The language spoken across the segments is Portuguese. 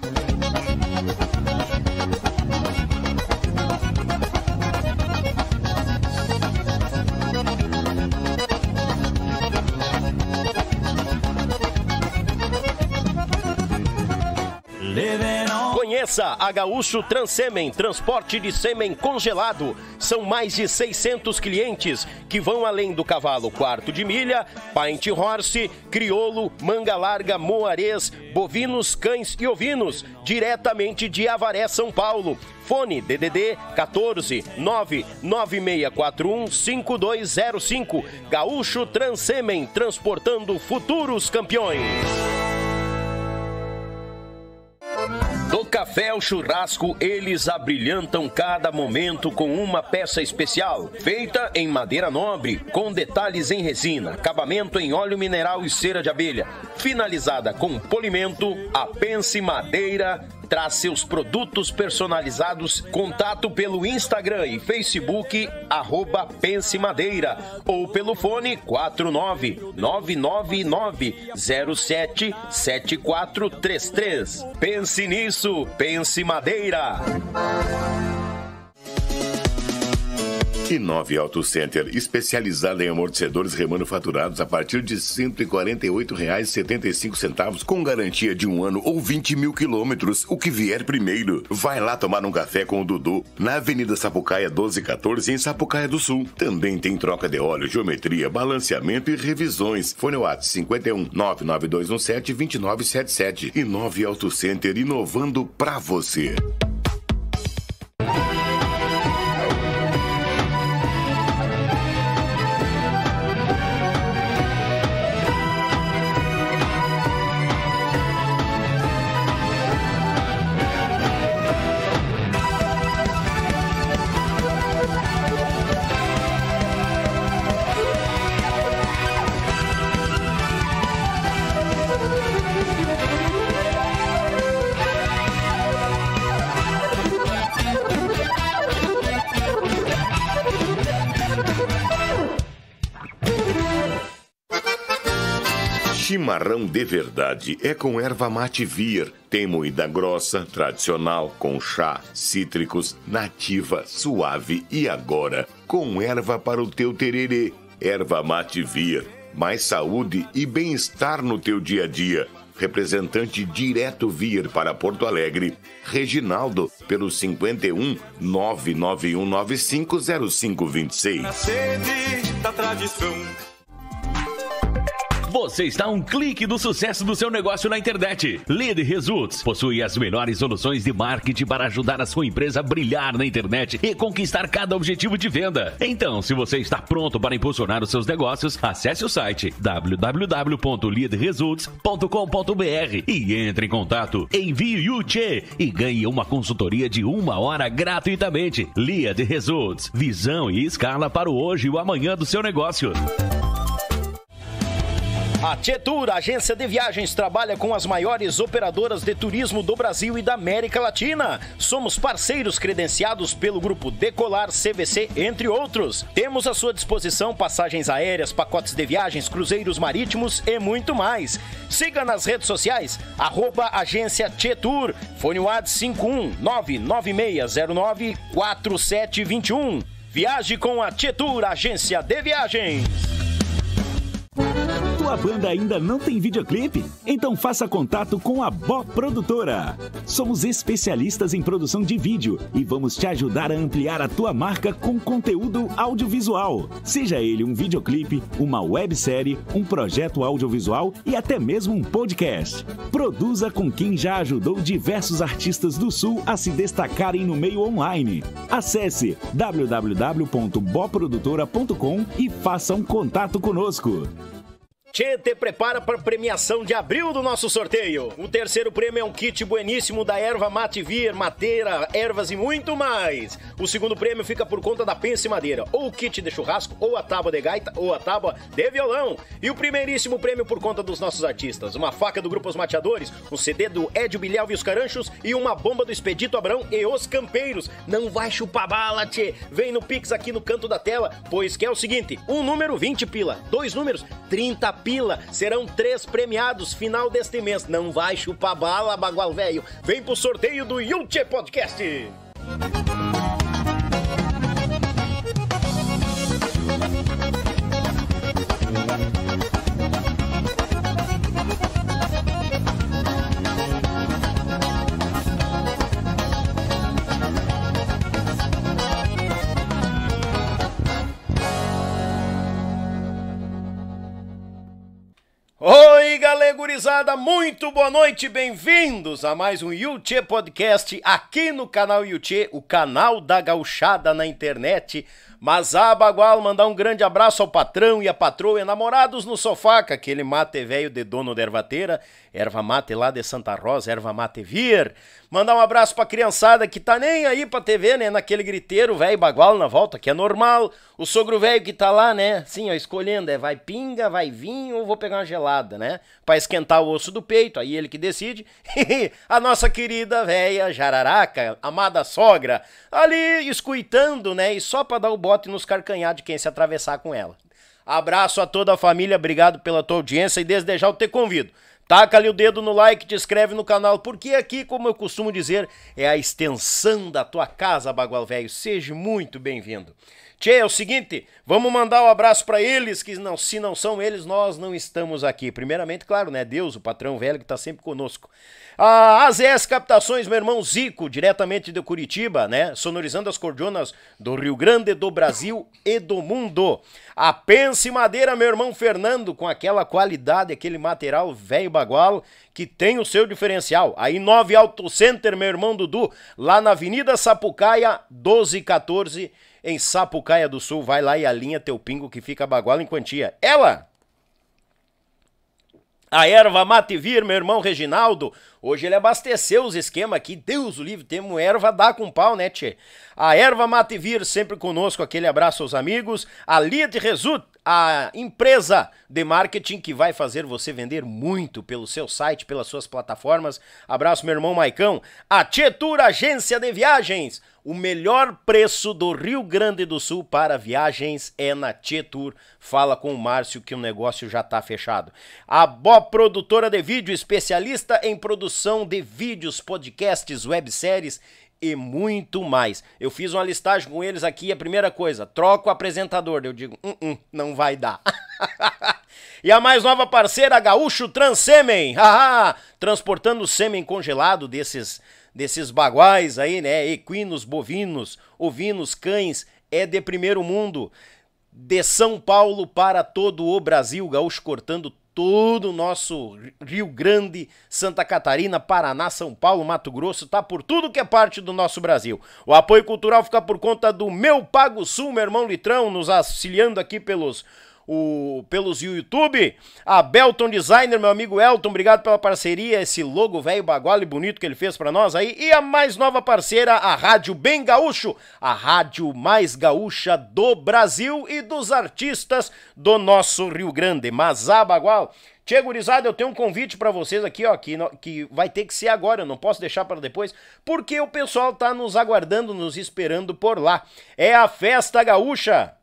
Thank you. a Gaúcho Transsemen, transporte de sêmen congelado. São mais de 600 clientes que vão além do cavalo quarto de milha, pint horse, criolo, manga larga, moarês, bovinos, cães e ovinos, diretamente de Avaré, São Paulo. Fone DDD 14 99641 5205. Gaúcho Transsemen, transportando futuros campeões. Do café ao churrasco, eles abrilhantam cada momento com uma peça especial, feita em madeira nobre, com detalhes em resina, acabamento em óleo mineral e cera de abelha, finalizada com polimento, a pence madeira traz seus produtos personalizados. Contato pelo Instagram e Facebook, arroba Pense Madeira, ou pelo fone 49999077433. Pense nisso, Pense Madeira. E 9 Auto Center, especializada em amortecedores remanufaturados a partir de R$ 148,75, com garantia de um ano ou 20 mil quilômetros, o que vier primeiro. Vai lá tomar um café com o Dudu, na Avenida Sapucaia 1214, em Sapucaia do Sul. Também tem troca de óleo, geometria, balanceamento e revisões. Fone WhatsApp 51 99217 2977 e 9 Auto Center, inovando pra você. chimarrão de verdade é com erva mate vir. Tem da grossa, tradicional, com chá, cítricos, nativa, suave e agora com erva para o teu tererê. Erva mate vir. Mais saúde e bem-estar no teu dia a dia representante direto vir para Porto Alegre, Reginaldo, pelo 51 991 sede da tradição. Você está um clique do sucesso do seu negócio na internet. Lead Results possui as melhores soluções de marketing para ajudar a sua empresa a brilhar na internet e conquistar cada objetivo de venda. Então, se você está pronto para impulsionar os seus negócios, acesse o site www.leadresults.com.br e entre em contato. Envie o e ganhe uma consultoria de uma hora gratuitamente. Lead Results, visão e escala para o hoje e o amanhã do seu negócio. A Tietur, agência de viagens, trabalha com as maiores operadoras de turismo do Brasil e da América Latina. Somos parceiros credenciados pelo grupo Decolar, CVC, entre outros. Temos à sua disposição passagens aéreas, pacotes de viagens, cruzeiros marítimos e muito mais. Siga nas redes sociais, arroba agência Tietur, fone WAD 51996094721. Viaje com a Tietur, agência de viagens. Sua banda ainda não tem videoclipe? Então faça contato com a Bó Produtora. Somos especialistas em produção de vídeo e vamos te ajudar a ampliar a tua marca com conteúdo audiovisual. Seja ele um videoclipe, uma websérie, um projeto audiovisual e até mesmo um podcast. Produza com quem já ajudou diversos artistas do Sul a se destacarem no meio online. Acesse www.boprodutora.com e faça um contato conosco te prepara para premiação de abril do nosso sorteio. O terceiro prêmio é um kit bueníssimo da erva vir, mateira, ervas e muito mais. O segundo prêmio fica por conta da pensa e madeira, ou o kit de churrasco, ou a tábua de gaita, ou a tábua de violão. E o primeiríssimo prêmio por conta dos nossos artistas, uma faca do Grupo Os Mateadores, um CD do Edio Bilhão e os Caranchos e uma bomba do Expedito Abrão e os Campeiros. Não vai chupar bala, tchê. Vem no Pix aqui no canto da tela, pois que é o seguinte, um número 20 pila, dois números 30 pila pila. Serão três premiados final deste mês. Não vai chupar bala, bagual velho. Vem pro sorteio do Yulche Podcast. moçada, muito boa noite, bem-vindos a mais um Yuchê Podcast aqui no canal Yuchê, o canal da gauchada na internet. Mas Bagual mandar um grande abraço ao patrão e à patroa, namorados no sofá, aquele mate velho de dono da ervateira, erva mate lá de Santa Rosa, erva mate vir. Mandar um abraço pra criançada que tá nem aí pra TV, né? Naquele griteiro velho Bagual na volta, que é normal. O sogro velho que tá lá, né? Sim, ó, escolhendo, é vai pinga, vai vinho ou vou pegar uma gelada, né? Pra esquentar o osso do peito, aí ele que decide. a nossa querida velha Jararaca, amada sogra, ali escutando, né? E só pra dar o bote chicote nos carcanhar de quem se atravessar com ela. Abraço a toda a família, obrigado pela tua audiência e desde já eu te convido. Taca ali o dedo no like, te inscreve no canal, porque aqui, como eu costumo dizer, é a extensão da tua casa, Bagual Velho. Seja muito bem-vindo. Tchê, é o seguinte, vamos mandar um abraço para eles, que não, se não são eles, nós não estamos aqui. Primeiramente, claro, né? Deus, o patrão velho que tá sempre conosco. A AZS Captações, meu irmão Zico, diretamente de Curitiba, né? Sonorizando as cordionas do Rio Grande, do Brasil e do mundo. A Pense Madeira, meu irmão Fernando, com aquela qualidade, aquele material velho bagual que tem o seu diferencial. Aí 9 Auto Center, meu irmão Dudu, lá na Avenida Sapucaia, 1214 em Sapucaia do Sul. Vai lá e alinha teu pingo que fica bagual em quantia. Ela! A erva mate vir, meu irmão Reginaldo. Hoje ele abasteceu os esquemas aqui. Deus o livre, temos erva dá com pau, né, tchê? A erva mate vir sempre conosco. Aquele abraço aos amigos. A Lied Result, a empresa de marketing que vai fazer você vender muito pelo seu site, pelas suas plataformas. Abraço, meu irmão Maicão. A Tietura Agência de Viagens. O melhor preço do Rio Grande do Sul para viagens é na Tietur. Fala com o Márcio que o negócio já está fechado. A Bó Produtora de Vídeo, especialista em produção de vídeos, podcasts, webséries e muito mais. Eu fiz uma listagem com eles aqui. A primeira coisa, troca o apresentador. Eu digo, não, hum, não, hum, não vai dar. e a mais nova parceira, Gaúcho Transsemen. Transportando sêmen congelado desses desses baguais aí, né? Equinos, bovinos, ovinos, cães, é de primeiro mundo. De São Paulo para todo o Brasil, gaúcho cortando todo o nosso Rio Grande, Santa Catarina, Paraná, São Paulo, Mato Grosso, tá por tudo que é parte do nosso Brasil. O apoio cultural fica por conta do Meu Pago Sul, meu irmão Litrão, nos auxiliando aqui pelos o, pelos YouTube. A Belton Designer, meu amigo Elton, obrigado pela parceria, esse logo velho bagual e bonito que ele fez para nós aí. E a mais nova parceira, a Rádio Bem Gaúcho, a rádio mais gaúcha do Brasil e dos artistas do nosso Rio Grande, Mazá ah, Bagual. Tchê, gurizada, eu tenho um convite para vocês aqui, ó, que, que vai ter que ser agora, eu não posso deixar para depois, porque o pessoal tá nos aguardando, nos esperando por lá. É a Festa Gaúcha!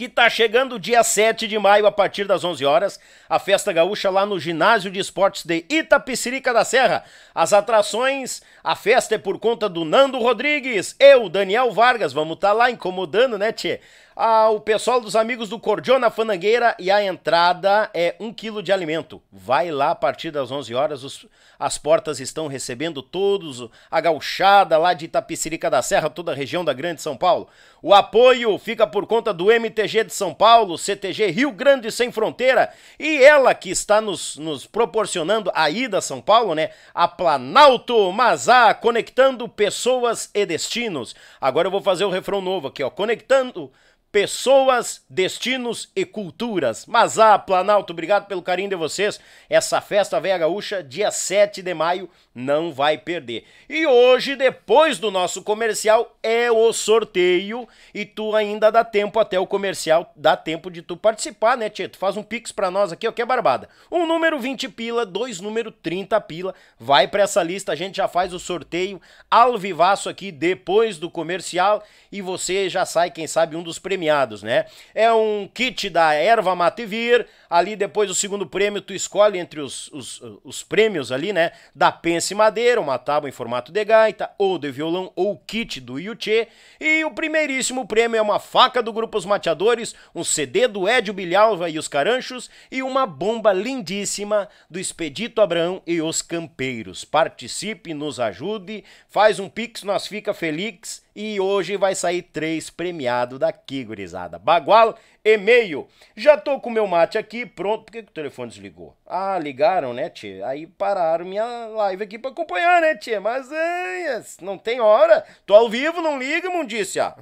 que está chegando dia 7 de maio, a partir das 11 horas, a Festa Gaúcha lá no Ginásio de Esportes de Itapicirica da Serra. As atrações, a festa é por conta do Nando Rodrigues, eu, Daniel Vargas, vamos estar tá lá incomodando, né, Tchê? ao pessoal dos amigos do Cordiona Fanangueira e a entrada é um quilo de alimento. Vai lá a partir das 11 horas, os, as portas estão recebendo todos, a gauchada lá de Itapicirica da Serra, toda a região da Grande São Paulo. O apoio fica por conta do MTG de São Paulo, CTG Rio Grande Sem Fronteira e ela que está nos, nos proporcionando a ida a São Paulo, né? A Planalto Mazá, conectando pessoas e destinos. Agora eu vou fazer o refrão novo aqui, ó. Conectando pessoas, destinos e culturas. Mas ah, Planalto, obrigado pelo carinho de vocês. Essa festa velha gaúcha, dia 7 de maio, não vai perder. E hoje, depois do nosso comercial, é o sorteio e tu ainda dá tempo até o comercial, dá tempo de tu participar, né, Tieto? faz um pix pra nós aqui, ó, que é barbada. Um número 20 pila, dois número 30 pila, vai pra essa lista, a gente já faz o sorteio ao vivaço aqui depois do comercial e você já sai, quem sabe, um dos premiados premiados, né? É um kit da Erva Matevir, ali depois o segundo prêmio tu escolhe entre os, os, os prêmios ali, né? Da Pense Madeira, uma tábua em formato de gaita, ou de violão, ou kit do Yuchê. E o primeiríssimo prêmio é uma faca do Grupo Os Mateadores, um CD do Edio Bilhalva e os Caranchos e uma bomba lindíssima do Expedito Abrão e os Campeiros. Participe, nos ajude, faz um pix, nós fica felizes e hoje vai sair três premiado daqui, gurizada. Bagual e meio. Já tô com meu mate aqui, pronto. Por que, que o telefone desligou? Ah, ligaram, né, tia? Aí pararam minha live aqui pra acompanhar, né, tia? Mas é, não tem hora. Tô ao vivo, não liga, mundícia.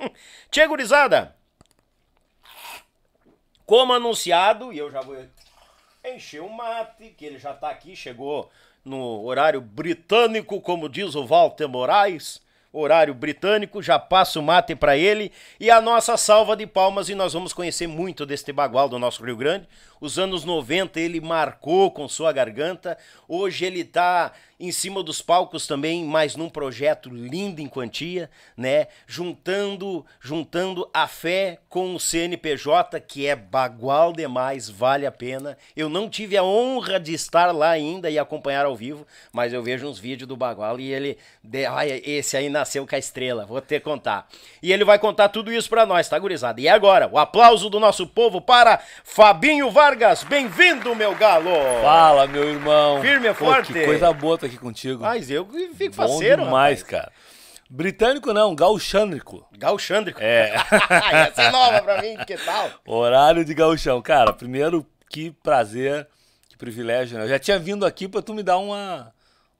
tia, gurizada. Como anunciado, e eu já vou encher o mate, que ele já tá aqui, chegou no horário britânico, como diz o Walter Moraes horário britânico, já passa o mate para ele e a nossa salva de palmas e nós vamos conhecer muito deste bagual do nosso Rio Grande, os anos 90 ele marcou com sua garganta. Hoje ele está em cima dos palcos também, mas num projeto lindo em quantia, né? Juntando, juntando a fé com o CNPJ, que é bagual demais, vale a pena. Eu não tive a honra de estar lá ainda e acompanhar ao vivo, mas eu vejo uns vídeos do bagual e ele, Ai, esse aí nasceu com a estrela, vou ter que contar. E ele vai contar tudo isso para nós, tá gurizada? E agora, o aplauso do nosso povo para Fabinho Vargas Vargas, bem-vindo, meu galo! Fala, meu irmão! Firme e Pô, forte! Que coisa boa estar tá aqui contigo. Mas eu fico Bom faceiro, demais, rapaz. cara. Britânico não, gauchândrico. Gauchândrico? É. Essa é nova pra mim, que tal? Horário de gauchão. Cara, primeiro, que prazer, que privilégio, né? Eu já tinha vindo aqui pra tu me dar uma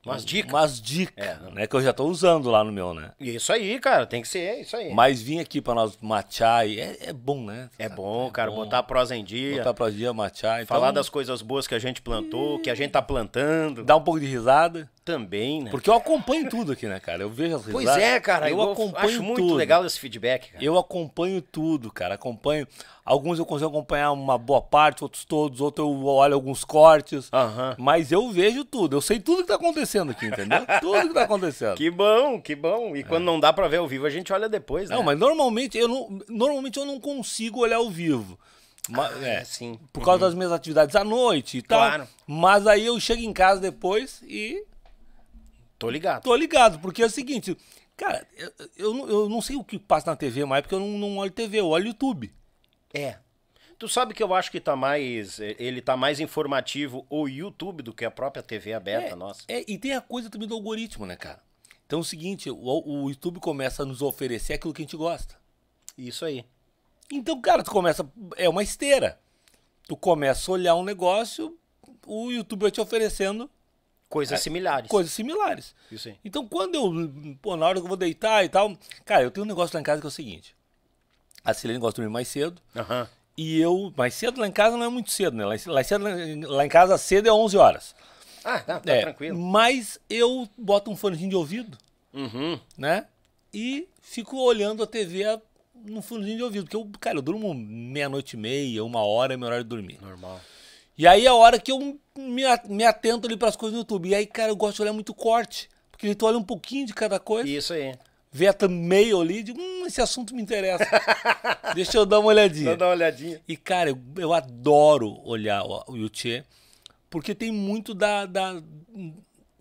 Umas dicas. Umas dicas, é. né? Que eu já tô usando lá no meu, né? Isso aí, cara, tem que ser, é isso aí. Mas vir aqui pra nós matear e é, é bom, né? É bom, é cara, bom. botar a prosa em dia. Botar a prosa em dia, matear. Falar então... das coisas boas que a gente plantou, que a gente tá plantando. Dar um pouco de risada também, né? Porque eu acompanho tudo aqui, né, cara? Eu vejo as Pois é, cara. Eu, eu acompanho acho tudo. muito legal esse feedback, cara. Eu acompanho tudo, cara. Acompanho. Alguns eu consigo acompanhar uma boa parte, outros todos, outros eu olho alguns cortes. Uhum. Mas eu vejo tudo. Eu sei tudo que tá acontecendo aqui, entendeu? tudo que tá acontecendo. Que bom, que bom. E é. quando não dá para ver ao vivo, a gente olha depois, né? Não, mas normalmente eu não, normalmente eu não consigo olhar ao vivo. Mas, ah, é, sim. Por causa uhum. das minhas atividades à noite e tal. Claro. Mas aí eu chego em casa depois e Tô ligado. Tô ligado, porque é o seguinte, cara, eu, eu, eu não sei o que passa na TV mais, porque eu não, não olho TV, eu olho YouTube. É. Tu sabe que eu acho que tá mais. Eh, ele tá mais informativo o YouTube do que a própria TV aberta, é, nossa. É, e tem a coisa também do algoritmo, né, cara? Então é o seguinte, o, o YouTube começa a nos oferecer aquilo que a gente gosta. Isso aí. Então, cara, tu começa. É uma esteira. Tu começa a olhar um negócio, o YouTube vai te oferecendo Coisas é, similares. Coisas similares. Isso aí. Então, quando eu. Pô, na hora que eu vou deitar e tal. Cara, eu tenho um negócio lá em casa que é o seguinte: a Silene gosta de dormir mais cedo. Aham. Uhum. E eu, mais cedo lá em casa não é muito cedo, né? Lá, cedo, lá em casa cedo é 11 horas. Ah, tá, tá é, tranquilo. Mas eu boto um fonezinho de ouvido, uhum. né? E fico olhando a TV no fonezinho de ouvido. Porque, eu, cara, eu durmo meia-noite e meia, uma hora é meu horário de dormir. Normal. E aí é a hora que eu me atento ali pras coisas no YouTube. E aí, cara, eu gosto de olhar muito corte. Porque tu olha um pouquinho de cada coisa. Isso aí. Vê a thumbnail ali e digo, hum, esse assunto me interessa. Deixa eu dar uma olhadinha. Vou dar uma olhadinha. E, cara, eu, eu adoro olhar o, Yuchê, porque tem muito da, da,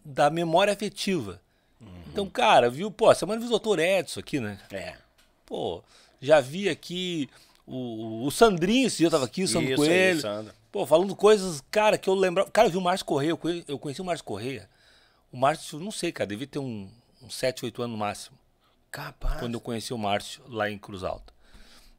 da memória afetiva. Uhum. Então, cara, viu? Pô, semana fiz o Dr. Edson aqui, né? É. Pô, já vi aqui o, o Sandrinho, esse dia eu tava aqui, o Sandro Isso, Coelho. Aí, Sandro. Pô, falando coisas, cara, que eu lembrava. Cara, eu vi o Márcio Correia, eu conheci, eu conheci o Márcio Correia. O Márcio, não sei, cara, devia ter uns um, 7, 8 anos no máximo. Capaz. Quando eu conheci o Márcio lá em Cruz Alta.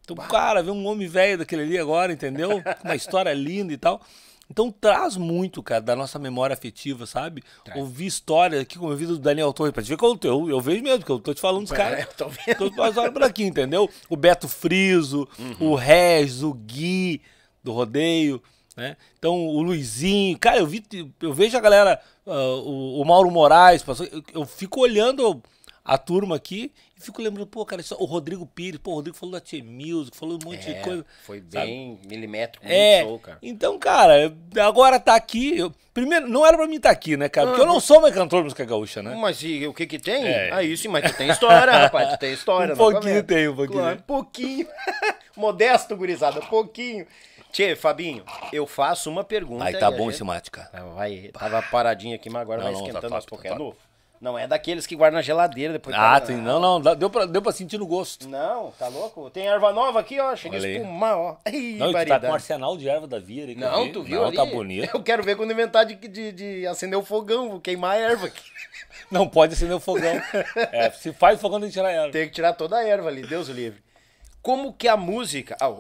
Então, bah. cara, vi um homem velho daquele ali agora, entendeu? Uma história linda e tal. Então traz muito, cara, da nossa memória afetiva, sabe? Traz. Ouvir histórias aqui, como eu vida do Daniel Torre, pra te ver qual eu, eu vejo mesmo, que eu tô te falando dos caras. É, tô vendo. Tô passando por aqui, entendeu? O Beto Friso, uhum. o Regis, o Gui do rodeio. Né? Então, o Luizinho, cara, eu, vi, eu vejo a galera, uh, o, o, Mauro Moraes, passou, eu, eu, fico olhando a turma aqui e fico lembrando, pô, cara, isso, o Rodrigo Pires, pô, o Rodrigo falou da t Music, falou um monte é, de coisa. Foi bem sabe? milimétrico, é, show, cara. Então, cara, agora tá aqui. Eu, primeiro, não era pra mim estar tá aqui, né, cara? Porque ah, eu não sou mais cantor de música gaúcha, né? Mas e o que que tem? É. Ah, isso, mas tu tem história, rapaz, tu tem história. Um pouquinho tem, um pouquinho. Claro, um pouquinho. Modesto, gurizada, um pouquinho. Tchê, Fabinho, eu faço uma pergunta. Tá aí tá bom gente... esse mate, cara. vai, tava paradinho aqui, mas agora não, vai não, tá esquentando tá as Tá novo. Não, é daqueles que guardam na geladeira depois. Ah, tem, não, não. Deu pra, deu pra sentir no gosto. Não, tá louco? Tem erva nova aqui, ó. Cheguei a espumar, ó. Ai, não, tu tá com um arsenal de erva da via ali. Não, vi. tu viu? Não, ali? tá bonito. Eu quero ver quando inventar de, de, de acender o fogão, vou queimar a erva aqui. Não pode acender o fogão. É, se faz o fogão, tem que tirar a erva. Tem que tirar toda a erva ali, Deus o livre. Como que a música. Ah,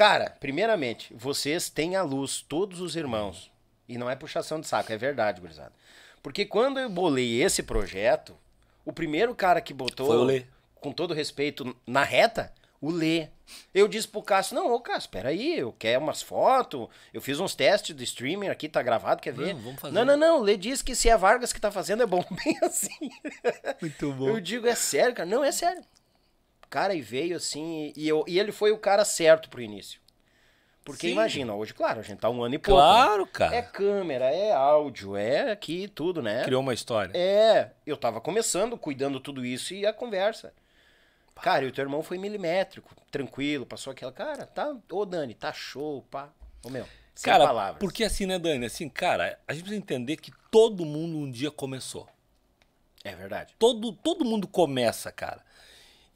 Cara, primeiramente, vocês têm a luz, todos os irmãos. E não é puxação de saco, é verdade, gurizada. Porque quando eu bolei esse projeto, o primeiro cara que botou, Foi o Lê. com todo respeito, na reta, o Lê. Eu disse pro Cássio, não, ô Cássio, peraí, eu quero umas fotos, eu fiz uns testes do streaming aqui, tá gravado, quer ver? Não, vamos fazer. Não, não, não, o Lê disse que se é Vargas que tá fazendo é bom, bem assim. Muito bom. Eu digo, é sério, cara? Não, é sério. Cara, e veio assim. E, eu, e ele foi o cara certo pro início. Porque Sim. imagina, hoje, claro, a gente tá um ano e pouco. Né? Claro, né? cara. É câmera, é áudio, é aqui tudo, né? Criou uma história. É, eu tava começando, cuidando tudo isso e a conversa. Pá. Cara, e o teu irmão foi milimétrico, tranquilo, passou aquela. Cara, tá. Ô, Dani, tá show, pá. Ô, meu. Sem cara, palavras. porque assim, né, Dani? Assim, cara, a gente precisa entender que todo mundo um dia começou. É verdade. Todo, todo mundo começa, cara.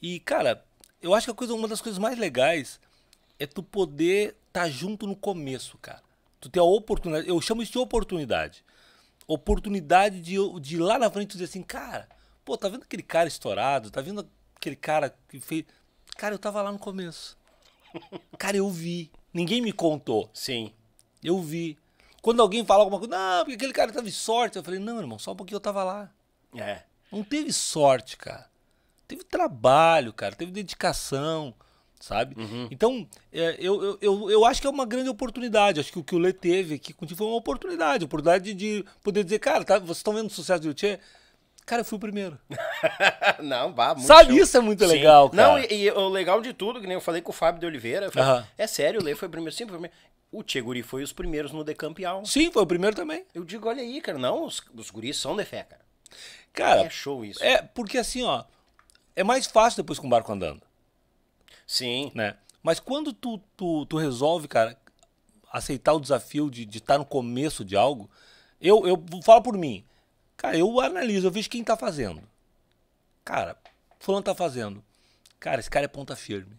E, cara, eu acho que a coisa, uma das coisas mais legais é tu poder estar tá junto no começo, cara. Tu ter a oportunidade. Eu chamo isso de oportunidade. Oportunidade de, de ir lá na frente dizer assim, cara, pô, tá vendo aquele cara estourado? Tá vendo aquele cara que fez. Cara, eu tava lá no começo. Cara, eu vi. Ninguém me contou. Sim. Eu vi. Quando alguém fala alguma coisa, não, porque aquele cara teve sorte. Eu falei, não, irmão, só porque eu tava lá. É. Não teve sorte, cara teve trabalho, cara, teve dedicação, sabe? Uhum. Então, é, eu, eu, eu, eu, acho que é uma grande oportunidade. Acho que o que o Lê teve aqui contigo foi uma oportunidade, oportunidade de poder dizer, cara, tá, vocês estão vendo o sucesso do Tchê? Cara, eu fui o primeiro. não, vá, muito Sabe, show. isso é muito Sim. legal, cara. Não, e, e, o legal de tudo, que nem eu falei com o Fábio de Oliveira, falei, uhum. é sério, o Lê foi o primeiro, sempre foi o primeiro. O Tchê Guri foi os primeiros no Decampeão. Sim, foi o primeiro também. Eu digo, olha aí, cara, não, os, os guris são de fé, cara. Cara, é show isso. É, porque assim, ó, é mais fácil depois com o barco andando. Sim. Né? Mas quando tu, tu, tu resolve, cara, aceitar o desafio de estar de tá no começo de algo, eu, eu falo por mim. Cara, eu analiso, eu vejo quem tá fazendo. Cara, fulano tá fazendo. Cara, esse cara é ponta firme.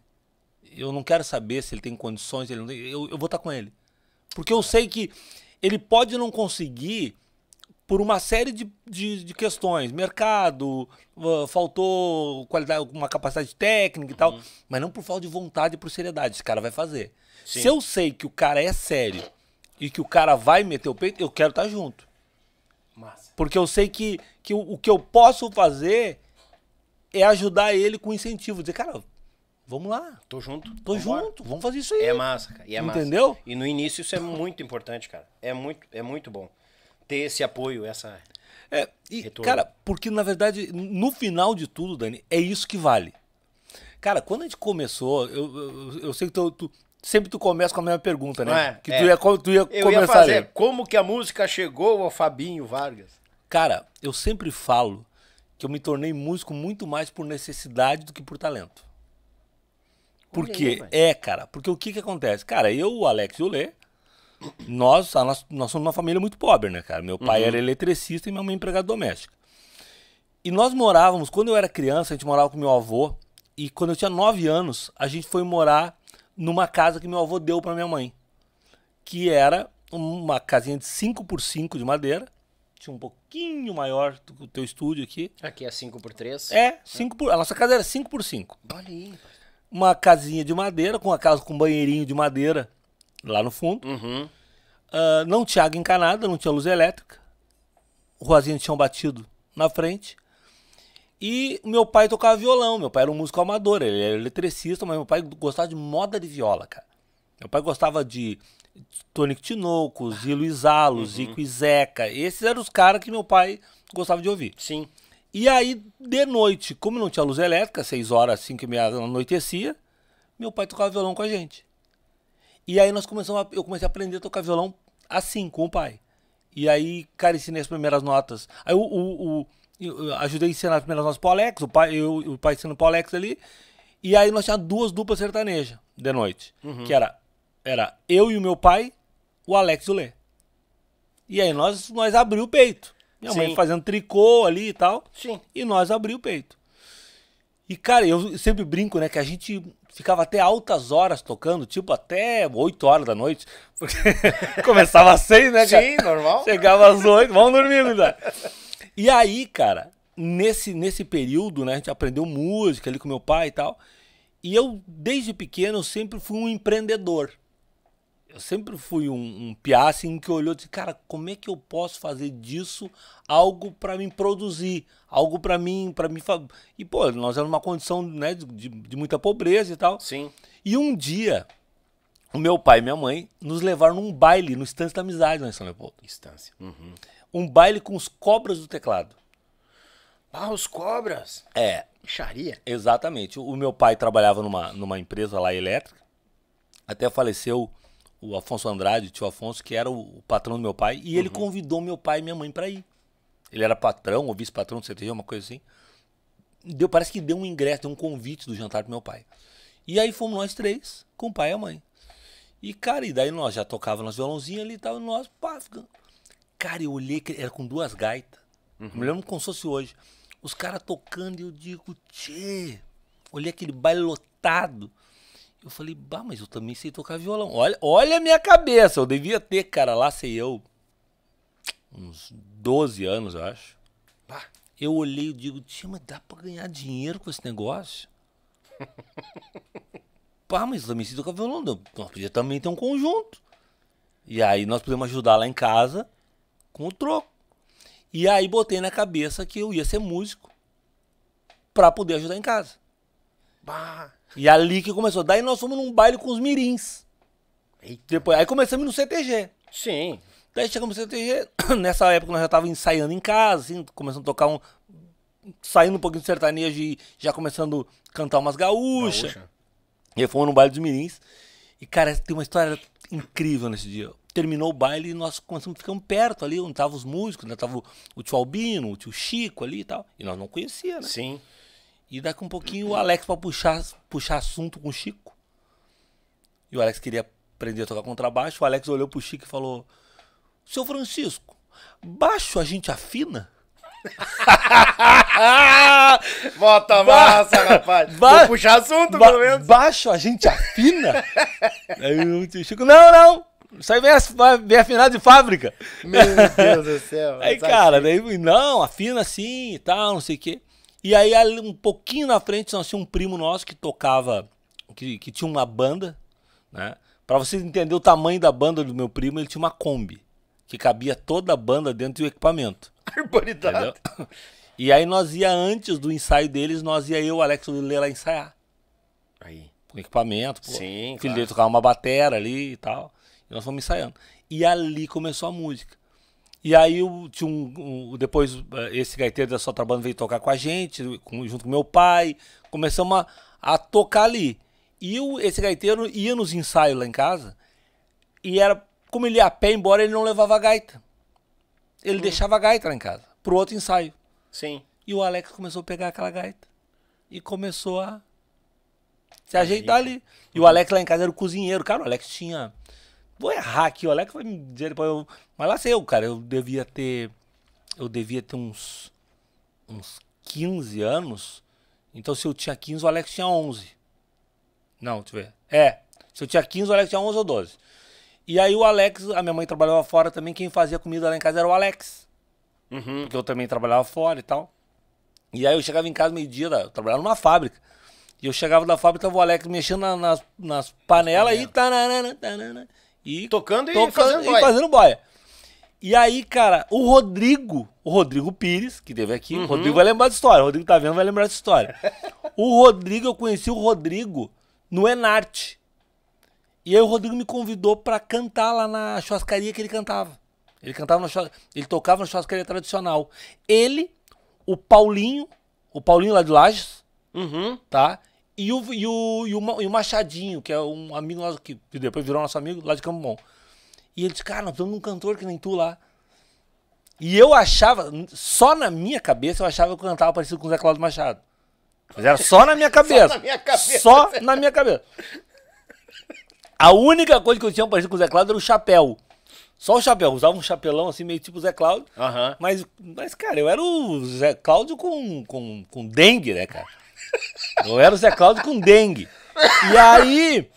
Eu não quero saber se ele tem condições, ele não tem, eu, eu vou estar tá com ele. Porque eu sei que ele pode não conseguir por uma série de, de, de questões. Mercado, uh, faltou qualidade, uma capacidade técnica e tal. Uhum. Mas não por falta de vontade e por seriedade. Esse cara vai fazer. Sim. Se eu sei que o cara é sério e que o cara vai meter o peito, eu quero estar tá junto. Massa. Porque eu sei que, que o, o, que eu posso fazer é ajudar ele com incentivo. Dizer, cara, vamos lá. Tô junto. Tô vamos junto, embora. vamos fazer isso aí. É massa, cara. E é Entendeu? Massa. E no início isso é muito importante, cara. É muito, é muito bom ter esse apoio, essa. É, e, retorno. cara, porque na verdade, no final de tudo, Dani, é isso que vale. Cara, quando a gente começou, eu, eu, eu sei que tu, tu, sempre tu começa com a mesma pergunta, né? É, que tu é. ia, tu ia eu começar ia fazer, como que a música chegou ao Fabinho Vargas? Cara, eu sempre falo que eu me tornei músico muito mais por necessidade do que por talento. Porque, é, cara, porque o que que acontece? Cara, eu, o Alex e o Lê, nós, nós, nós somos uma família muito pobre, né, cara? Meu pai uhum. era eletricista e minha mãe empregada doméstica. E nós morávamos, quando eu era criança, a gente morava com meu avô. E quando eu tinha 9 anos, a gente foi morar numa casa que meu avô deu para minha mãe. Que era uma casinha de 5 por 5 de madeira. Tinha um pouquinho maior do que o teu estúdio aqui. Aqui é 5 por 3 É, 5 por. A nossa casa era 5 por 5 Olha aí. Uma casinha de madeira, com a casa com banheirinho de madeira lá no fundo. Uhum. Uh, não tinha água encanada, não tinha luz elétrica. o Ruazinho tinha batido na frente. E meu pai tocava violão. Meu pai era um músico amador, ele era eletricista, mas meu pai gostava de moda de viola, cara. Meu pai gostava de Tonic Tinoco, e Luizalos, uhum. Zico e Zeca. Esses eram os caras que meu pai gostava de ouvir. Sim. E aí, de noite, como não tinha luz elétrica, seis horas, cinco e meia anoitecia, meu pai tocava violão com a gente. E aí nós começamos a, eu comecei a aprender a tocar violão assim, com o pai. E aí, cara, ensinei as primeiras notas. Aí o, o, o eu ajudei a ensinar as primeiras notas pro Alex, o pai, eu, o pai ensinando pro Alex ali. E aí nós tínhamos duas duplas sertanejas de noite. Uhum. Que era, era eu e o meu pai, o Alex e o Lê. E aí nós, nós abriu o peito. Minha Sim. mãe fazendo tricô ali e tal. Sim. E nós abriu o peito. E, cara, eu sempre brinco, né, que a gente ficava até altas horas tocando, tipo até 8 horas da noite. Porque começava às 6, né, cara? Sim, normal. Chegava às 8, vamos dormir, ainda né? E aí, cara, nesse, nesse período, né, a gente aprendeu música ali com meu pai e tal. E eu, desde pequeno, sempre fui um empreendedor eu sempre fui um, um piace que olhou e disse, cara, como é que eu posso fazer disso algo para mim produzir, algo para mim, para me e pô, nós éramos uma condição né, de, de, muita pobreza e tal. Sim. E um dia o meu pai e minha mãe nos levaram num baile no Estância da Amizade lá em São Leopoldo. Estância. Uhum. Um baile com os cobras do teclado. Ah, os cobras? É. charia Exatamente. O meu pai trabalhava numa, numa empresa lá elétrica, até faleceu o Afonso Andrade, o tio Afonso, que era o, patrão do meu pai, e ele uhum. convidou meu pai e minha mãe para ir. Ele era patrão ou vice-patrão do CTG, uma coisa assim. Deu, parece que deu um ingresso, deu um convite do jantar pro meu pai. E aí fomos nós três, com o pai e a mãe. E, cara, e daí nós já tocávamos violãozinho ali e tal, nós, pá, ficando... Cara, eu olhei, era com duas gaitas. Uhum. Me lembro como se fosse hoje. Os caras tocando e eu digo, tchê. Olhei aquele baile lotado. Eu falei, bah, mas eu também sei tocar violão. Olha, olha a minha cabeça, eu devia ter, cara, lá sei eu, uns 12 anos, eu acho. Eu olhei e digo, tia, mas dá pra ganhar dinheiro com esse negócio? Pá, mas eu também sei tocar violão, nós podíamos também ter um conjunto. E aí nós podemos ajudar lá em casa com o troco. E aí botei na cabeça que eu ia ser músico para poder ajudar em casa. Bah. E ali que começou. Daí nós fomos num baile com os mirins. Eita. Depois, aí começamos no CTG. Sim. Daí chegamos no CTG, nessa época nós já tava ensaiando em casa, assim, começando a tocar um... Saindo um pouquinho de sertanejo e já começando a cantar umas gaúchas. Gaúcha. E aí fomos no baile dos mirins. E, cara, tem uma história incrível nesse dia. Terminou o baile e nós começamos, ficar perto ali, onde estavam os músicos, né? Tava o, o tio Albino, o tio Chico ali e tal. E nós não conhecíamos né? Sim. E daqui um pouquinho o Alex pra puxar, puxar assunto com o Chico. E o Alex queria aprender a tocar contrabaixo. O Alex olhou pro Chico e falou: Seu Francisco, baixo a gente afina? Bota massa, rapaz. Ba Vou puxar assunto, pelo menos. Baixo a gente afina? Aí o Chico, não, não. Isso aí vem, vem afinado de fábrica. Meu Deus do céu. Aí, tá cara, daí, não, afina assim e tal, não sei o quê. E aí, um pouquinho na frente, nós tínhamos um primo nosso que tocava, que, que tinha uma banda, né? Pra vocês entenderem o tamanho da banda do meu primo, ele tinha uma Kombi, que cabia toda a banda dentro do equipamento. Arboridade. E aí nós ia antes do ensaio deles, nós ia eu e o Alex Lulê lá ensaiar. Aí. Com equipamento, pô. Sim, o filho claro. dele tocava uma batera ali e tal. E nós fomos ensaiando. E ali começou a música. E aí o, tinha um, um, depois eh, esse gaiteiro da Sotrabanda veio tocar com a gente, com, junto com meu pai. Começamos a, a tocar ali. E o, esse gaiteiro ia nos ensaios lá em casa. E era como ele ia a pé embora, ele não levava a gaita. Ele hum. deixava a gaita lá em casa, pro outro ensaio. Sim. E o Alex começou a pegar aquela gaita. E começou a se ajeitar ali. E o Alex lá em casa era o cozinheiro. Cara, o Alex tinha Vou errar aqui, o Alex vai me dizer depois. Eu, mas lá sei eu, cara, eu devia ter. Eu devia ter uns. Uns 15 anos. Então se eu tinha 15, o Alex tinha 11. Não, deixa eu ver. É. Se eu tinha 15, o Alex tinha 11 ou 12. E aí o Alex, a minha mãe trabalhava fora também, quem fazia comida lá em casa era o Alex. Uhum. Porque eu também trabalhava fora e tal. E aí eu chegava em casa meio-dia, eu trabalhava numa fábrica. E eu chegava da fábrica, tava o Alex mexendo na, nas, nas panelas e tanana, tanana. E tocando e tocando fazendo e boia. fazendo boia. E aí, cara, o Rodrigo, o Rodrigo Pires, que teve aqui, uhum. o Rodrigo vai lembrar da história. O Rodrigo tá vendo, vai lembrar da história. o Rodrigo, eu conheci o Rodrigo no Enarte. E aí o Rodrigo me convidou para cantar lá na churrascaria que ele cantava. Ele cantava na ele tocava na churrascaria tradicional. Ele, o Paulinho, o Paulinho lá de Lages, uhum. tá? E o, e, o, e, o, e o Machadinho, que é um amigo nosso, que depois virou nosso amigo, lá de Campo Bom. E ele disse, cara, nós estamos num cantor que nem tu lá. E eu achava, só na minha cabeça, eu achava que eu cantava parecido com o Zé Cláudio Machado. Mas era só na minha cabeça. só na minha cabeça. Só na minha cabeça. A única coisa que eu tinha parecido com o Zé Cláudio era o chapéu. Só o chapéu. Usava um chapelão assim, meio tipo o Zé Cláudio. Uhum. Mas, mas, cara, eu era o Zé Cláudio com, com, com dengue, né, cara? Eu era o Zé Cláudio com dengue. E aí.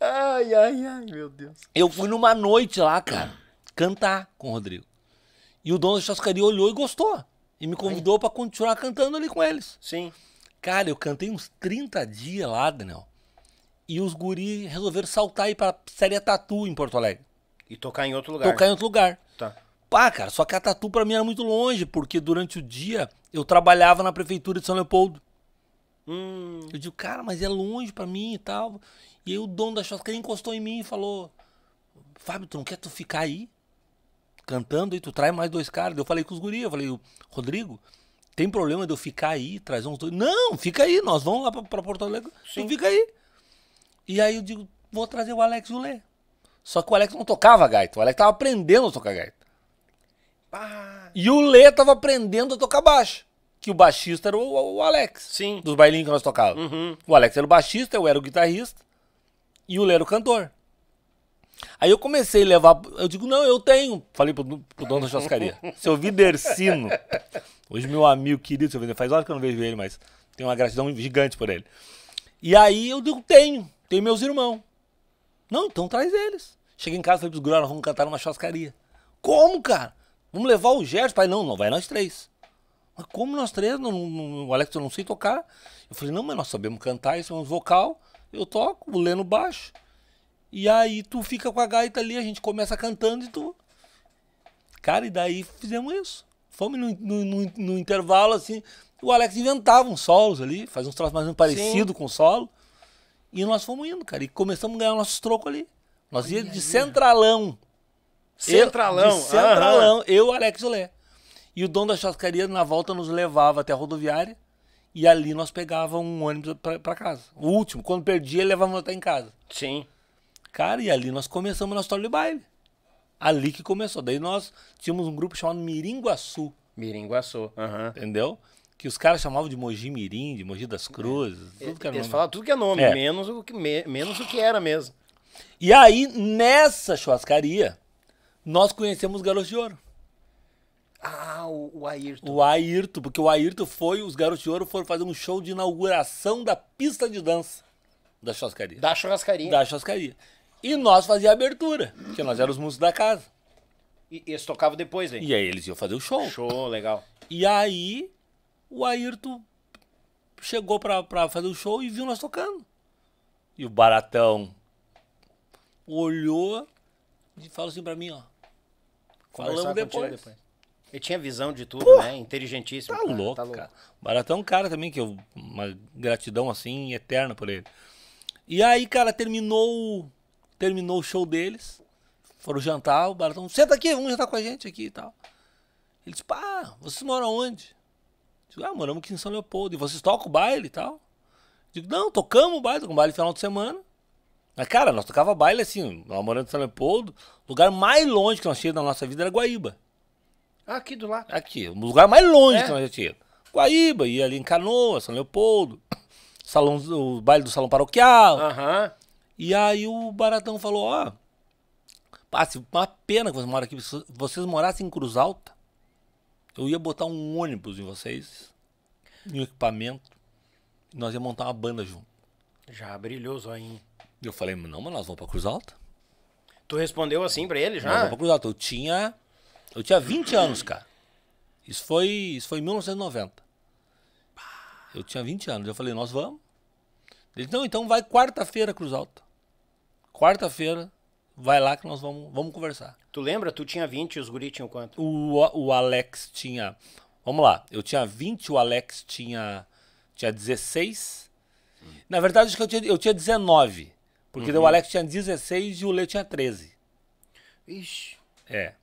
Ai, ai, ai, meu Deus. Eu fui numa noite lá, cara, cantar com o Rodrigo. E o dono da chascaria olhou e gostou. E me convidou para continuar cantando ali com eles. Sim. Cara, eu cantei uns 30 dias lá, Daniel. E os guri resolveram saltar aí pra Pizzaria Tatu em Porto Alegre. E tocar em outro lugar. Tocar em outro lugar. Tá. Pá, cara, só que a Tatu pra mim era muito longe, porque durante o dia eu trabalhava na prefeitura de São Leopoldo. Hum. Eu digo, cara, mas é longe para mim e tal. E aí o dono da churrascaria encostou em mim e falou: Fábio, tu não quer tu ficar aí? Cantando e tu traz mais dois caras. Eu falei com os guris, eu falei, Rodrigo, tem problema de eu ficar aí, trazer uns dois? Não, fica aí, nós vamos lá pra, pra Porto Alegre, Sim. tu fica aí. E aí eu digo, vou trazer o Alex e o Lê. Só que o Alex não tocava gaita, o Alex tava aprendendo a tocar gaita. Ah. E o Lê tava aprendendo a tocar baixo que o baixista era o, o Alex. Sim. Dos bailinhos que nós tocávamos. Uhum. O Alex era o baixista, eu era o guitarrista e o Lê era o cantor. Aí eu comecei a levar. Eu digo, não, eu tenho. Falei pro, pro dono da churrascaria. seu Vidercino. Hoje, meu amigo querido, seu Vidercino. Faz horas que eu não vejo ele, mas tenho uma gratidão gigante por ele. E aí eu digo, tenho. Tenho meus irmãos. Não, então traz eles. Cheguei em casa, falei pros guris, vamos cantar numa churrascaria. Como, cara? Vamos levar o Gerson? Pai, não, não, vai nós três. Mas como nós três? Não, não, o Alex, eu não sei tocar. Eu falei, não, mas nós sabemos cantar, isso é um vocal. Eu toco, o Leno baixo. E aí tu fica com a gaita ali, a gente começa cantando e tu. Cara, e daí fizemos isso. Fomos no, no, no, no intervalo, assim. O Alex inventava uns solos ali, fazia uns troços mais menos parecidos com solo. E nós fomos indo, cara. E começamos a ganhar nossos trocos ali. Nós ia de centralão. Centralão. Eu, de centralão. Eu, Alex Olé. E o dono da churrascaria, na volta, nos levava até a rodoviária. E ali nós pegávamos um ônibus para casa. O último, quando perdia, levávamos até em casa. Sim. Cara, e ali nós começamos a nossa história de baile. Ali que começou. Daí nós tínhamos um grupo chamado Miringuaçu. Miringuaçu, Uhum. Entendeu? Que os caras chamavam de Mogi Mirim, de Mogi das Cruzes. É. Tudo que é, era Eles nome. falavam tudo que é nome, é. Menos, o que, me, menos o que era mesmo. E aí, nessa churrascaria, nós conhecemos galos Garotos de Ouro. Ah, o, Ayrton. O Ayrton, porque o Ayrton foi, os Garotos de Ouro foram fazer um show de inauguração da pista de dança da churrascaria. Da churrascaria. Da churrascaria. E nós fazia a abertura, porque nós éramos músicos da casa. E eles tocavam depois, hein? E aí eles iam fazer o show. Show, legal. E aí o Ayrton chegou pra, pra fazer o show e viu nós tocando. E o Baratão olhou e falou assim pra mim, ó. Falamos depois. depois. Ele tinha visão de tudo, Pô, né? Inteligentíssimo. Tá cara, louco, tá louco. cara. é um cara também que eu... Uma gratidão, assim, eterna por ele. E aí, cara, terminou... Terminou o show deles. Foram jantar, o Baratão... Senta aqui, vamos jantar com a gente aqui e tal. Ele disse, pá, vocês moram onde? Digo, ah, moramos aqui em São Leopoldo. E vocês tocam o baile e tal? digo, não, tocamos o baile, tocamos o baile final de semana. Mas, cara, nós tocava baile assim, nós morando em São Leopoldo, o lugar mais longe que nós tínhamos na nossa vida era Guaíba. Aqui do lado. Aqui, um lugar mais longe é. que nós já tínhamos. Guaíba, ia ali em Canoa, São Leopoldo, salão, o baile do Salão Paroquial. Uhum. E aí o Baratão falou, ó, passe uma pena que vocês moram aqui, se vocês morassem em Cruz Alta, eu ia botar um ônibus em vocês, em um equipamento, e nós ia montar uma banda junto. Já brilhou o Eu falei, não, mas nós vamos pra Cruz Alta. Tu respondeu assim pra ele já? Nós vamos pra Cruz Alta. Eu tinha eu tinha 20 anos, cara. Isso foi, isso foi em 1990. Eu tinha 20 anos. Eu falei, nós vamos. Ele disse, não, então vai quarta-feira, Cruz Alta. Quarta-feira, vai lá que nós vamos, vamos conversar. Tu lembra? Tu tinha 20 e os guri tinham quanto? O, o Alex tinha... Vamos lá, eu tinha 20, o Alex tinha, tinha 16. Hum. Na verdade, acho que eu tinha, eu tinha 19. Porque uhum. o Alex tinha 16 e o Lê tinha 13. Ixi. É.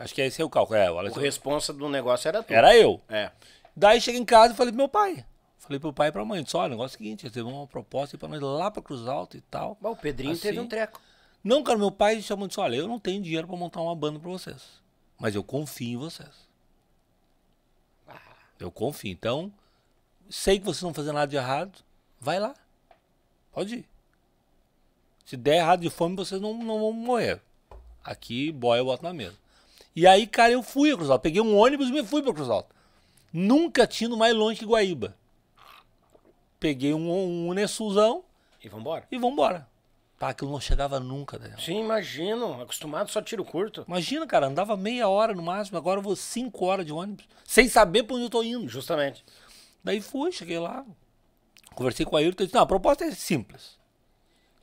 Acho que é esse é o cálculo. É, o, o responsa do negócio era tu. Era eu. É. Daí cheguei em casa e falei pro meu pai. Falei pro pai e pra mãe, só, o negócio é o seguinte, recebemos uma proposta pra nós lá pra Cruz Alta e tal. Mas o Pedrinho assim. teve um treco. Não, cara, meu pai chamou e disse, olha, eu não tenho dinheiro pra montar uma banda pra vocês. Mas eu confio em vocês. Ah. Eu confio. Então, sei que vocês não fazem nada de errado, vai lá. Pode ir. Se der errado de fome, vocês não, não vão morrer. Aqui, boia, eu boto na mesa. E aí, cara, eu fui a Cruz Alta. Peguei um ônibus e me fui para Cruz Alta. Nunca tinha ido mais longe que Guaíba. Peguei um, um Unesulzão. E vambora? E vambora. Pá, aquilo não chegava nunca, Daniel. Né? Sim, imagino. Acostumado só tiro curto. Imagina, cara, andava meia hora no máximo, agora eu vou cinco horas de ônibus, sem saber para onde eu tô indo. Justamente. Daí fui, cheguei lá, conversei com a Ayrton, disse, não, a proposta é simples.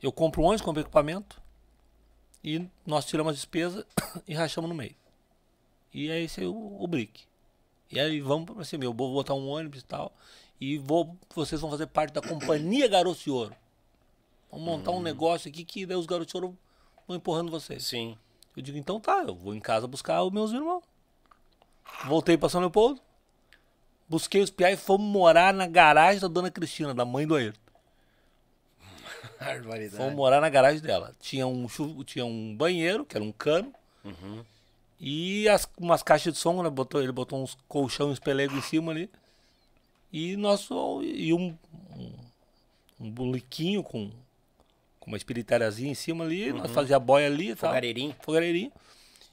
Eu compro um ônibus, compro equipamento, e nós tiramos a despesa e rachamos no meio. E é esse é o, o brick. E aí vamos para cima. meu vou botar um ônibus e tal. E vou, vocês vão fazer parte da companhia Garoto de Ouro. Vamos montar hum. um negócio aqui que daí né, os garotos de ouro vão empurrando vocês. Sim. Eu digo, então tá, eu vou em casa buscar os meus irmãos. Voltei para São Leopoldo. Busquei os piais e fomos morar na garagem da dona Cristina, da mãe do Ayrton. Fomos morar na garagem dela. Tinha um, tinha um banheiro, que era um cano. Uhum. E as, umas caixas de som, né? Botou, ele botou uns colchão, uns em cima ali. E nosso. E um. Um, um buliquinho com, com uma espiritariazinha em cima ali. Uhum. Nós fazia boia ali e tá? tal. Fogareirinho. Fogareirinho.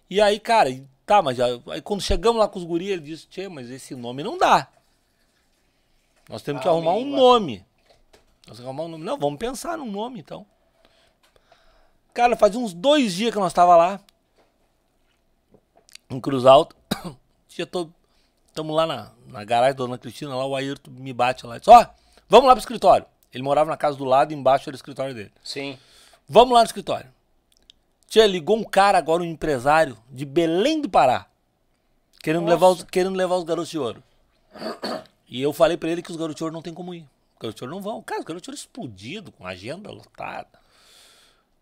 E aí, cara, tá, mas já, aí quando chegamos lá com os guris, ele disse, tchê, mas esse nome não dá. Nós temos que ah, arrumar um nome. Nós temos que arrumar um nome. Não, vamos pensar num nome, então. Cara, fazia uns dois dias que nós tava lá em Cruz alto Já tô, tamo lá na, na garagem da Dona Cristina, lá o Ayrton me bate lá. só ó, oh, vamos lá pro escritório. Ele morava na casa do lado, embaixo era o escritório dele. Sim. Vamos lá no escritório. Tia, ligou um cara agora, um empresário de Belém do Pará, querendo, levar os, querendo levar os garotos de ouro. E eu falei para ele que os garotos de ouro não tem como ir. Os garotos de ouro não vão. Cara, os garotos de ouro explodido, com agenda lotada.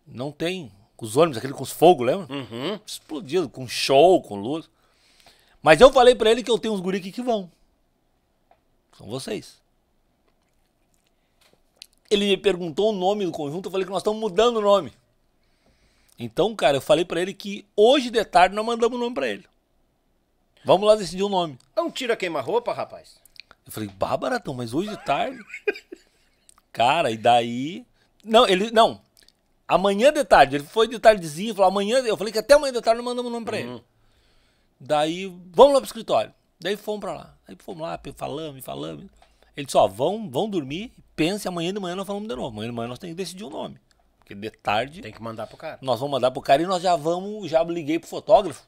Não tem com os ônibus, aquele com os fogo, lembra? Uhum. Explodido, com show, com luz. Mas eu falei para ele que eu tenho uns guri aqui que vão. São vocês. Ele me perguntou o nome do conjunto, eu falei que nós estamos mudando o nome. Então, cara, eu falei para ele que hoje de tarde nós mandamos o nome para ele. Vamos lá decidir o um nome. É um tira queima-roupa, rapaz? Eu falei, bárbaro mas hoje de tarde? cara, e daí... Não, ele... Não, Amanhã de tarde. Ele foi de tardezinho, falou amanhã. Eu falei que até amanhã de tarde não mandamos o nome pra uhum. ele. Daí, vamos lá pro escritório. Daí fomos pra lá. Daí fomos lá, falamos, falamos. Ele disse, ó, vão, vão dormir, pense, amanhã de manhã nós falamos de novo. Amanhã de manhã nós temos que decidir o um nome. Porque de tarde... Tem que mandar pro cara. Nós vamos mandar pro cara e nós já vamos, já liguei pro fotógrafo.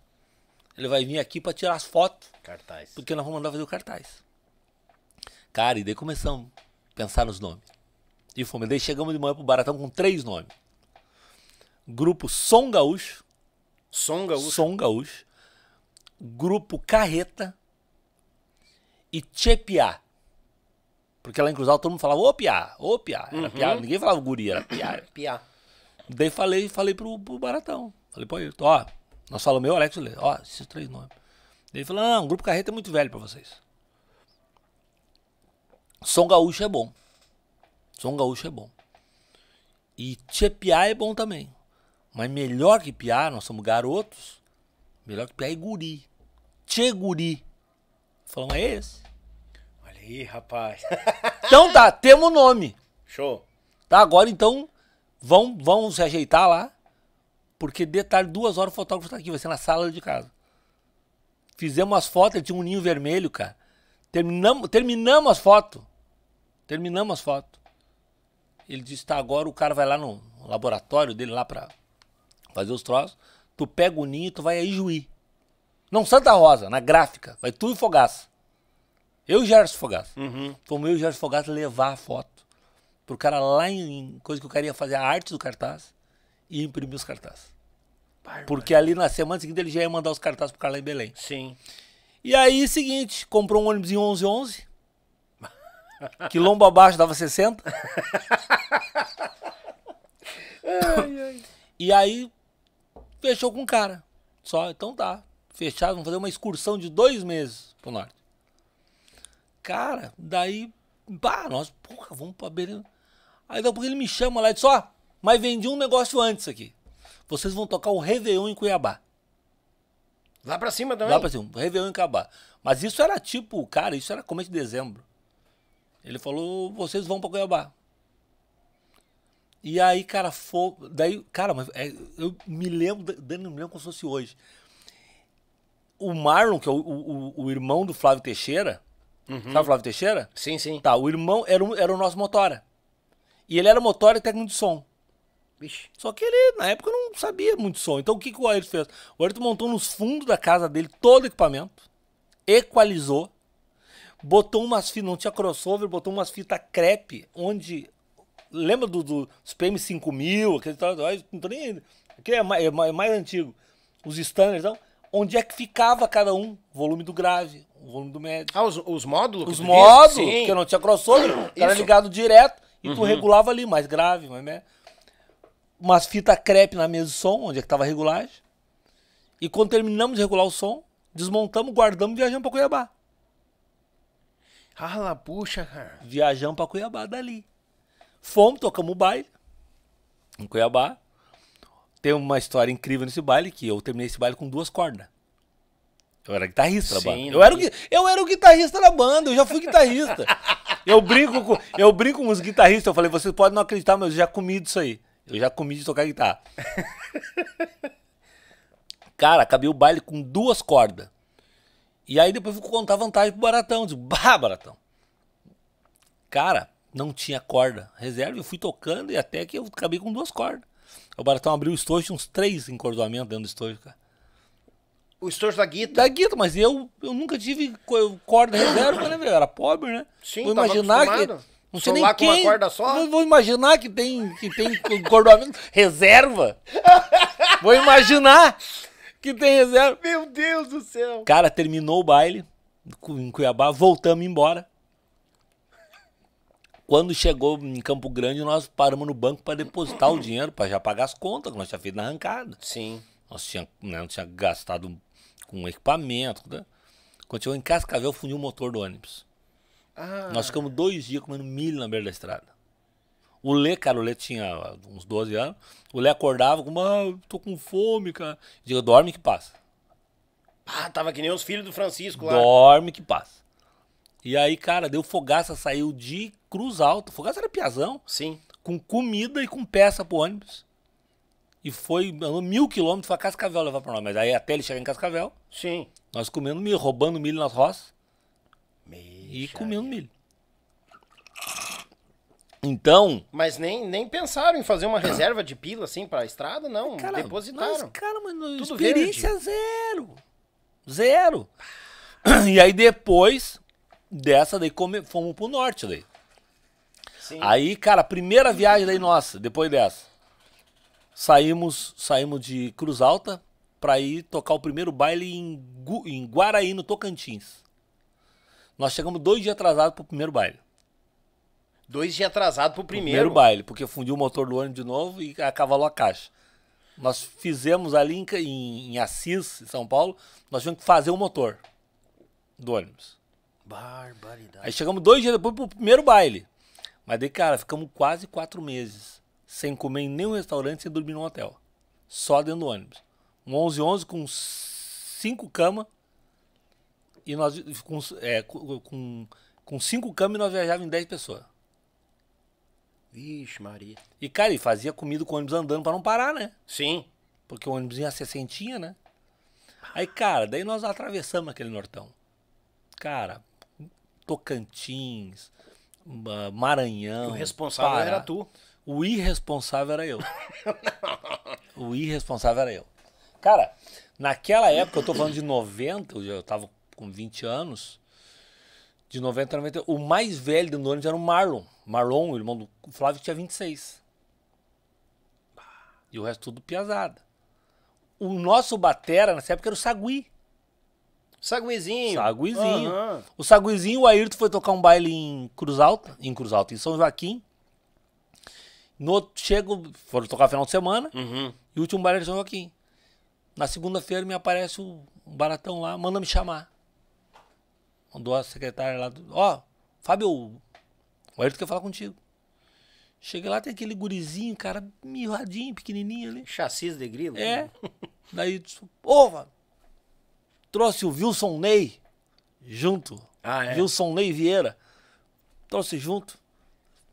Ele vai vir aqui pra tirar as fotos. Cartaz. Porque nós vamos mandar fazer o cartaz. Cara, e daí começamos a pensar nos nomes. E fomos. Daí chegamos de manhã pro Baratão com três nomes grupo Som Gaúcho. Som Gaúcho. Som Gaúcho. Grupo Carreta e Tchepiá. Porque lá em Cruzal todo mundo falava ô piá, ô piá. Era uhum. piá. Ninguém falava guri, era piá. piá. Daí falei, falei pro, pro Baratão. Falei, pô, ele, ó, nós falamos meu, Alex ó, esses três nomes. Daí ele falou, não, o Grupo Carreta é muito velho pra vocês. Som Gaúcho é bom. Som Gaúcho é bom. E Tchepiá é bom também. Mas melhor que piá, nós somos garotos. Melhor que piá é guri. Tchê guri. Falamos, é esse? Olha aí, rapaz. então tá, temos o nome. Show. Tá, agora então, vão, vão se ajeitar lá. Porque detalhe, duas horas o fotógrafo tá aqui, vai ser na sala de casa. Fizemos as fotos, ele tinha um ninho vermelho, cara. Terminamos, terminamos as fotos. Terminamos as fotos. Ele disse, tá, agora o cara vai lá no laboratório dele, lá pra fazer os troços, tu pega o ninho e tu vai a Ijuí. Não, Santa Rosa, na gráfica. Vai tu e Fogaça. Eu e Gerson Fogaça. Uhum. Fomos eu e Gerson Fogaça levar a foto pro cara lá em, coisa que eu queria fazer, a arte do cartaz, e imprimir os cartazes. Porque ali na semana seguinte ele já ia mandar os cartazes pro cara lá em Belém. Sim. E aí, seguinte, comprou um ônibus em 1111. Quilombo abaixo dava 60. ai, ai. E aí Fechou com o cara. Só, então tá. Fechado, vamos fazer uma excursão de dois meses pro norte. Cara, daí, pá, nós, porra, vamos pra beira. Aí daí porque ele me chama lá e diz: ó, mas vendi um negócio antes aqui. Vocês vão tocar o Réveillon em Cuiabá. Lá pra cima também? Lá pra cima, Réveillon em Cuiabá. Mas isso era tipo, cara, isso era começo de dezembro. Ele falou: vocês vão pra Cuiabá. E aí, cara, foi. Daí, cara, mas é, eu me lembro, Dani, me lembro como se fosse hoje. O Marlon, que é o, o, o irmão do Flávio Teixeira, uhum. sabe o Flávio Teixeira? Sim, sim. Tá, o irmão era, era o nosso motora. E ele era motora e técnico de som. Vixe. Só que ele, na época, não sabia muito som. Então, o que, que o Ayrton fez? O Ayrton montou nos fundos da casa dele todo o equipamento, equalizou, botou umas fitas, não tinha crossover, botou umas fitas crepe, onde lembra do, do, dos PM5000, aquele tal, não tô nem ainda. é mais, é, é mais antigo. Os standards, então, onde é que ficava cada um? volume do grave, o volume do médio. Ah, os, os módulos? Os módulos, porque não tinha crossover, era ligado direto e uhum. tu regulava ali, mais grave, mais médio. Umas fita crepe na mesa de som, onde é que tava a regulagem. E quando terminamos de regular o som, desmontamos, guardamos e viajamos pra Cuiabá. Rala, ah, puxa, cara. Viajamos pra Cuiabá dali. Fomos, tocamos o baile em Cuiabá. Tem uma história incrível nesse baile que eu terminei esse baile com duas cordas. Eu era guitarrista Sim, da banda. Eu era, o, eu era o guitarrista da banda, eu já fui guitarrista. eu, brinco com, eu brinco com os guitarristas, eu falei, vocês podem não acreditar, mas eu já comi disso aí. Eu já comi de tocar guitarra. Cara, acabei o baile com duas cordas. E aí depois fui vou contar vantagem pro Baratão. Eu digo, bah, Baratão. Cara, não tinha corda reserva, eu fui tocando e até que eu acabei com duas cordas. O baratão abriu o estojo, tinha uns três encordoamentos dentro do estojo, cara. O estojo da guita? Da guita, mas eu, eu nunca tive corda reserva, né, velho? era pobre, né? Sim, Vou imaginar que. Não sei nem quem. Com uma corda só? Vou imaginar que tem, que tem encordoamento reserva. Vou imaginar que tem reserva. Meu Deus do céu. Cara, terminou o baile em Cuiabá, voltamos embora. Quando chegou em Campo Grande, nós paramos no banco para depositar o dinheiro, para já pagar as contas que nós tínhamos feito na arrancada. Sim. Nós tínhamos, né, tinha gastado com equipamento. Né? Quando chegou em Cascavel, fundiu o motor do ônibus. Ah. Nós ficamos dois dias comendo milho na beira da estrada. O Lê, cara, o Lê tinha uns 12 anos. O Lê acordava com, ah, tô com fome, cara. Diga, dorme que passa. Ah, tava que nem os filhos do Francisco lá. Dorme que passa. E aí, cara, deu Fogaça, saiu de Cruz Alta. Fogaça era piazão. Sim. Com comida e com peça pro ônibus. E foi andou mil quilômetros pra Cascavel levar pra nós. Mas aí até ele chegar em Cascavel. Sim. Nós comendo milho, roubando milho nas roças. Meia e comendo milho. Então. Mas nem, nem pensaram em fazer uma reserva de pila assim pra estrada, não. Cara, Depositaram. Mas, cara, mano, experiência verde. zero. Zero. E aí depois dessa daí come, fomos pro norte daí. Sim. Aí, cara, primeira viagem daí nossa, depois dessa. Saímos, saímos de Cruz Alta para ir tocar o primeiro baile em, Gu, em Guaraí, no Tocantins. Nós chegamos dois dias atrasados pro primeiro baile. Dois dias atrasados pro primeiro. primeiro baile, porque fundiu o motor do ônibus de novo e acavalou a caixa. Nós fizemos ali em, em, em Assis, em São Paulo, nós tivemos que fazer o motor do ônibus. Barbaridade. Aí chegamos dois dias depois pro primeiro baile. Mas daí, cara, ficamos quase quatro meses sem comer em nenhum restaurante, sem dormir num hotel. Só dentro do ônibus. Um 11-11 com cinco camas. E nós. Com, é, com, com cinco camas e nós viajávamos em dez pessoas. Vixe, Maria. E, cara, e fazia comida com o ônibus andando pra não parar, né? Sim. Porque o ônibus ia 60, né? Aí, cara, daí nós atravessamos aquele nortão. Cara, Tocantins, Maranhão. O responsável Pará. era tu. O irresponsável era eu. o irresponsável era eu. Cara, naquela época, eu tô falando de 90, eu tava com 20 anos. De 90 a 90, o mais velho do ônibus era o Marlon. Marlon, o irmão do Flávio, tinha 26. E o resto tudo piazada. O nosso batera nessa época era o Sagui. Saguizinho. Saguizinho. Uhum. O Saguizinho, o Ayrton foi tocar um baile em Cruz Alta, em Cruz Alta, em São Joaquim. No outro, chego, foram tocar final de semana, uhum. e o último baile de São Joaquim. Na segunda-feira me aparece um baratão lá, manda me chamar. Mandou a secretária lá, ó, oh, Fábio, o Ayrton quer falar contigo. Cheguei lá, tem aquele gurizinho, cara, mirradinho, pequenininho ali. Chassis de grilo. É. Né? Daí, ô, oh, Trouxe o Wilson Ney junto. Ah, é? Wilson Ney Vieira. Trouxe junto.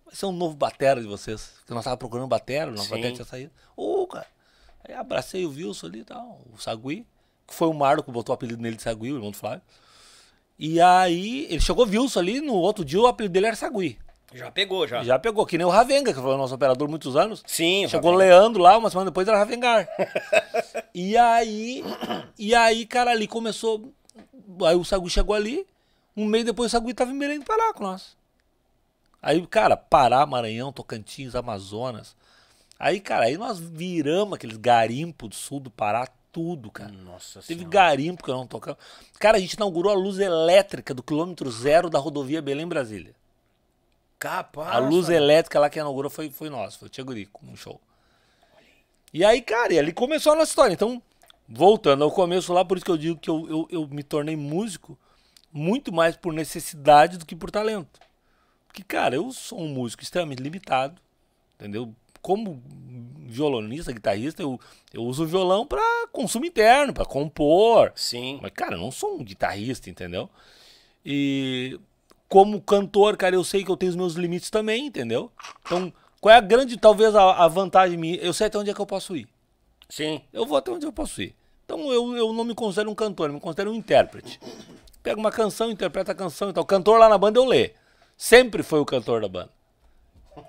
Vai ser um novo batera de vocês. Porque nós tava procurando batera, o nosso batera tinha saído. Ô, oh, cara. Aí abracei o Wilson ali e tal, o Sagui. Que foi o Marco que botou o apelido nele de Sagui, o irmão do Flávio. E aí, ele chegou Wilson ali, no outro dia o apelido dele era Sagui. Já pegou, já. Já pegou, que nem o Ravenga, que foi o nosso operador muitos anos. Sim, Chegou Ravenga. Leandro lá, uma semana depois era Ravengar. e aí, e aí, cara, ali começou. Aí o Sagui chegou ali, um mês depois o Sagui tava em Belém do Pará com nós. Aí, cara, Pará, Maranhão, Tocantins, Amazonas. Aí, cara, aí nós viramos aqueles garimpos do sul do Pará, tudo, cara. Nossa Teve senhora. garimpo que eu não tocava. Cara, a gente inaugurou a luz elétrica do quilômetro zero da rodovia Belém-Brasília. Capaz. A luz elétrica lá que inaugurou foi, foi nossa, foi o Tia Gurico, no show. E aí, cara, e ali começou a nossa história. Então, voltando ao começo lá, por isso que eu digo que eu, eu, eu me tornei músico muito mais por necessidade do que por talento. Porque, cara, eu sou um músico extremamente limitado, entendeu? Como violonista, guitarrista, eu, eu uso o violão para consumo interno, para compor. Sim. Mas, cara, eu não sou um guitarrista, entendeu? E como cantor, cara, eu sei que eu tenho os meus limites também, entendeu? Então, qual é a grande, talvez, a, a vantagem minha? Eu sei até onde é que eu posso ir. Sim. Eu vou até onde eu posso ir. Então, eu, eu não me considero um cantor, eu me considero um intérprete. Pega uma canção, interpreta a canção e tal. Cantor lá na banda eu lê. Sempre foi o cantor da banda.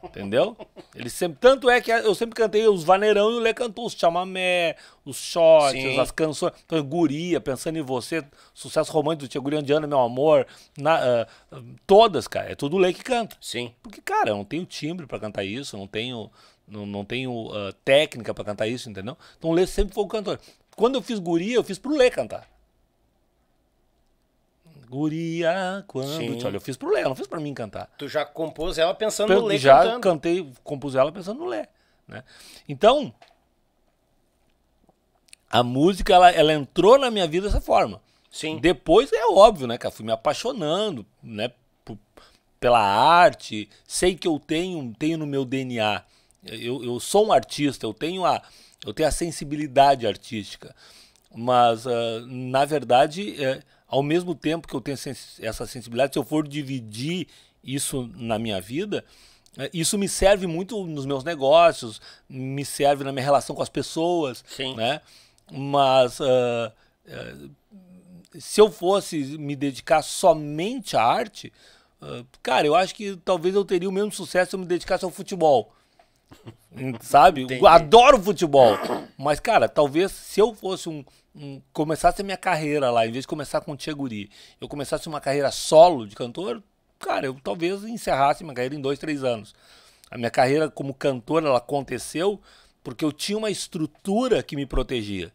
Entendeu? Ele sempre, tanto é que eu sempre cantei os vaneirão e o Lê cantou os chamamé, os shots, Sim. as canções. Então, Guria, pensando em você, sucesso romântico do Tia Guria Andiana, meu amor. Na, uh, todas, cara. É tudo o Lê que canta. Sim. Porque, cara, eu não tenho timbre para cantar isso, não tenho, não, não tenho uh, técnica para cantar isso, entendeu? Então o Lê sempre foi o cantor. Quando eu fiz Guria, eu fiz pro Lê cantar. Guria, quando. Sim. Olha, eu fiz pro Lé, não fiz pra mim cantar. Tu já compôs ela pensando eu, no Lé já cantando. Já cantei, compus ela pensando no Lé. Né? Então, a música, ela, ela entrou na minha vida dessa forma. Sim. Depois é óbvio, né, cara? Fui me apaixonando, né, pela arte. Sei que eu tenho, tenho no meu DNA. Eu, eu sou um artista, eu tenho a, eu tenho a sensibilidade artística. Mas, uh, na verdade, é, ao mesmo tempo que eu tenho essa sensibilidade, se eu for dividir isso na minha vida, eh, isso me serve muito nos meus negócios, me serve na minha relação com as pessoas, Sim. né? Mas uh, se eu fosse me dedicar somente à arte, uh, cara, eu acho que talvez eu teria o mesmo sucesso se eu me dedicasse ao futebol. Sabe? Entendi. Adoro futebol. Mas, cara, talvez se eu fosse um começasse a minha carreira lá, em vez de começar com o Tia eu começasse uma carreira solo de cantor, cara, eu talvez encerrasse minha carreira em dois, três anos. A minha carreira como cantor, ela aconteceu porque eu tinha uma estrutura que me protegia.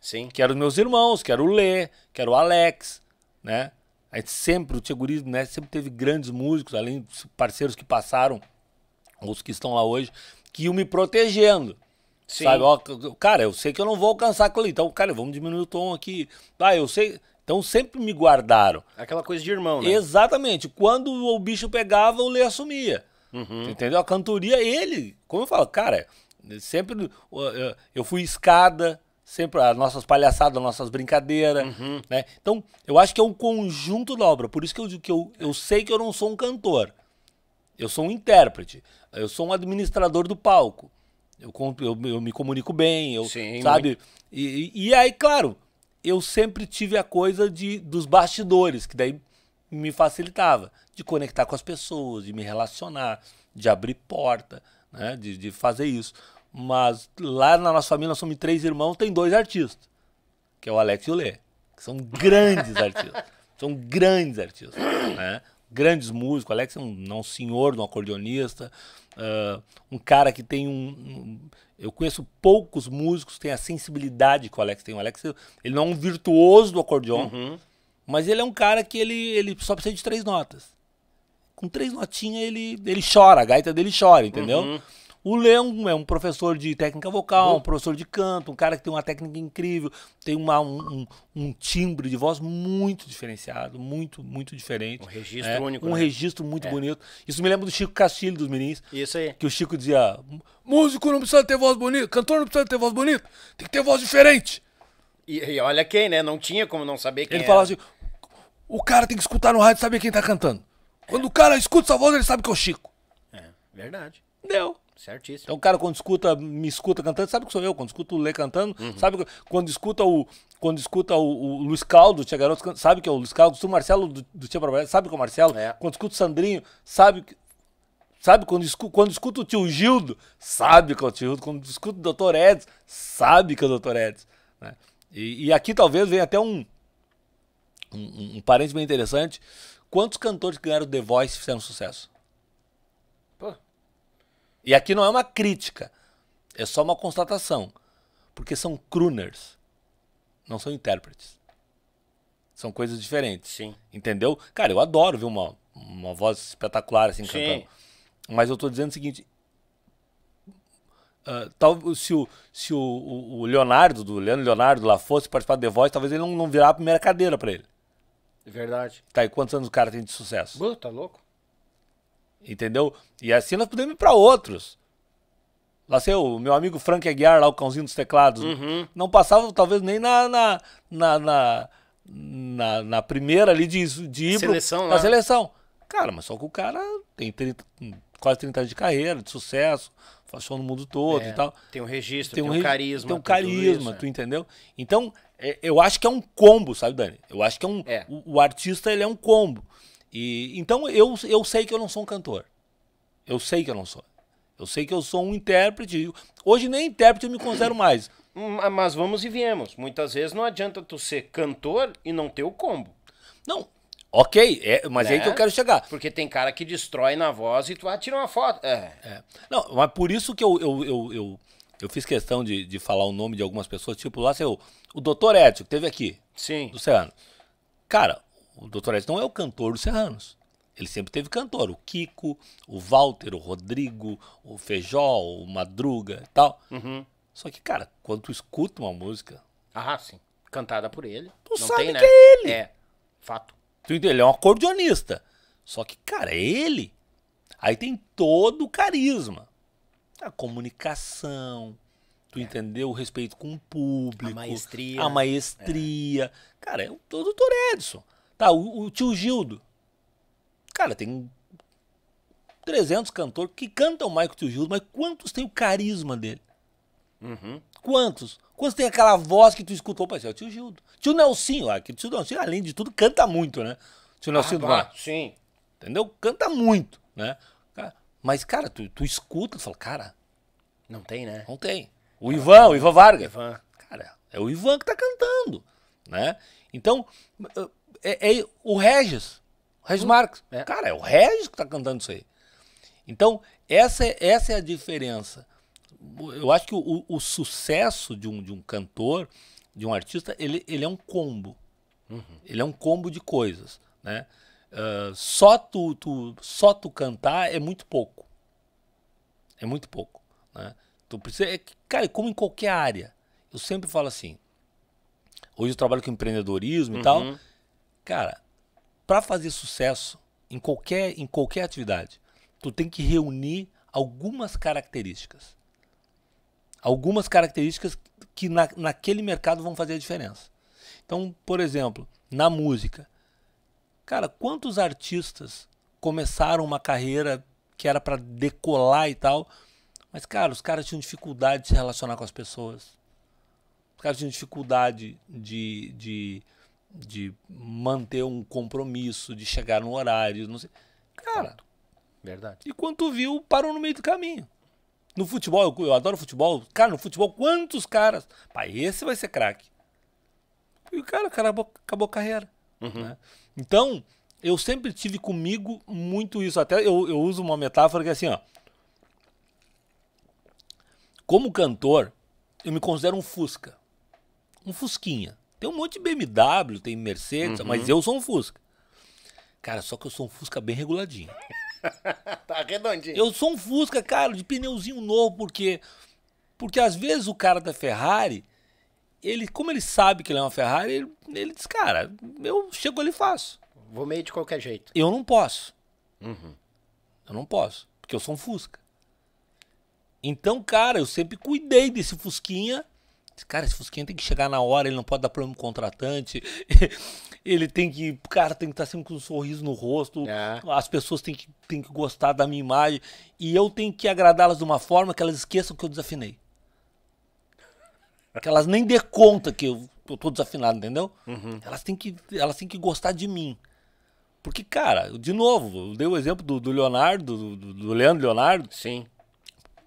Sim. Que eram os meus irmãos, que era o Lê, que era o Alex, né? A gente sempre, o Tchegurismo, né? Sempre teve grandes músicos, além dos parceiros que passaram, ou os que estão lá hoje, que iam me protegendo. Sim. Sabe, ó, cara, eu sei que eu não vou alcançar aquilo ali. Então, cara, vamos diminuir o tom aqui. Ah, eu sei. Então sempre me guardaram. Aquela coisa de irmão, né? Exatamente. Quando o bicho pegava, o Lê assumia. Uhum. Entendeu? A cantoria, ele, como eu falo, cara, sempre eu fui escada, sempre as nossas palhaçadas, nossas brincadeiras, uhum. né? Então, eu acho que é um conjunto da obra. Por isso que eu digo que eu, eu sei que eu não sou um cantor. Eu sou um intérprete. Eu sou um administrador do palco. Eu, eu, eu me comunico bem, eu, Sim, sabe? E, e aí, claro, eu sempre tive a coisa de, dos bastidores, que daí me facilitava de conectar com as pessoas, de me relacionar, de abrir porta, né? de, de fazer isso. Mas lá na nossa família, nós somos três irmãos, tem dois artistas, que é o Alex e o Lê, que são grandes artistas. São grandes artistas, né? Grandes músicos. O Alex é um, um senhor, um acordeonista. Uh, um cara que tem um, um, Eu conheço poucos músicos que têm a sensibilidade que o Alex tem. O Alex, ele não é um virtuoso do acordeon, uhum. mas ele é um cara que ele, ele só precisa de três notas. Com três notinhas ele, ele chora, a gaita dele chora, entendeu? Uhum. O Leão é um professor de técnica vocal, um professor de canto, um cara que tem uma técnica incrível, tem uma, um, um timbre de voz muito diferenciado, muito, muito diferente. Um registro é, único. Um né? registro muito é. bonito. Isso me lembra do Chico Castilho dos Meninos. Isso aí. Que o Chico dizia: músico não precisa ter voz bonita, cantor não precisa ter voz bonita, tem que ter voz diferente. E, e olha quem, né? Não tinha como não saber quem. Ele falava assim: o cara tem que escutar no rádio e saber quem tá cantando. Quando é. o cara escuta sua voz, ele sabe que é o Chico. É, verdade. Deu. Certíssimo. Então o cara quando escuta, me escuta cantando, sabe que sou eu. Quando escuta o Lê cantando, uhum. sabe que, quando escuta o quando escuta o, o Luiz Caldo, Tia Garoto, sabe que é o Luiz Caldo, o Marcelo do, do Tia Barbarella, sabe que é o Marcelo. É. Quando escuta o Sandrinho, sabe que Sabe, quando, escuta quando escuta o tio Gildo, sabe que é o tio Gildo. Quando escuta o doutor Eds, sabe que é o doutor Eds. Né? E, e, aqui talvez venha até um, um, um parênteses bem interessante. Quantos cantores que ganharam The Voice fizeram sucesso? E aqui não é uma crítica, é só uma constatação. Porque são crooners, não são intérpretes. São coisas diferentes. Sim. Entendeu? Cara, eu adoro ver uma, uma voz espetacular assim Sim. cantando. Mas eu estou dizendo o seguinte. Uh, tal, se o, se o, o, Leonardo, do Leandro Leonardo lá fosse participar do The Voice, talvez ele não, não virar a primeira cadeira para ele. verdade. Tá, e quantos anos o cara tem de sucesso? Uh, tá louco? Entendeu? E assim nós podemos ir para outros. Lá sei, o meu amigo Frank Aguiar, lá o cãozinho dos teclados, uhum. não passava talvez nem na, na, na, na na, na, primeira ali de, de ir seleção, pro, na né? seleção. Cara, mas só que o cara tem 30, quase 30 anos de carreira, de sucesso, faz show no mundo todo é, e tal. Tem um registro, tem, um, tem um carisma. Tem um carisma, isso, tu é. entendeu? Então, é, eu acho que é um combo, sabe, Dani? Eu acho que é um. É. O, o, artista, ele é um combo. E, então eu, eu sei que eu não sou um cantor. Eu sei que eu não sou. Eu sei que eu sou um intérprete. Hoje nem intérprete eu me considero mais. Hum, ah, mas vamos e viemos. Muitas vezes não adianta tu ser cantor e não ter o combo. Não, ok, é, mas né? é aí que eu né? quero chegar. Porque tem cara que destrói na voz e tu atira ah, uma foto. É. É. Não, mas por isso que eu, eu, eu, eu, eu fiz questão de, de falar o nome de algumas pessoas, tipo lá, sei, o, o doutor Edson, que teve aqui. Sim. Luciano. Cara, o Dr. Edson não é o cantor dos Serranos. Ele sempre teve cantor, o Kiko, o Walter, o Rodrigo, o Feijó, o Madruga e tal. Uhum. Só que, cara, quando tu escuta uma música. Ah, sim. Cantada por ele. Tu não sabe tem, né? que é ele. É, fato. Tu entende? Ele é um acordeonista. Só que, cara, é ele. Aí tem todo o carisma. A comunicação, Tu é. entendeu? O respeito com o público. A maestria. A maestria. É. Cara, é o doutor Edson. Tá, o, o tio Gildo. Cara, tem 300 cantores que cantam mais que o tio Gildo, mas quantos tem o carisma dele? Uhum. Quantos? Quantos tem aquela voz que tu escutou? Pô, é o tio Gildo. Tio Nelsinho, aqui, tio Nelsinho, além de tudo, canta muito, né? Tio Nelsinho ah, do Mar. Sim. Entendeu? Canta muito, né? Mas, cara, tu, tu escuta, tu fala, cara. Não tem, né? Não tem. O Ivan, o Ivan Vargas. Ivan. Cara, é o Ivan que tá cantando, né? Então, é, é o Regis. O Regis hum, Marques. É. Cara, é o Regis que tá cantando isso aí. Então, essa é, essa é a diferença. Eu acho que o, o sucesso de um, de um cantor, de um artista, ele, ele é um combo. Uhum. Ele é um combo de coisas, né? Uh, só tu, tu só tu cantar é muito pouco. É muito pouco, né? Tu precisa, é, cara, é como em qualquer área. Eu sempre falo assim. Hoje eu trabalho com empreendedorismo uhum. e tal. Uhum. Cara, para fazer sucesso em qualquer, em qualquer atividade, tu tem que reunir algumas características. Algumas características que na, naquele mercado vão fazer a diferença. Então, por exemplo, na música. Cara, quantos artistas começaram uma carreira que era para decolar e tal, mas, cara, os caras tinham dificuldade de se relacionar com as pessoas. Os caras tinham dificuldade de, de de manter um compromisso, de chegar no horário, não sei. Cara, verdade. E quanto viu, parou no meio do caminho. No futebol, eu, eu adoro futebol. Cara, no futebol, quantos caras? Pai, esse vai ser craque. E o cara, cara acabou, acabou a carreira. Uhum. Né? Então, eu sempre tive comigo muito isso. Até eu, eu uso uma metáfora que é assim, ó. Como cantor, eu me considero um fusca. Um fusquinha. Tem um monte de BMW, tem Mercedes, uhum. mas eu sou um Fusca. Cara, só que eu sou um Fusca bem reguladinho. tá redondinho. Eu sou um Fusca, cara, de pneuzinho novo, porque porque às vezes o cara da Ferrari, ele, como ele sabe que ele é uma Ferrari, ele, ele diz, cara, eu chego ali e faço. Vou meio de qualquer jeito. Eu não posso. Uhum. Eu não posso, porque eu sou um Fusca. Então, cara, eu sempre cuidei desse Fusquinha Cara, esse Fusquinha tem que chegar na hora, ele não pode dar problema o contratante. ele tem que. Cara, tem que estar tá sempre com um sorriso no rosto. É. As pessoas têm que, têm que gostar da minha imagem. E eu tenho que agradá-las de uma forma que elas esqueçam que eu desafinei. Que elas nem dê conta que eu, eu tô desafinado, entendeu? Uhum. Elas, têm que, elas têm que gostar de mim. Porque, cara, de novo, eu dei o exemplo do, do Leonardo, do, do Leandro Leonardo. Sim.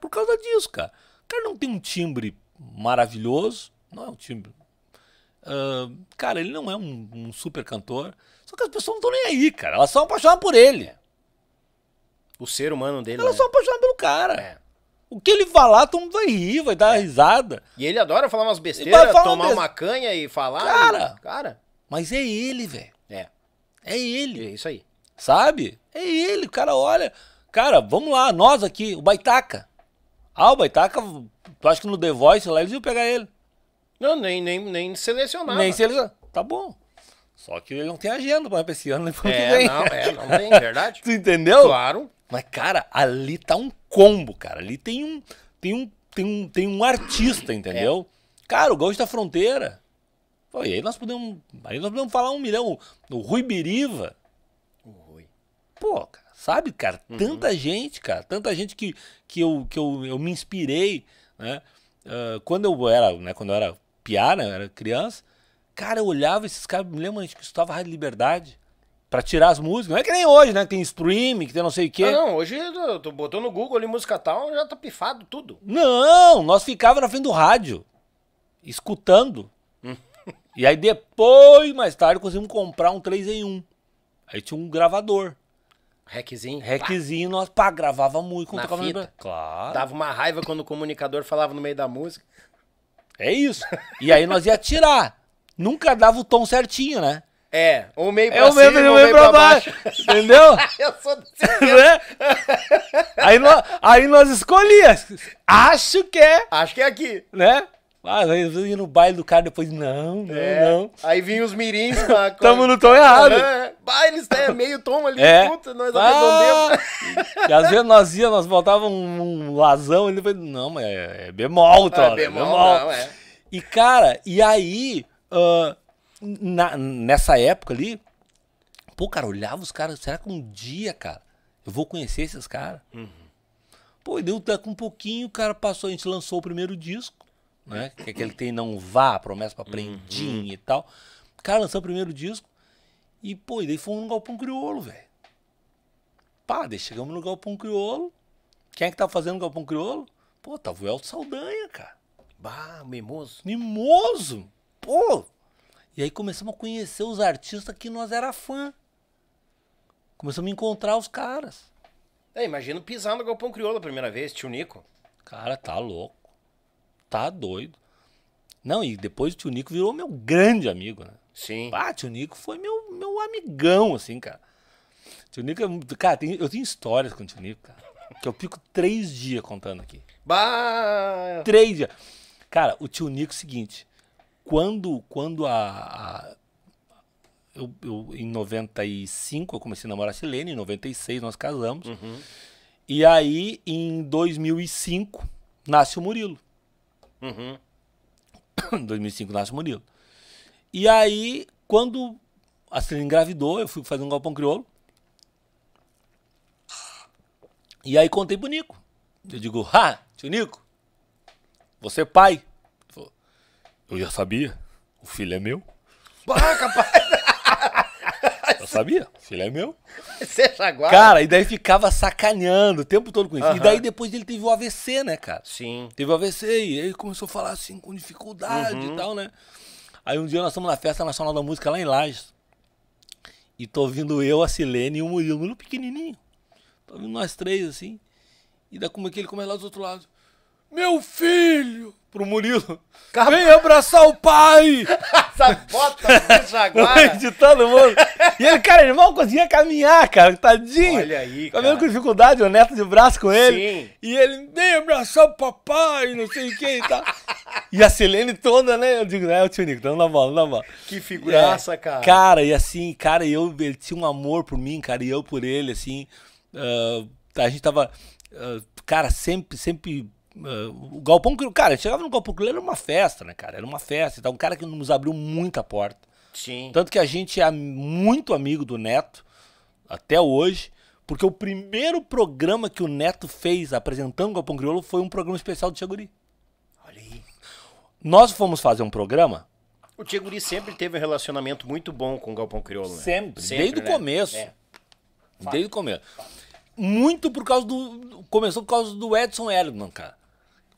Por causa disso, cara. O cara não tem um timbre maravilhoso. Não é um time. Uh, cara, ele não é um, um, super cantor. Só que as pessoas não estão nem aí, cara. Elas são apaixonadas por ele. O ser humano dele. Elas né? são apaixonadas pelo cara. É. O que ele falar, todo mundo vai rir, vai dar é. risada. E ele adora falar umas besteiras, falar tomar uma, uma canha e falar. Cara, e... cara. Mas é ele, velho. É. É ele. É isso aí. Sabe? É ele. O cara olha. Cara, vamos lá, nós aqui, o Baitaca. Ah, o Baitaca, tu acha que no The Voice lá eles iam pegar ele? Não, nem, nem, nem selecionava. Nem selecionava. Tá bom. Só que ele não tem agenda para esse ano, né? é, Não, é, não tem, verdade. tu entendeu? Claro. Mas, cara, ali tá um combo, cara. Ali tem um, tem um, tem um, tem um artista, entendeu? É. Cara, o Gaúcho da Fronteira. Pô, e aí nós podemos, aí nós podemos falar um milhão. O Rui Biriva. O Rui. Pô, cara. Sabe, cara? Uhum. Tanta gente, cara. Tanta gente que, que, eu, que eu, eu me inspirei, né? Uh, quando eu era, né? Quando eu era piada né, era criança, cara, eu olhava esses caras, me lembro, a gente estava Rádio Liberdade para tirar as músicas. Não é que nem hoje, né? Que tem streaming, que tem não sei o quê. Ah, não, hoje tu botou no Google ali música tal, já tá pifado tudo. Não, nós ficava na frente do rádio, escutando. Hum. e aí depois, mais tarde, conseguimos comprar um 3 em 1. Aí tinha um gravador. Hackzinho? Hackzinho, nós pá, gravava muito com Na tocava fita. Claro. Dava uma raiva quando o comunicador falava no meio da música. É isso. E aí nós ia tirar. Nunca dava o tom certinho, né? É, ou meio é pra é, cima, meio, meio, meio pra, pra baixo. baixo. Entendeu? Eu sou né? aí, nós, aí nós escolhia. Acho que é. Acho que é aqui. Né? Ah, às vezes no baile do cara depois, não, não, é. não. Aí vinha os mirins pra... Tamo no tom errado. Uhum. É, Bailes, né? Meio tom ali, é. puta, nós ah. arredondemos. E às vezes nós ia, nós botava um, um lasão, ele depois, não, mas é, é bemol, tá? É bemol, bemol. Não, é. E cara, e aí, uh, na, nessa época ali, pô, cara, olhava os caras, será que um dia, cara, eu vou conhecer esses caras? Uhum. Pô, deu com um pouquinho, o cara passou, a gente lançou o primeiro disco né? Que é aquele tem não vá, promessa pra prendinha uhum. e tal. O cara lançou o primeiro disco e, pô, e daí fomos no Galpão Criolo, velho. Pá, daí chegamos no Galpão Criolo. Quem é que tava tá fazendo o Galpão Criolo? Pô, tava tá o Elton Saldanha, cara. Bah, mimoso. Mimoso! Pô! E aí começamos a conhecer os artistas que nós era fã. Começamos a encontrar os caras. É, imagina pisar no Galpão Crioulo a primeira vez, tio Nico. Cara, tá louco. Tá doido. Não, e depois o tio Nico virou meu grande amigo, né? Sim. Ah, tio Nico foi meu, meu amigão, assim, cara. Tio Nico é muito. Cara, tem, eu tenho histórias com o tio Nico, cara. Que eu fico três dias contando aqui. Bah! Três dias. Cara, o tio Nico é o seguinte. Quando, quando a. a eu, eu, em 95 eu comecei a namorar a Silene, em 96 nós casamos. Uhum. E aí, em 2005, nasce o Murilo. Uhum. 2005 nasce o Murilo. E aí, quando a Celina engravidou, eu fui fazer um galpão crioulo. E aí contei pro Nico. Eu digo, ha, tio Nico, você é pai. Falou, eu já sabia, o filho é meu. Baca, pai sabia. Filho é meu. Você é jaguar? Cara, e daí ficava sacaneando o tempo todo com isso. Uhum. E daí depois ele teve o AVC, né, cara? Sim. Teve o AVC e ele começou a falar assim com dificuldade uhum. e tal, né? Aí um dia nós estamos na Festa Nacional da Música lá em Lages. E tô ouvindo eu, a Silene e o Murilo. Murilo pequenininho. Tô ouvindo nós três, assim. E daí como é que ele começa é lá do outro lado. Meu filho! Pro Murilo. Vem abraçar o pai! Essa bota do jaguar! de todo mundo. E ele, cara, ele mal conseguia caminhar, cara, tadinho. Olha aí, cara. Caminhando com dificuldade, o neto de braço com ele. Sim. E ele, vem abraçar o papai, não sei o que e tal. e a Selene toda, né? Eu digo, né, o tio Nico, dando então, na bola, na bola. Que figuraça, é, cara. Cara, e assim, cara, eu, ele tinha um amor por mim, cara, e eu por ele, assim. Uh, a gente tava, uh, cara, sempre, sempre Uh, o Galpão Crioulo, cara, chegava no Galpão Crioulo, era uma festa, né, cara? Era uma festa. Então, um cara que nos abriu muita porta. Sim. Tanto que a gente é muito amigo do Neto, até hoje, porque o primeiro programa que o Neto fez apresentando o Galpão Crioulo foi um programa especial do Chaguri. Olha aí. Nós fomos fazer um programa. O Chaguri sempre teve um relacionamento muito bom com o Galpão Crioulo, né? Sempre, sempre desde né? o começo. É. Desde o começo. Muito por causa do. Começou por causa do Edson Erdman, cara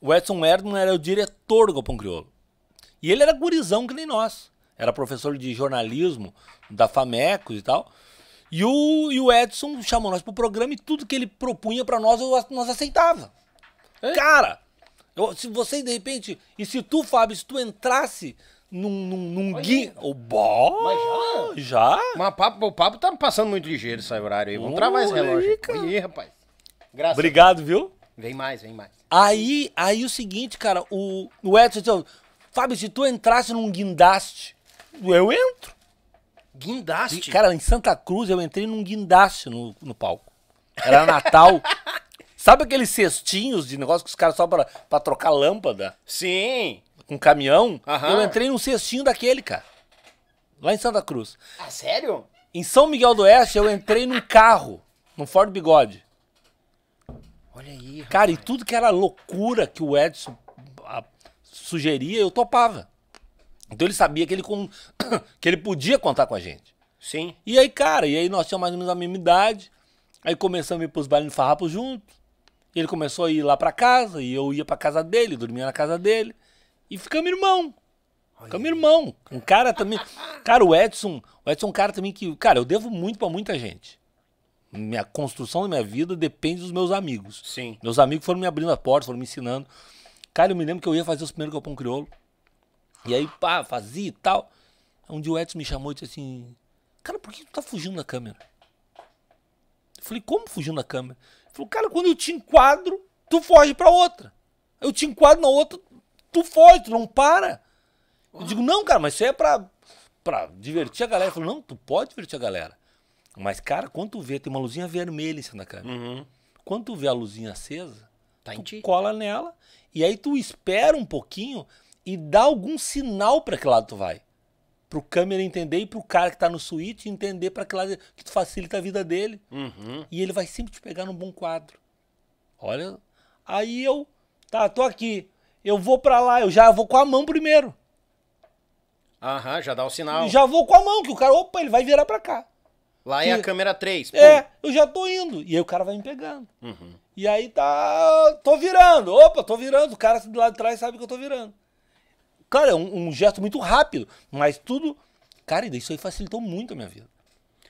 o Edson Erdmann era o diretor do Galpão Crioulo. E ele era gurizão que nem nós. Era professor de jornalismo da Famecos e tal. E o, e o Edson chamou nós pro programa e tudo que ele propunha para nós, eu, nós aceitava. É? Cara, eu, se você de repente. E se tu, Fábio, se tu entrasse num, num, num guia. O oh, bó! Mas já? Já? Mas papo, o papo tá passando muito ligeiro esse horário aí. Vamos travar esse relógio. Aí, rapaz. Graças Obrigado, viu? Vem mais, vem mais. Aí, aí o seguinte, cara, o, o Edson disse, Fábio, se tu entrasse num guindaste, eu entro. Guindaste? E, cara, em Santa Cruz eu entrei num guindaste no, no palco. Era Natal. Sabe aqueles cestinhos de negócio que os caras só pra, pra trocar lâmpada? Sim. Com caminhão? Aham. Eu entrei num cestinho daquele, cara. Lá em Santa Cruz. Ah, sério? Em São Miguel do Oeste eu entrei num carro, num Ford Bigode. Olha aí. Rapaz. Cara, e tudo que era loucura que o Edson ah, sugeria, eu topava. Então ele sabia que ele, com... que ele podia contar com a gente. Sim. E aí, cara, e aí nós tínhamos mais ou menos a mesma idade. Aí começamos a ir pros bailes de farrapo juntos. Ele começou a ir lá pra casa, e eu ia pra casa dele, dormia na casa dele. E ficamos irmão. Ficamos irmão. Um cara também. Cara, o Edson. O Edson é um cara também que. Cara, eu devo muito pra muita gente. Minha construção da minha vida depende dos meus amigos. Sim. Meus amigos foram me abrindo a porta, foram me ensinando. Cara, eu me lembro que eu ia fazer os primeiros galpão crioulo. E aí, pá, fazia e tal. Um dia o Edson me chamou e disse assim: Cara, por que tu tá fugindo da câmera? Eu falei: Como fugindo da câmera? Ele falou: Cara, quando eu te enquadro, tu foge pra outra. Eu te enquadro na outra, tu foge, tu não para. Eu digo: Não, cara, mas isso é pra, pra divertir a galera. Ele falou: Não, tu pode divertir a galera. Mas, cara, quando tu vê, tem uma luzinha vermelha em cima da câmera. Uhum. Quando tu vê a luzinha acesa, tá tu ti. cola nela e aí tu espera um pouquinho e dá algum sinal para que lado tu vai. Pro câmera entender e pro cara que tá no suíte entender para que lado que tu facilita a vida dele. Uhum. E ele vai sempre te pegar num bom quadro. Olha, aí eu, tá, tô aqui. Eu vou para lá, eu já vou com a mão primeiro. Aham, já dá o sinal. Já vou com a mão, que o cara, opa, ele vai virar para cá. Lá é que... é a câmera 3. É, eu já tô indo. E aí o cara vai me pegando. Uhum. E aí tá. Tô virando. Opa, tô virando. O cara do lado de trás sabe que eu tô virando. Cara, é um, um gesto muito rápido. Mas tudo. Cara, isso aí facilitou muito a minha vida.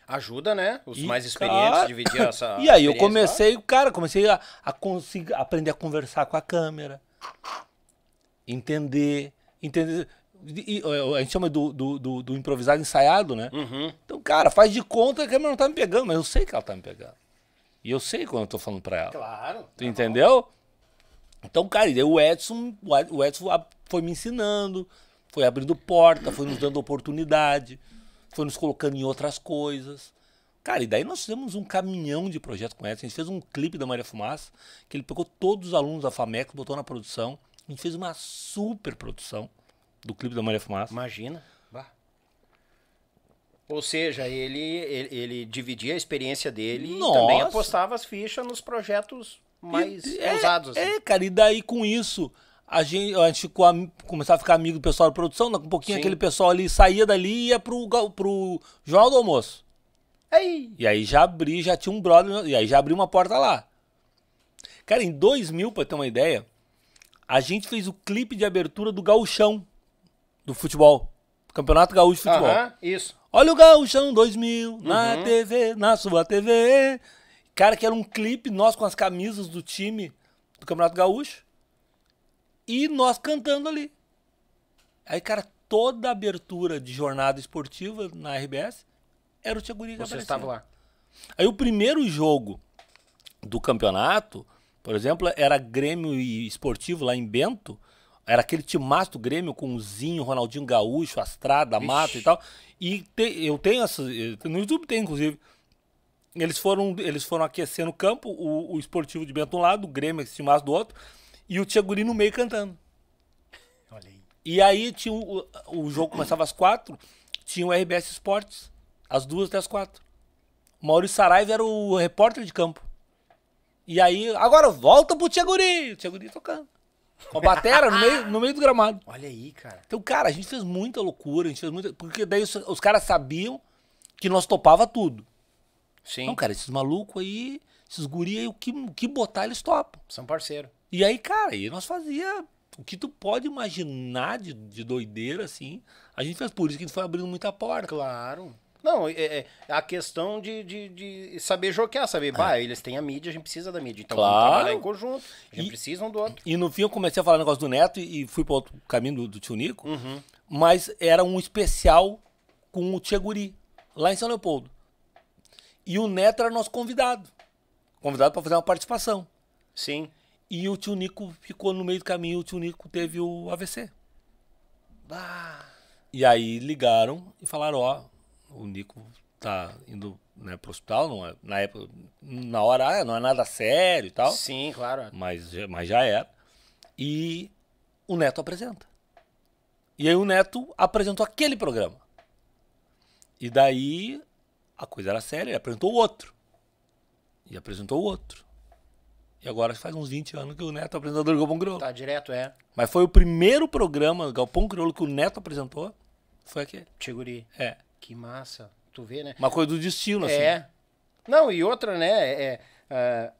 Ajuda, né? Os e, mais experientes cara... dividir essa. E aí eu comecei, lá. cara, comecei a, a conseguir aprender a conversar com a câmera. Entender. Entender a gente chama do, do, do, do improvisado ensaiado, né? Uhum. Então, cara, faz de conta que a câmera não tá me pegando, mas eu sei que ela tá me pegando. E eu sei quando eu tô falando pra ela. Claro. tá entendeu? Bom. Então, cara, e o Edson, o Edson foi me ensinando, foi abrindo porta, foi nos dando oportunidade, foi nos colocando em outras coisas. Cara, e daí nós fizemos um caminhão de projeto com Edson. A gente fez um clipe da Maria Fumaça, que ele pegou todos os alunos da FAMEC, botou na produção. A gente fez uma super produção do clipe da Maria Fumaça. Imagina. Bah. Ou seja, ele, ele, ele, dividia a experiência dele Nossa. e também apostava as fichas nos projetos mais e, é, ousados. É, assim. é, cara, e daí com isso, a gente, a gente ficou, começava a ficar amigo do pessoal da produção, um pouquinho Sim. aquele pessoal ali saía dali e ia pro, pro Jornal do Almoço. Aí. E aí já abri, já tinha um brother, e aí já abri uma porta lá. Cara, em 2000, pra ter uma ideia, a gente fez o clipe de abertura do Gauchão do futebol. Campeonato Gaúcho de Futebol. Aham, isso. Olha o Gaúchão 2000 uhum. na Uhum. TV, na sua TV. Cara, que era um clipe, nós com as camisas do time do Campeonato Gaúcho. E nós cantando ali. Aí, cara, toda a abertura de jornada esportiva na RBS era o Tiaguri. que Você estava lá. Aí o primeiro jogo do campeonato, por exemplo, era Grêmio e Esportivo lá em Bento. Era aquele timaço do Grêmio com o Zinho, Ronaldinho Gaúcho, Astrada, Mato e tal. E te, eu tenho essas. Eh, no YouTube tem, inclusive. Eles foram, eles foram aquecendo o campo, o, o esportivo de Bento um lado, o Grêmio, esse timaço do outro, e o Tiaguri no meio cantando. Olha aí. E aí tinha o, o jogo começava às quatro, tinha o RBS Esportes, às duas até às quatro. O Maurício Saraiva era o repórter de campo. E aí, agora volta pro Tiaguri, o Tiaguri tocando com batera no meio, no meio do gramado. Olha aí, cara. Então, cara, a gente fez muita loucura, a gente fez muita. Porque daí os, os caras sabiam que nós topava tudo. Sim. então cara, esses malucos aí, esses guri aí, o que, o que botar eles topam. São parceiro. E aí, cara, e nós fazia o que tu pode imaginar de, de doideira, assim. A gente fez por isso que a gente foi abrindo muita porta. Claro. Não, é, é a questão de, de, de, saber jogar, saber, é. bah, eles têm a mídia, a gente precisa da mídia. Então claro. vamos trabalhar em conjunto, a gente e, precisa um do outro. E no fim eu comecei a falar negócio do Neto e, fui para outro caminho do, do tio Nico, uhum. mas era um especial com o Tcheguri, Guri, lá em São Leopoldo. E o Neto era nosso convidado. Convidado para fazer uma participação. Sim. E o tio Nico ficou no meio do caminho, o tio Nico teve o AVC. bah E aí ligaram e falaram, ó, o Nico tá indo né, pro hospital, não é, na época, na hora ah, não é nada sério e tal. Sim, claro. Mas, mas já era. E o Neto apresenta. E aí o Neto apresentou aquele programa. E daí a coisa era séria, ele apresentou o outro. E apresentou o outro. E agora faz uns 20 anos que o Neto é apresentador do Galpão Crioulo. Tá direto, é. Mas foi o primeiro programa do Galpão Crioulo que o Neto apresentou, foi aquele. Tiguri. É que massa. Tu vê, né? Uma coisa do destino, assim. É. Não, e outra, né? É, é,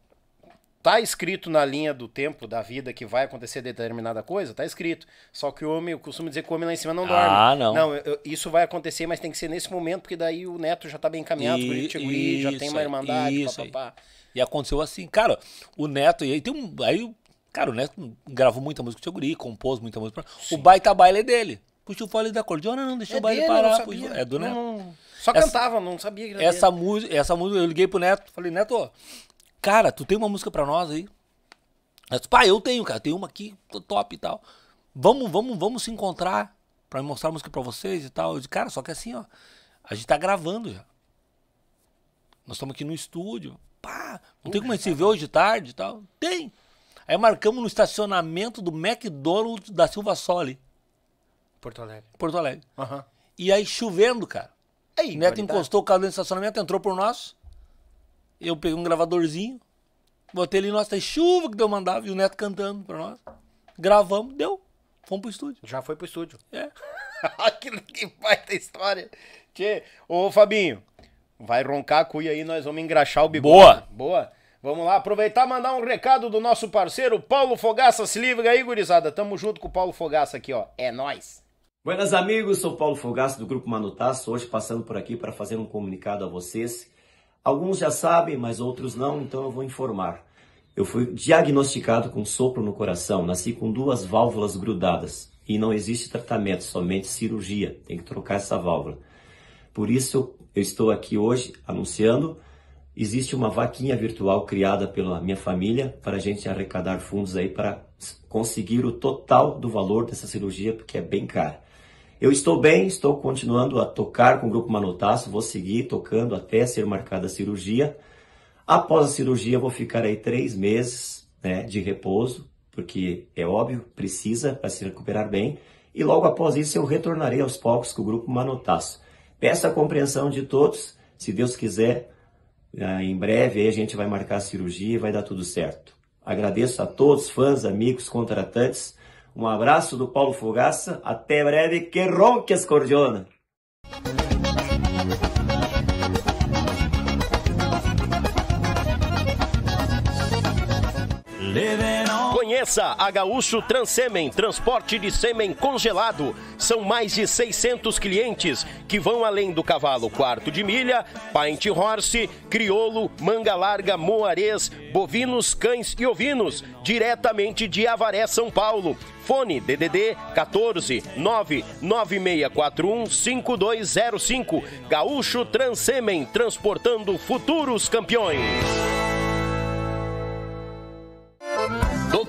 tá escrito na linha do tempo da vida que vai acontecer determinada coisa, tá escrito. Só que o homem, eu costumo dizer que o homem lá em cima não dorme. Ah, não. Não, eu, isso vai acontecer, mas tem que ser nesse momento, porque daí o neto já tá bem encaminhado, e, o guri, já tem uma irmandade, isso E aconteceu assim, cara, o neto, e aí tem um. Aí, cara, o neto gravou muita música do Tio Guri, compôs muita música. Sim. O baita baile é dele. Puxou o fole da cordiona, não deixou é o baile dele, parar. É do Neto. Não... Só essa... cantava, não sabia que era essa música, essa música, eu liguei pro Neto, falei, Neto, cara, tu tem uma música pra nós aí? Eu disse, pá, eu tenho, cara, tem uma aqui, top e tal. Vamos, vamos, vamos se encontrar pra mostrar a música pra vocês e tal. Eu disse, cara, só que assim, ó, a gente tá gravando já. Nós estamos aqui no estúdio. Pá, não tem como a gente se ver hoje de tarde e tal? Tem. Aí marcamos no estacionamento do McDonald's da Silva Soli. Porto Alegre. Porto Alegre. Uhum. E aí chovendo, cara. Aí, Neto encostou o carro dentro do estacionamento, entrou por nós. Eu peguei um gravadorzinho, botei ele, nossa, chuva que deu mandava, e o Neto cantando pra nós. Gravamos, deu. Fomos pro estúdio. Já foi pro estúdio. É. Aquilo que faz da história. Tchê, ô Fabinho, vai roncar a cuia aí, nós vamos engraxar o bigode. Boa! Boa! Vamos lá, aproveitar e mandar um recado do nosso parceiro Paulo Fogaça. Se liga aí, gurizada. Tamo junto com o Paulo Fogaça aqui, ó. É nós. Buenas amigos, sou Paulo Fogaço do Grupo Manutaço, hoje passando por aqui para fazer um comunicado a vocês. Alguns já sabem, mas outros não, então eu vou informar. Eu fui diagnosticado com sopro no coração, nasci com duas válvulas grudadas e não existe tratamento, somente cirurgia, tem que trocar essa válvula. Por isso eu estou aqui hoje anunciando, existe uma vaquinha virtual criada pela minha família para a gente arrecadar fundos aí para conseguir o total do valor dessa cirurgia, porque é bem cara. Eu estou bem, estou continuando a tocar com o grupo Manotaço, vou seguir tocando até ser marcada a cirurgia. Após a cirurgia, vou ficar aí três meses né, de repouso, porque é óbvio, precisa para se recuperar bem. E logo após isso, eu retornarei aos palcos com o grupo Manotaço. Peço a compreensão de todos, se Deus quiser, ah, em breve a gente vai marcar a cirurgia e vai dar tudo certo. Agradeço a todos, fãs, amigos, contratantes um abraço do Paulo Fogaça, até breve, que ronque as cordiona! Living Conheça a Gaúcho Transsemen, transporte de sêmen congelado. São mais de 600 clientes que vão além do cavalo quarto de milha, Paint horse, criolo, manga larga, moarês, bovinos, cães e ovinos, diretamente de Avaré, São Paulo. Fone DDD 14 99641 5205. Gaúcho Transsemen, transportando futuros campeões.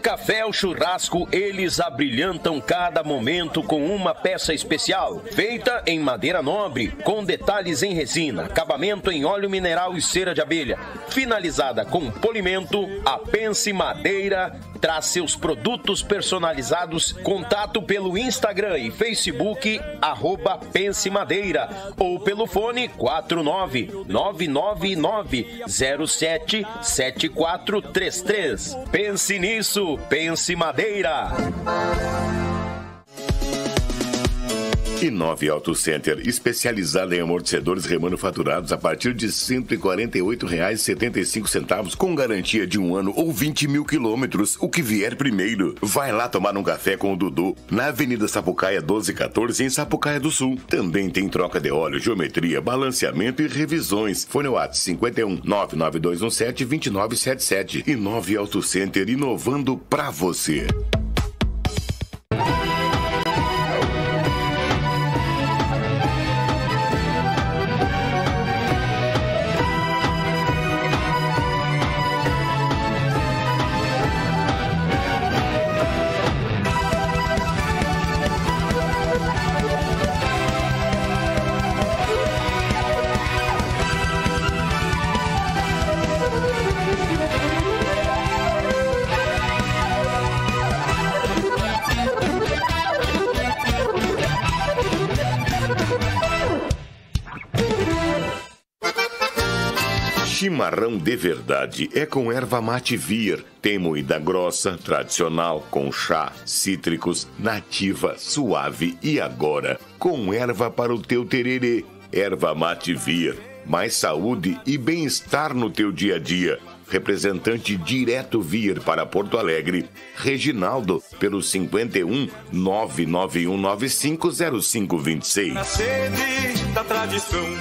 café ao churrasco, eles abrilhantam cada momento com uma peça especial, feita em madeira nobre, com detalhes em resina, acabamento em óleo mineral e cera de abelha, finalizada com polimento, a Pense Madeira traz seus produtos personalizados. Contato pelo Instagram e Facebook, arroba Pense Madeira, ou pelo fone 49999077433. Pense nisso! Pense Madeira. E 9 Auto Center, especializada em amortecedores remanufaturados a partir de R$ 148,75, com garantia de um ano ou 20 mil quilômetros, o que vier primeiro. Vai lá tomar um café com o Dudu, na Avenida Sapucaia 1214, em Sapucaia do Sul. Também tem troca de óleo, geometria, balanceamento e revisões. Fone WhatsApp 51 99217 2977 e 9 Auto Center, inovando pra você. de verdade é com erva mate vir. Tem moída grossa, tradicional, com chá, cítricos, nativa, suave e agora com erva para o teu tererê. Erva mate vir. Mais saúde e bem-estar no teu dia a dia representante direto vir para Porto Alegre, Reginaldo, pelo 51 991950526. Na sede da tradição.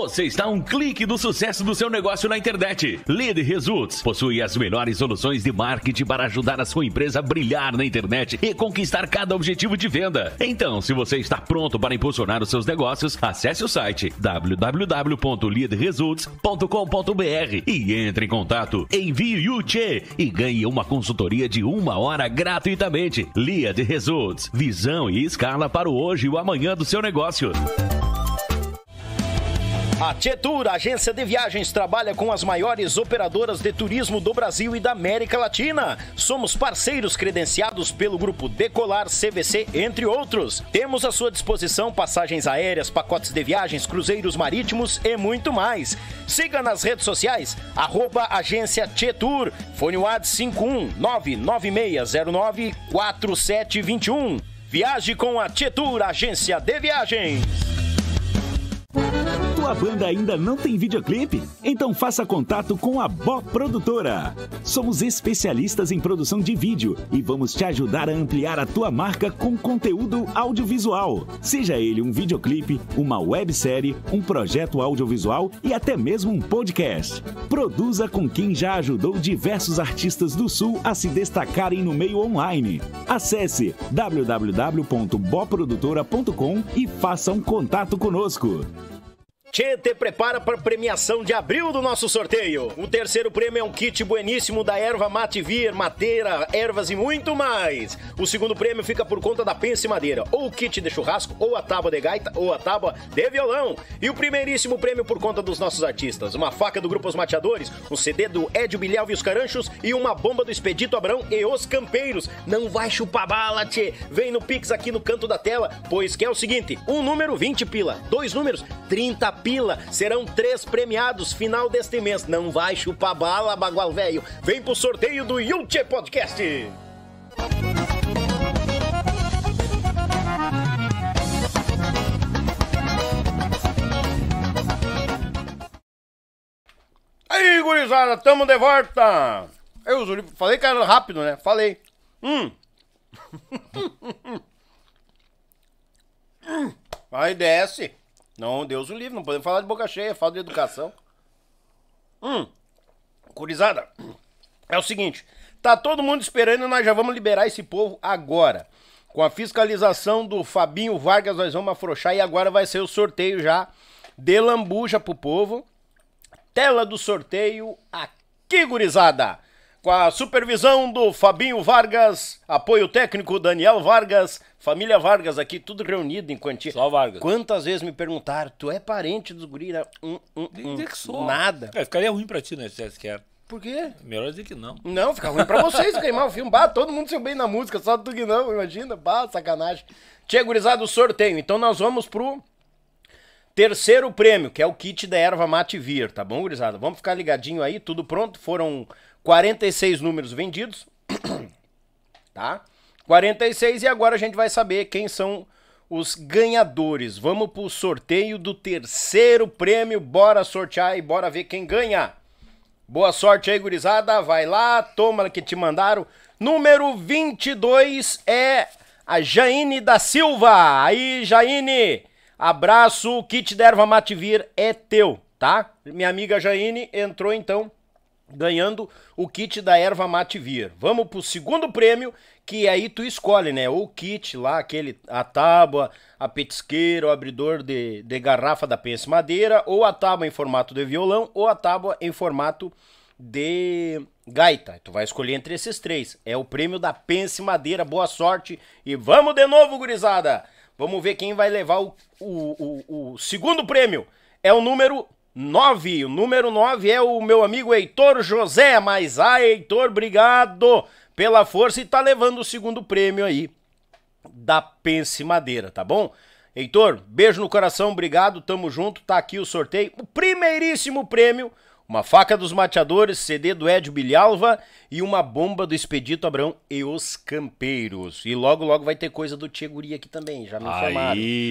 Você está um clique do sucesso do seu negócio na internet. Lead Results possui as melhores soluções de marketing para ajudar a sua empresa a brilhar na internet e conquistar cada objetivo de venda. Então, se você está pronto para impulsionar os seus negócios, acesse o site www.leadresults.com.br e entre em contato. Envie o Tchê e ganhe uma consultoria de uma hora gratuitamente. Lead Results, visão e escala para o hoje e o amanhã do seu negócio. A Tietur, agência de viagens, trabalha com as maiores operadoras de turismo do Brasil e da América Latina. Somos parceiros credenciados pelo grupo Decolar, CVC, entre outros. Temos à sua disposição passagens aéreas, pacotes de viagens, cruzeiros marítimos e muito mais. Siga nas redes sociais, arroba agência Tietur, fone WAD 51 51996094721. Viaje com a Tietur, agência de viagens. Sua banda ainda não tem videoclipe? Então faça contato com a Bó Produtora. Somos especialistas em produção de vídeo e vamos te ajudar a ampliar a tua marca com conteúdo audiovisual. Seja ele um videoclipe, uma websérie, um projeto audiovisual e até mesmo um podcast. Produza com quem já ajudou diversos artistas do Sul a se destacarem no meio online. Acesse www.boprodutora.com e faça um contato conosco. Tietê prepara para premiação de abril do nosso sorteio. O terceiro prêmio é um kit bueníssimo da erva mate vir, mateira, ervas e muito mais. O segundo prêmio fica por conta da pence madeira, ou o kit de churrasco, ou a tábua de gaita, ou a tábua de violão. E o primeiríssimo prêmio por conta dos nossos artistas, uma faca do Grupo Os Mateadores, um CD do Edio Bilhão e os Caranchos e uma bomba do Expedito Abrão e os Campeiros. Não vai chupar bala, tchê. Vem no Pix aqui no canto da tela, pois que é o seguinte, um número 20 pila, dois números 30 pila pila. Serão três premiados final deste mês. Não vai chupar bala, bagual velho. Vem pro sorteio do Yulche Podcast. Aí, gurizada, tamo de volta. Eu, falei que era rápido, né? Falei. Hum. Vai, desce. Não, Deus o livre, não podemos falar de boca cheia, falta de educação. Hum, curizada, é o seguinte, tá todo mundo esperando e nós já vamos liberar esse povo agora. Com a fiscalização do Fabinho Vargas, nós vamos afrouxar e agora vai ser o sorteio já de lambuja pro povo. Tela do sorteio aqui, gurizada com a supervisão do Fabinho Vargas, apoio técnico Daniel Vargas, família Vargas aqui, tudo reunido em quantia. Só Vargas. Quantas vezes me perguntaram, tu é parente dos gurira? Né? Um, um, um. Que sou. Nada. É, ficaria ruim pra ti, né, se que era. É. Por quê? Melhor dizer que não. Não, fica ruim pra vocês queimar o filme. Bah, todo mundo se bem na música, só tu que não, imagina. Bah, sacanagem. Tinha gurizado o sorteio, então nós vamos pro... Terceiro prêmio, que é o kit da erva mate vir, tá bom, gurizada? Vamos ficar ligadinho aí, tudo pronto? Foram 46 números vendidos, tá? 46 e agora a gente vai saber quem são os ganhadores. Vamos pro sorteio do terceiro prêmio. Bora sortear e bora ver quem ganha. Boa sorte aí, gurizada. Vai lá, toma que te mandaram. Número 22 é a Jaine da Silva. Aí, Jaine, abraço. O kit derva Matvir mativir é teu, tá? Minha amiga Jaine entrou então ganhando o kit da erva vir. Vamos pro segundo prêmio, que aí tu escolhe, né? Ou o kit lá, aquele, a tábua, a petisqueira, o abridor de, de garrafa da pence Madeira, ou a tábua em formato de violão, ou a tábua em formato de gaita. Tu vai escolher entre esses três. É o prêmio da Pense Madeira. Boa sorte e vamos de novo, gurizada! Vamos ver quem vai levar o, o, o, o segundo prêmio. É o número 9. O número 9 é o meu amigo Heitor José. Mas, a ah, Heitor, obrigado pela força e tá levando o segundo prêmio aí da Pense Madeira, tá bom? Heitor, beijo no coração, obrigado, tamo junto, tá aqui o sorteio. O primeiríssimo prêmio uma faca dos mateadores, CD do Edio Bilhalva e uma bomba do Expedito Abrão e os Campeiros. E logo, logo vai ter coisa do Tia aqui também, já me Aí.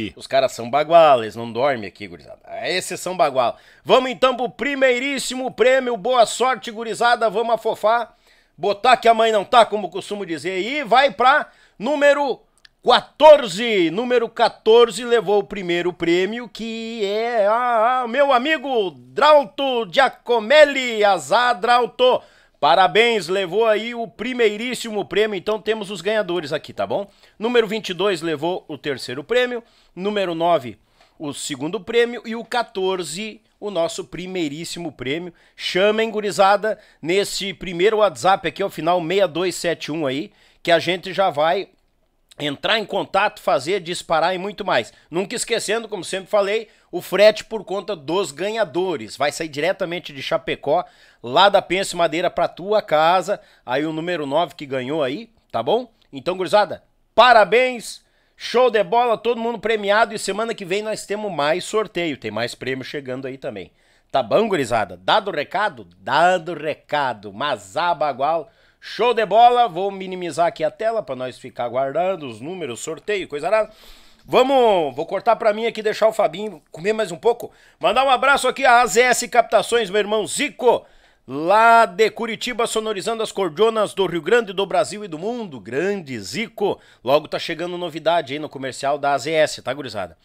informaram. Os caras são baguales, não dormem aqui, gurizada. Esses são bagual Vamos então pro primeiríssimo prêmio, boa sorte, gurizada, vamos afofar. Botar que a mãe não tá, como costumo dizer, e vai pra número 14, número 14 levou o primeiro prêmio, que é o ah, ah, meu amigo Drauto Giacomelli. Azar, Drauto. Parabéns, levou aí o primeiríssimo prêmio. Então temos os ganhadores aqui, tá bom? Número 22 levou o terceiro prêmio. Número 9, o segundo prêmio. E o 14, o nosso primeiríssimo prêmio. Chamem, gurizada, nesse primeiro WhatsApp aqui, ao final 6271 aí, que a gente já vai entrar em contato, fazer, disparar e muito mais. Nunca esquecendo, como sempre falei, o frete por conta dos ganhadores. Vai sair diretamente de Chapecó, lá da Pense Madeira para tua casa. Aí o número 9 que ganhou aí, tá bom? Então, gurizada, parabéns! Show de bola, todo mundo premiado e semana que vem nós temos mais sorteio, tem mais prêmio chegando aí também. Tá bom, gurizada? Dado o recado? Dado o recado. Mazabagual Show de bola, vou minimizar aqui a tela para nós ficar guardando os números, sorteio, coisa nada. Vamos, vou cortar para mim aqui, deixar o Fabinho comer mais um pouco. Mandar um abraço aqui a AZS Captações, meu irmão Zico, lá de Curitiba, sonorizando as cordonas do Rio Grande, do Brasil e do mundo. Grande Zico. Logo tá chegando novidade aí no comercial da AZS, tá gurizada?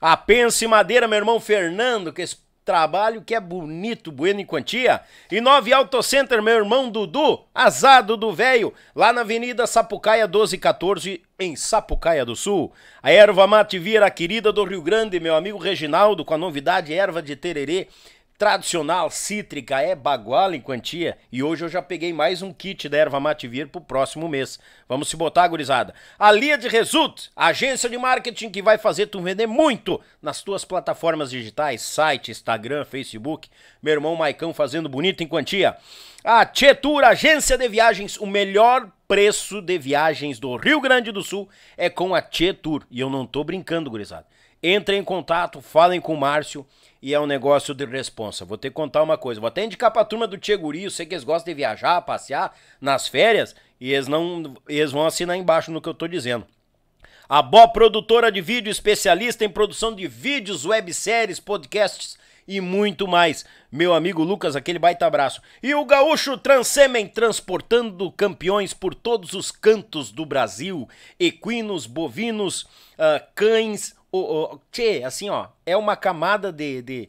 A Pense Madeira, meu irmão Fernando, que esse Trabalho que é bonito, bueno em quantia. E Nove Auto Center, meu irmão Dudu, azado do velho, lá na Avenida Sapucaia 1214, em Sapucaia do Sul. A erva mate vira querida do Rio Grande, meu amigo Reginaldo, com a novidade erva de tererê tradicional, cítrica, é baguala em quantia. E hoje eu já peguei mais um kit da erva mate vir pro próximo mês. Vamos se botar, gurizada. A Lia de Result, agência de marketing que vai fazer tu vender muito nas tuas plataformas digitais, site, Instagram, Facebook. Meu irmão Maicão fazendo bonito em quantia. A Tietur, agência de viagens, o melhor preço de viagens do Rio Grande do Sul é com a Tietur. E eu não tô brincando, gurizada. Entrem em contato, falem com o Márcio e é um negócio de responsa. Vou ter que contar uma coisa, vou até indicar pra turma do Tcheguri. eu sei que eles gostam de viajar, passear nas férias, e eles não, eles vão assinar embaixo no que eu tô dizendo. A Bó produtora de vídeo, especialista em produção de vídeos, webséries, podcasts e muito mais. Meu amigo Lucas, aquele baita abraço. E o gaúcho Transsemen transportando campeões por todos os cantos do Brasil: equinos, bovinos, uh, cães, o, o, tchê, assim, ó, é uma camada de, de,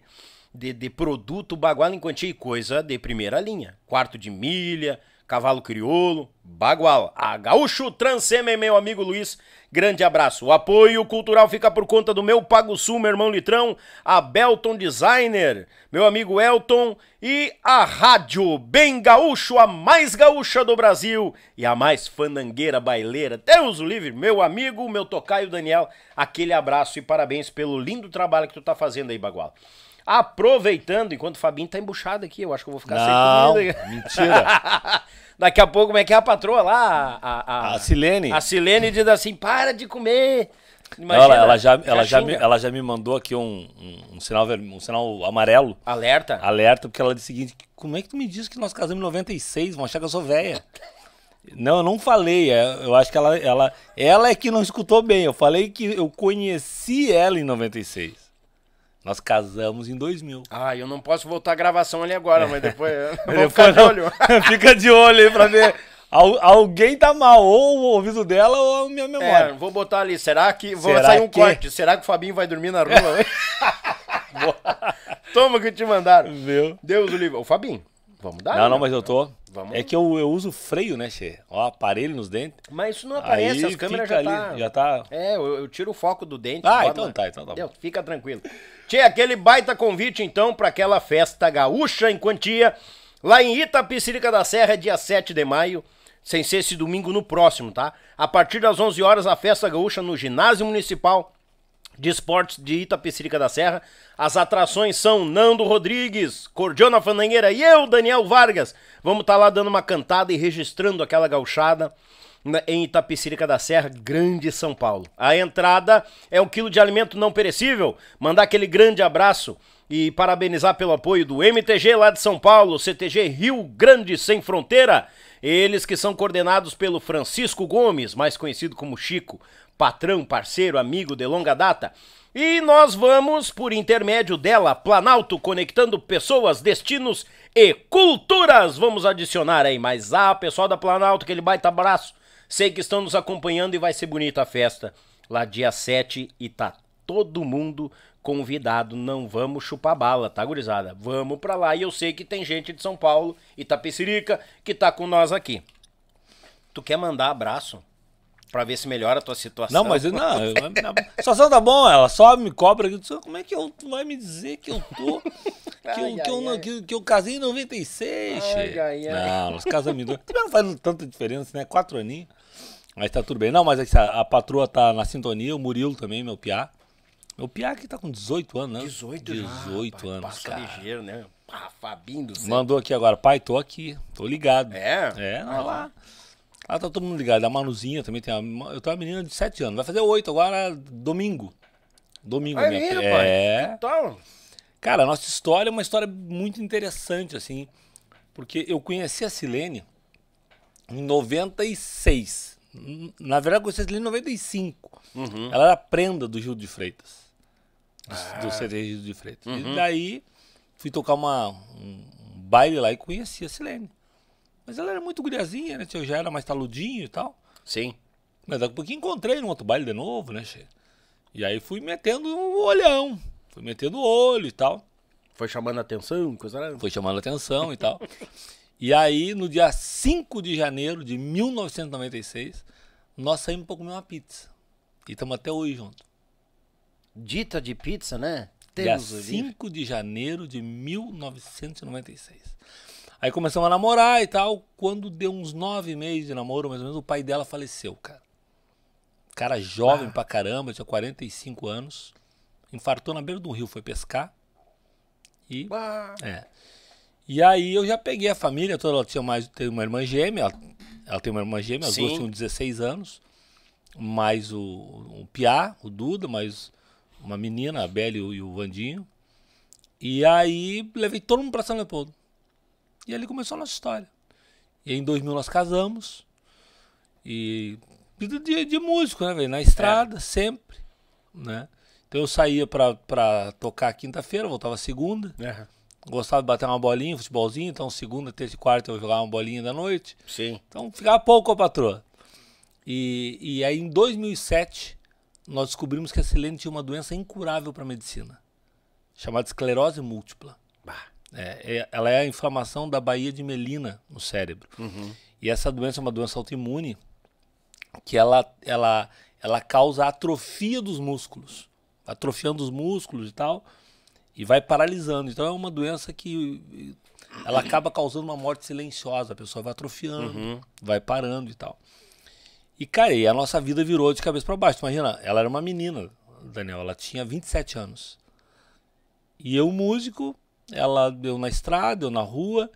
de, de produto bagual em quantia e coisa de primeira linha. Quarto de milha, Cavalo Crioulo, Bagual. A ah, Gaúcho Transeme, meu amigo Luiz, grande abraço. O apoio cultural fica por conta do meu Pago Sul, meu irmão Litrão, a Belton Designer, meu amigo Elton e a Rádio Bem Gaúcho, a mais gaúcha do Brasil e a mais fandangueira baileira. Deus o livre, meu amigo, meu tocaio Daniel, aquele abraço e parabéns pelo lindo trabalho que tu tá fazendo aí, Bagual. Aproveitando, enquanto o Fabinho tá embuchado aqui, eu acho que eu vou ficar Não, sem comida. Mentira. Daqui a pouco, como é que é a patroa lá? A, a, a Silene. A Silene diz assim: para de comer. Imagina, ela, ela, já, ela, já me, ela já me mandou aqui um, um, um sinal, vermelho, um sinal amarelo. Alerta? Alerta, porque ela disse o seguinte: como é que tu me diz que nós casamos em 96? Vão achar que eu sou velha. Não, eu não falei. É, eu acho que ela, ela, ela é que não escutou bem. Eu falei que eu conheci ela em 96. Nós casamos em 2000. Ah, eu não posso voltar a gravação ali agora, é. mas depois. fica ficar de olho. Fica de olho aí pra ver. Al, alguém tá mal, ou o ouvido dela ou a minha é, memória. É, vou botar ali. Será que. Vou Será sair um que? corte. Será que o Fabinho vai dormir na rua? Toma que te mandaram. Viu? Deus do livro O Fabinho. Vamos dar? Não, aí, não, mas eu tô. Vamos. É que eu, eu uso freio, né, Che? Ó, aparelho nos dentes. Mas isso não aparece, aí as câmeras já ali, tá... já tá. É, eu, eu, tiro o foco do dente. Ah, então tá, então tá bom. fica tranquilo. tchê aquele baita convite então para aquela festa gaúcha em quantia, lá em Itapicirica da Serra, dia 7 de maio sem ser esse domingo no próximo, tá? A partir das 11 horas, a festa gaúcha no ginásio municipal de esportes de Itapecerica da Serra. As atrações são Nando Rodrigues, Cordiona Fandangueira e eu, Daniel Vargas. Vamos estar tá lá dando uma cantada e registrando aquela gauchada né, em Itapecerica da Serra, Grande São Paulo. A entrada é um quilo de alimento não perecível. Mandar aquele grande abraço e parabenizar pelo apoio do MTG lá de São Paulo, CTG Rio Grande Sem Fronteira. Eles que são coordenados pelo Francisco Gomes, mais conhecido como Chico patrão, parceiro, amigo de longa data. E nós vamos, por intermédio dela, Planalto conectando pessoas, destinos e culturas. Vamos adicionar aí mais a ah, pessoal da Planalto, aquele baita abraço. Sei que estão nos acompanhando e vai ser bonita a festa lá dia 7 e tá todo mundo convidado. Não vamos chupar bala, tá gurizada? Vamos pra lá e eu sei que tem gente de São Paulo, e Itapecerica, que tá com nós aqui. Tu quer mandar abraço? para ver se melhora a tua situação. Não, mas não, eu, a situação tá bom, ela só me cobra aqui. Como é que eu, tu vai me dizer que eu tô. Que, ai, eu, ai, que, eu, ai. que, que eu casei em 96, ai, ai, ai. Não, os casamentos. Também não faz tanta diferença, né? Quatro aninhos. Mas tá tudo bem. Não, mas a, a patroa tá na sintonia, o Murilo também, meu piá. Meu piá que tá com 18 anos, né? 18, 18 já, anos. Passa cara. ligeiro, né? Ah, Fabinho do céu. Mandou aqui agora, pai, tô aqui, tô ligado. É? É, ah, tá lá. lá. Lá ah, tá todo mundo ligado. A Manuzinha também tem uma. Eu tenho uma menina de 7 anos. Vai fazer 8 agora, domingo. Domingo, Aí, minha rapaz, É. Né? é. Então. Cara, a nossa história é uma história muito interessante, assim. Porque eu conheci a Silene em 96. Na verdade, eu conheci a Silene em 95. Uhum. Ela era prenda do Gil de Freitas. Ah. Do CD Gil de Freitas. Uhum. E daí fui tocar uma, um baile lá e conheci a Silene. Mas ela era muito guriazinha, né? Eu já era mais taludinho e tal. Sim. Mas daqui a pouco encontrei num outro baile de novo, né, che? E aí fui metendo o um olhão. Fui metendo o olho e tal. Foi chamando a atenção, coisa Foi chamando a atenção e tal. e aí, no dia 5 de janeiro de 1996, nós saímos pra comer uma pizza. E estamos até hoje juntos. Dita de pizza, né? Temos dia 5 de janeiro de 1996. Aí começamos a namorar e tal. Quando deu uns nove meses de namoro, mais ou menos, o pai dela faleceu, cara. Cara jovem ah. pra caramba, tinha 45 anos. Infartou na beira do rio, foi pescar. E. Ah. É. E aí eu já peguei a família toda. Ela tinha mais. Tem uma irmã gêmea. Ela, ela tem uma irmã gêmea, as Sim. duas tinham 16 anos. Mais o, o Piá, o Duda, mais uma menina, a Beli e o Vandinho. E aí levei todo mundo pra São Leopoldo. E ali começou a nossa história. E em 2000 nós casamos. E vida de, de músico, né, velho? Na estrada, é. sempre, né? Então eu saía pra, pra tocar quinta-feira, voltava segunda. É. Gostava de bater uma bolinha, futebolzinho. Então segunda, terça e quarta eu jogava uma bolinha da noite. Sim. Então ficava pouco a patroa. E, e aí em 2007 nós descobrimos que a Silene tinha uma doença incurável para medicina. Chamada esclerose múltipla. É, ela é a inflamação da baía de melina no cérebro. Uhum. E essa doença é uma doença autoimune que ela, ela, ela causa atrofia dos músculos, atrofiando os músculos e tal, e vai paralisando. Então é uma doença que ela acaba causando uma morte silenciosa, a pessoa vai atrofiando, uhum. vai parando e tal. E, cara, e a nossa vida virou de cabeça para baixo. Imagina, ela era uma menina, Daniel, ela tinha 27 anos. E eu, músico, ela deu na estrada, deu na rua,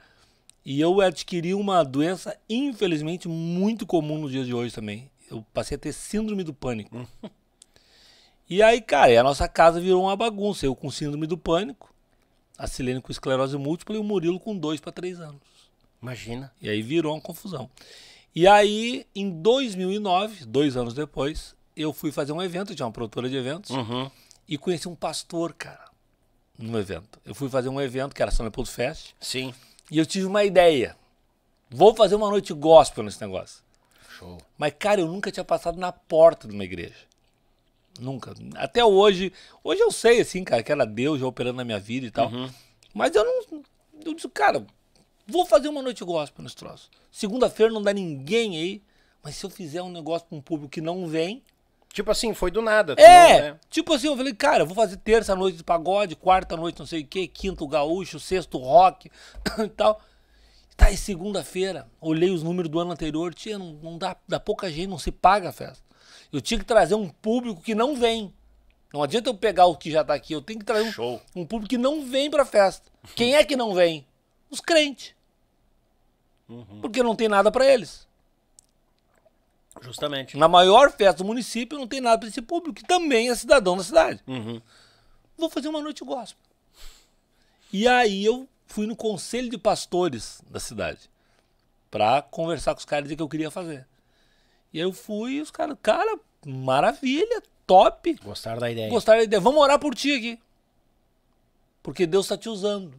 e eu adquiri uma doença, infelizmente, muito comum nos dias de hoje também. Eu passei a ter síndrome do pânico. Hum. e aí, cara, a nossa casa virou uma bagunça. Eu com síndrome do pânico, a Silene com esclerose múltipla e o Murilo com dois para três anos. Imagina. E aí virou uma confusão. E aí, em 2009, dois anos depois, eu fui fazer um evento, tinha uma produtora de eventos, uhum. e conheci um pastor, cara num evento. Eu fui fazer um evento que era São Leopoldo Fest. Sim. E eu tive uma ideia. Vou fazer uma noite gospel nesse negócio. Show. Mas, cara, eu nunca tinha passado na porta de uma igreja. Nunca. Até hoje. Hoje eu sei, assim, cara, que era Deus já operando na minha vida e tal. Uhum. Mas eu não. Eu disse, cara, vou fazer uma noite gospel nesse troço. Segunda-feira não dá ninguém aí. Mas se eu fizer um negócio com um público que não vem, Tipo assim, foi do nada. É, não, né? tipo assim, eu falei, cara, eu vou fazer terça noite de pagode, quarta noite não sei o quê, quinto gaúcho, sexto rock e tal. Tá, e segunda-feira, olhei os números do ano anterior, tinha não, não dá, dá pouca gente, não se paga a festa. Eu tinha que trazer um público que não vem. Não adianta eu pegar o que já tá aqui, eu tenho que trazer um, um público que não vem pra festa. Quem é que não vem? Os crentes. Uhum. Porque não tem nada para eles. Justamente. Na maior festa do município não tem nada para esse público, que também é cidadão da cidade. Uhum. Vou fazer uma noite gospel. E aí eu fui no conselho de pastores da cidade para conversar com os caras e dizer que eu queria fazer. E aí eu fui e os caras, cara, maravilha, top. Gostaram da ideia. Gostaram da ideia. Vamos orar por ti aqui. Porque Deus está te usando.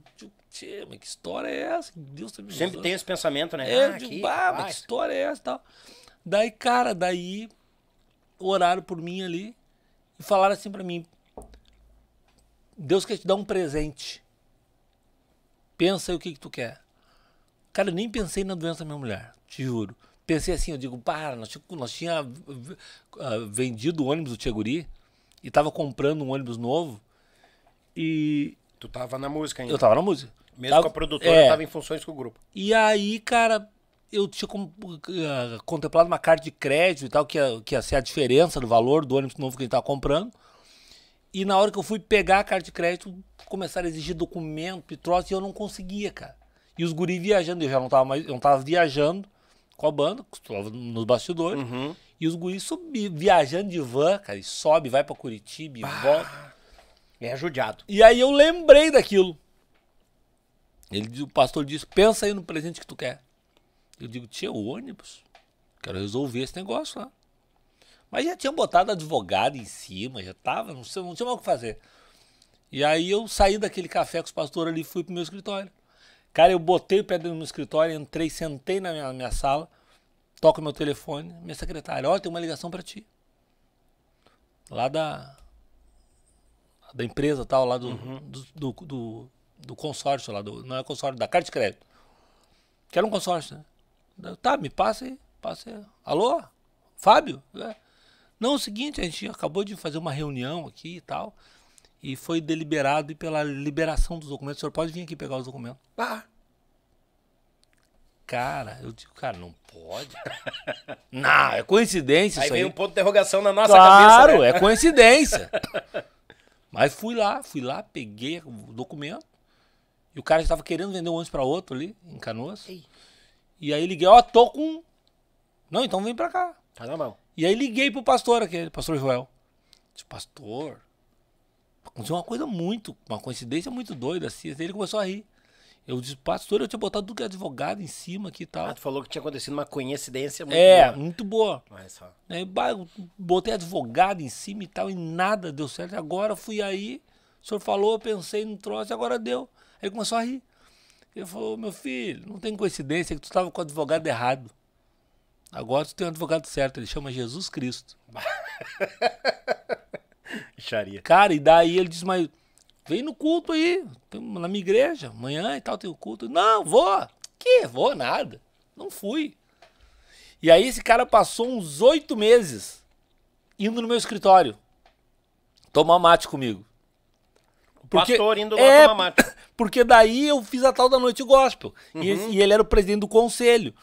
Tchê, mas que história é essa? Deus tá me Sempre usando. tem esse pensamento, né? É, ah, digo, aqui, mas que história é essa e tal. Daí, cara, daí oraram por mim ali e falaram assim para mim: Deus quer te dar um presente. Pensa aí o que, que tu quer. Cara, eu nem pensei na doença da minha mulher, te juro. Pensei assim, eu digo, para, nós, nós tinha uh, vendido o ônibus do Tcheguri e tava comprando um ônibus novo e... Tu tava na música ainda. Eu tava na música. Mesmo tava, com a produtora, é, tava em funções com o grupo. E aí, cara, eu tinha eh, contemplado uma carta de crédito e tal, que ia, que ia ser a diferença do valor do ônibus novo que a gente tava comprando. E na hora que eu fui pegar a carta de crédito, começaram a exigir documento e troço, e eu não conseguia, cara. E os guris viajando, eu já não tava mais, eu não tava viajando com a banda, estava nos bastidores. Uhum. E os guris subi, viajando de van, cara, e sobe, vai para Curitiba e volta. É ajudado E aí eu lembrei daquilo. Ele, o pastor disse: pensa aí no presente que tu quer. Eu digo, tinha ônibus. Quero resolver esse negócio lá. Mas já tinha botado advogado em cima, já tava, não, sei, não tinha mais o que fazer. E aí eu saí daquele café com os pastores ali e fui pro meu escritório. Cara, eu botei o pé dentro do meu escritório, entrei, sentei na minha, na minha sala, toco meu telefone, minha secretária, olha, tem uma ligação para ti. Lá da. Da empresa tal, lá do, uhum. do, do, do, do, consórcio, lá do. Não é consórcio, da carta de crédito. Que era um consórcio, né? Tá, me passa aí, passa aí. Alô? Fábio? É. Não, é o seguinte, a gente acabou de fazer uma reunião aqui e tal. E foi deliberado pela liberação dos documentos. O senhor pode vir aqui pegar os documentos. Ah! Cara, eu digo, cara, não pode. não, é coincidência aí isso aí. Aí vem um ponto de interrogação na nossa claro, cabeça. Claro, né? é coincidência. Mas fui lá, fui lá, peguei o documento. E o cara estava querendo vender um ônibus para outro ali, em Canoas. Ei. E aí liguei, ó, oh, tô com. Não, então vem pra cá. Tá na mão. E aí liguei pro pastor aquele, pastor Joel. Disse, pastor, aconteceu uma coisa muito, uma coincidência muito doida assim. assim ele começou a rir. Eu disse, pastor, eu tinha botado tudo que advogado em cima aqui e tal. Ah, tu falou que tinha acontecido uma coincidência muito É, boa. muito boa. Mas só. Né, aí, botei advogado em cima e tal, e nada deu certo. Agora fui aí, o senhor falou, pensei no troço, e agora deu. Aí começou a rir. Ele falou, meu filho, não tem coincidência que tu estava com o advogado errado. Agora tu tem um advogado certo, ele chama Jesus Cristo. Xaria. Cara, e daí ele diz, mas vem no culto aí, na minha igreja, amanhã e tal, tem o culto. Não, vou. Que? Vou nada. Não fui. E aí esse cara passou uns oito meses indo no meu escritório tomar mate comigo. Porque, pastor indo lá é, tomar mate. Porque daí eu fiz a tal da noite gospel. Uhum. E, e ele era o presidente do conselho.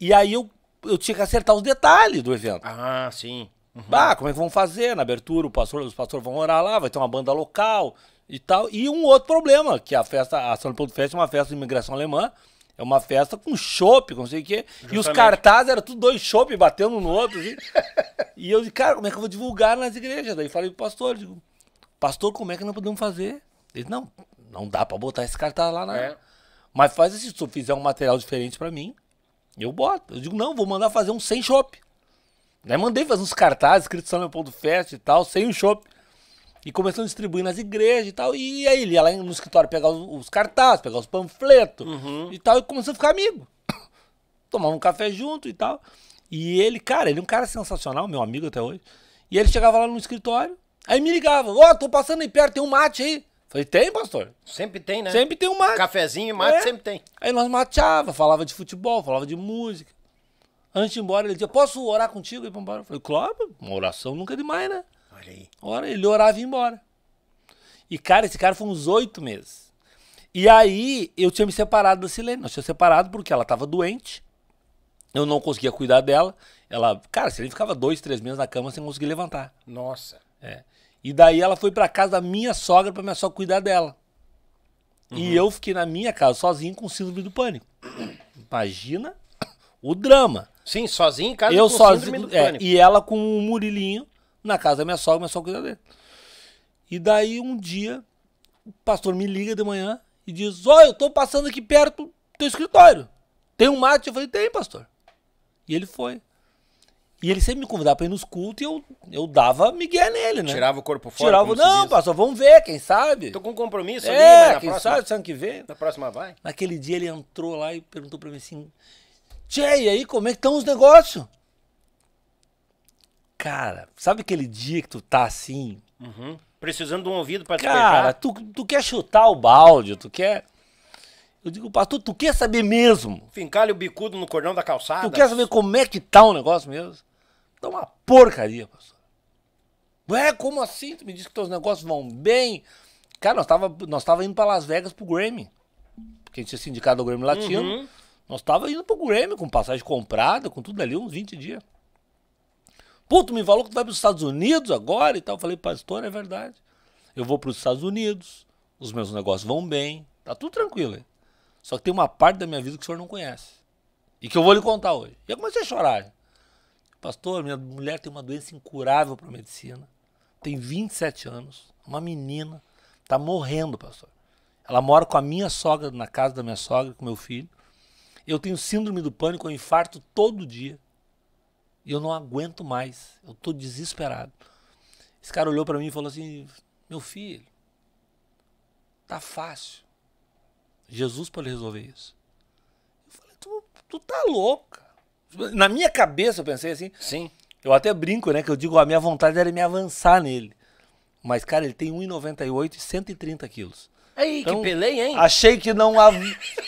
E aí eu, eu tinha que acertar os detalhes do evento. Ah, sim. Uhum. Bah, como é que vão fazer? Na abertura, o pastor, os pastores vão orar lá, vai ter uma banda local e tal. E um outro problema, que a festa, a São Paulo Fest é uma festa de imigração alemã. É uma festa com chopp, não sei o quê. Justamente. E os cartazes eram tudo dois chopp batendo um no outro. Assim. e eu disse, cara, como é que eu vou divulgar nas igrejas? Daí falei pro pastor, digo, Pastor, como é que nós podemos fazer? Ele não, não dá para botar esse cartaz lá, né? É. Mas faz assim, se tu fizer um material diferente para mim, eu boto. Eu digo, não, vou mandar fazer um sem chopp. Daí né? mandei fazer uns cartazes escrito São Leopoldo Fest e tal, sem o chopp. E começamos a distribuir nas igrejas e tal. E aí ele ia lá no escritório pegar os, os cartazes, pegar os panfletos uhum. e tal. E começou a ficar amigo. Tomava um café junto e tal. E ele, cara, ele é um cara sensacional, meu amigo até hoje. E ele chegava lá no escritório, Aí me ligavam, ó, oh, tô passando aí perto, tem um mate aí. Falei, tem, pastor? Sempre tem, né? Sempre tem um mate. Cafezinho e mate é. sempre tem. Aí nós mateava, falava de futebol, falava de música. Antes de ir embora, ele dizia, posso orar contigo? E Eu falei, claro, uma oração nunca é demais, né? Olha aí. Ora, ele orava e ia embora. E, cara, esse cara foi uns oito meses. E aí, eu tinha me separado da Silene. Nós tínhamos separado porque ela tava doente. Eu não conseguia cuidar dela. Ela, cara, a Silene ficava dois, três meses na cama sem conseguir levantar. Nossa. É. E daí ela foi para casa da minha sogra para minha sogra cuidar dela. Uhum. E eu fiquei na minha casa sozinho com síndrome do pânico. Imagina o drama. Sim, sozinho em casa eu com sozinho, síndrome do é, pânico. e ela com o um Murilinho na casa da minha sogra, minha sogra cuidar dele. E daí um dia o pastor me liga de manhã e diz: "Ó, eu tô passando aqui perto do teu escritório. Tem um mate?" Eu falei: "Tem, pastor". E ele foi. E ele sempre me convidava pra ir nos cultos e eu, eu dava migué nele, né? Tirava o corpo fora. Tirava, não, pastor, vamos ver, quem sabe? Tô com um compromisso ali, é, mas na quem próxima. Sabe, sabe que vem? Na próxima vai. Naquele dia ele entrou lá e perguntou pra mim assim: Tchê, e aí, como é que estão os negócios? Cara, sabe aquele dia que tu tá assim? Uhum. Precisando de um ouvido pra despejar? Cara, tu, tu quer chutar o balde, tu quer. Eu digo, pastor, tu quer saber mesmo? Fincalha o bicudo no cordão da calçada. Tu quer saber como é que tá o negócio mesmo? Tá uma porcaria, pastor. Ué, como assim? Tu me disse que teus negócios vão bem. Cara, nós tava, nós tava indo para Las Vegas pro Grammy. Porque a gente tinha sindicado ao Grammy Latino. Uhum. Nós tava indo pro Grammy com passagem comprada, com tudo ali, uns 20 dias. Puto, tu me falou que tu vai pros Estados Unidos agora e tal. Eu falei, pastor, é verdade. Eu vou pros Estados Unidos, os meus negócios vão bem, tá tudo tranquilo. Hein? Só que tem uma parte da minha vida que o senhor não conhece. E que eu vou lhe contar hoje. E eu comecei a chorar. Pastor, minha mulher tem uma doença incurável para a medicina. Tem 27 anos, uma menina, está morrendo, pastor. Ela mora com a minha sogra, na casa da minha sogra, com meu filho. Eu tenho síndrome do pânico, eu infarto todo dia. E eu não aguento mais. Eu estou desesperado. Esse cara olhou para mim e falou assim: Meu filho, tá fácil. Jesus pode resolver isso. Eu falei: Tu, tu tá louca. Na minha cabeça eu pensei assim. Sim. Eu até brinco, né? Que eu digo, a minha vontade era me avançar nele. Mas, cara, ele tem 1,98 e 130 quilos. Aí, então, que pelei, hein? Achei que não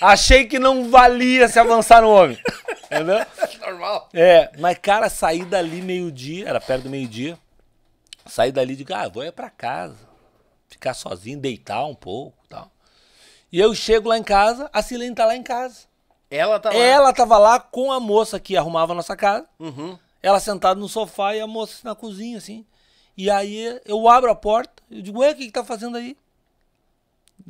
achei que não valia se avançar no homem. Entendeu? Normal. É, mas, cara, saí dali meio-dia, era perto do meio-dia. Saí dali de ah, vou é pra casa. Ficar sozinho, deitar um pouco tal. E eu chego lá em casa, a Silene tá lá em casa. Ela estava tá lá. Ela tava lá com a moça que arrumava a nossa casa. Uhum. Ela sentada no sofá e a moça na cozinha, assim. E aí eu abro a porta, eu digo, ué, o que, que tá fazendo aí?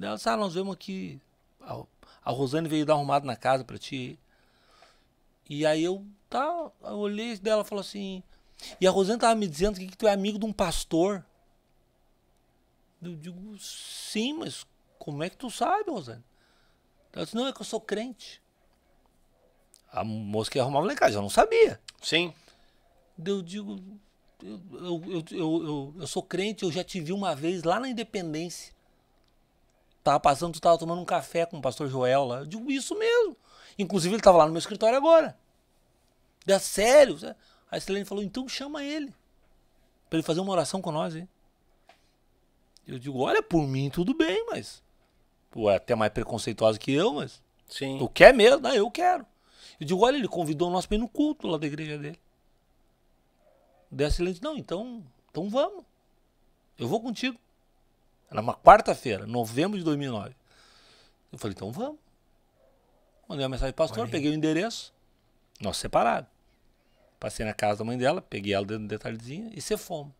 Ela disse, ah, nós vemos aqui. A, a Rosane veio dar arrumado na casa para ti. E aí eu, tá, eu olhei dela e falou assim. E a Rosane tava me dizendo que, que tu é amigo de um pastor. Eu digo, sim, mas como é que tu sabe, Rosane? Ela disse, não, é que eu sou crente. A moça que arrumava lá em casa, eu não sabia. Sim. Eu digo, eu, eu, eu, eu, sou crente, eu já te vi uma vez lá na Independência. Tava passando, tu tava tomando um café com o pastor Joel lá. Eu digo, isso mesmo. Inclusive, ele tava lá no meu escritório agora. dá sério. A Estelene falou, então chama ele. para ele fazer uma oração com nós, hein? Eu digo, olha, por mim tudo bem, mas. Tu é até mais preconceituoso que eu, mas. Sim. Tu quer mesmo? Ah, eu quero. Eu digo, olha, ele convidou nós para ir no culto lá da igreja dele. Daí ele não, então, então vamos. Eu vou contigo. Era uma quarta-feira, novembro de 2009. Eu falei, então vamos. Mandei uma mensagem pro pastor, peguei o endereço, nós separados. Passei na casa da mãe dela, peguei ela dentro do detalhezinho e se fomos.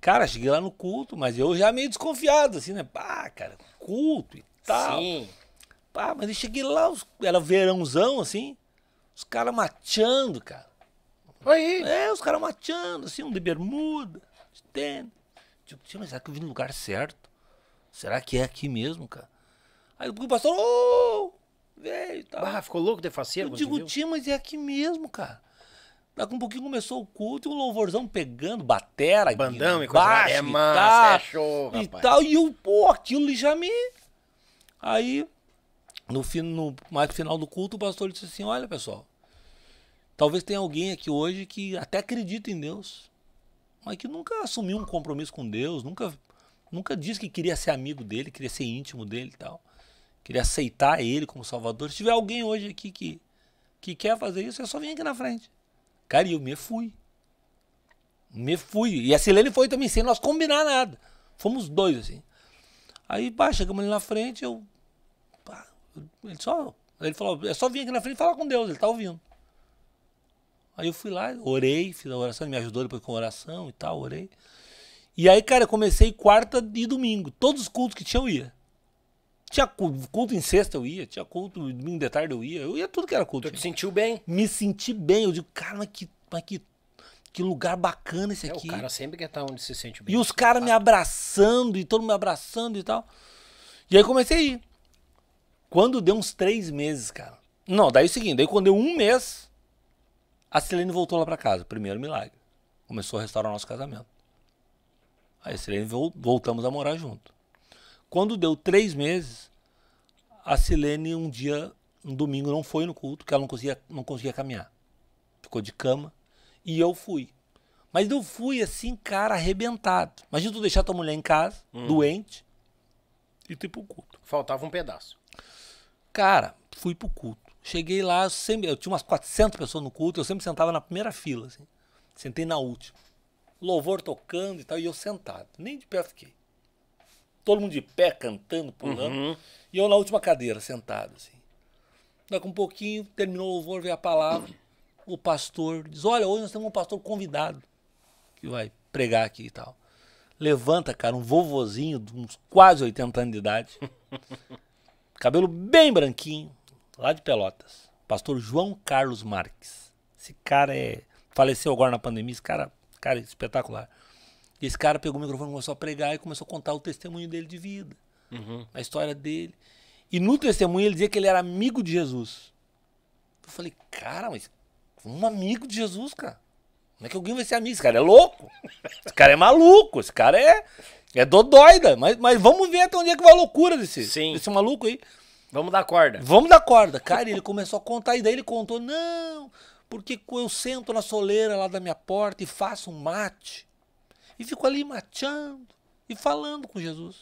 Cara, cheguei lá no culto, mas eu já meio desconfiado, assim, né? Pá, cara, culto e tal. Sim. Pá, mas eu cheguei lá, era verãozão, assim, os caras mateando, cara. Aí. É, os caras mateando, assim, um de bermuda, de tênis. Tipo, mas será que eu vim no lugar certo? Será que é aqui mesmo, cara? Aí o pastor, ô, veio, velho, tá. Ah, ficou louco de faceiro? Eu digo, tio, mas é aqui mesmo, cara. Daqui um pouquinho começou o culto e um louvorzão pegando, batera, bandão e baixo, ah, é mano, e é show, e rapaz. tal. E eu, pô, aquilo já me... Aí no, no mais final do culto, o pastor disse assim: Olha, pessoal, talvez tenha alguém aqui hoje que até acredita em Deus, mas que nunca assumiu um compromisso com Deus, nunca, nunca disse que queria ser amigo dele, queria ser íntimo dele e tal, queria aceitar ele como Salvador. Se tiver alguém hoje aqui que, que quer fazer isso, é só vir aqui na frente. Cara, e eu me fui. Me fui. E a Silene foi também, sem nós combinar nada. Fomos dois, assim. Aí, pá, chegamos ali na frente, eu ele só. Ele falou, é só vir aqui na frente e falar com Deus, ele tá ouvindo. Aí eu fui lá, orei, fiz a oração, ele me ajudou depois com a oração e tal, orei. E aí, cara, comecei quarta e domingo. Todos os cultos que tinha eu ia. Tinha culto em sexta eu ia, tinha culto domingo de tarde eu ia, eu ia tudo que era culto. Tu te sentiu bem? Me senti bem. Eu digo, cara, mas que, mas que, que lugar bacana esse é, aqui. O cara sempre quer estar onde se sente bem. E os caras me abraçando e todo mundo me abraçando e tal. E aí comecei a ir. Quando deu uns três meses, cara. Não, daí é o seguinte, daí quando deu um mês, a Silene voltou lá para casa. Primeiro milagre. Começou a restaurar o nosso casamento. Aí a Silene voltamos a morar junto. Quando deu três meses, a Silene um dia, um domingo, não foi no culto, que ela não conseguia, não conseguia caminhar. Ficou de cama. E eu fui. Mas eu fui assim, cara, arrebentado. Imagina tu deixar tua mulher em casa, hum. doente, e tu ir pro culto. Faltava um pedaço. Cara, fui pro culto. Cheguei lá, eu, sempre, eu tinha umas 400 pessoas no culto, eu sempre sentava na primeira fila, assim. Sentei na última. Louvor tocando e tal, e eu sentado. Nem de pé fiquei. Todo mundo de pé, cantando, pulando. Uhum. E eu na última cadeira, sentado, assim. Daqui um pouquinho, terminou o louvor, veio a palavra. O pastor diz: Olha, hoje nós temos um pastor convidado que vai pregar aqui e tal. Levanta, cara, um vovozinho de uns quase 80 anos de idade. cabelo bem branquinho, lá de Pelotas. Pastor João Carlos Marques. Esse cara é. Faleceu agora na pandemia, esse cara, cara é espetacular. E esse cara pegou o microfone, começou a pregar e começou a contar o testemunho dele de vida, uhum. a história dele. E no testemunho ele dizia que ele era amigo de Jesus. Eu falei, cara, mas um amigo de Jesus, cara. Como é que alguém vai ser amigo? Esse cara é louco. Esse cara é maluco. Esse cara é. É doida, mas, mas vamos ver até onde é que vai a loucura desse, Sim. desse maluco aí. Vamos dar corda. Vamos dar corda. Cara, ele começou a contar, e daí ele contou, não, porque eu sento na soleira lá da minha porta e faço um mate. E fico ali mateando e falando com Jesus.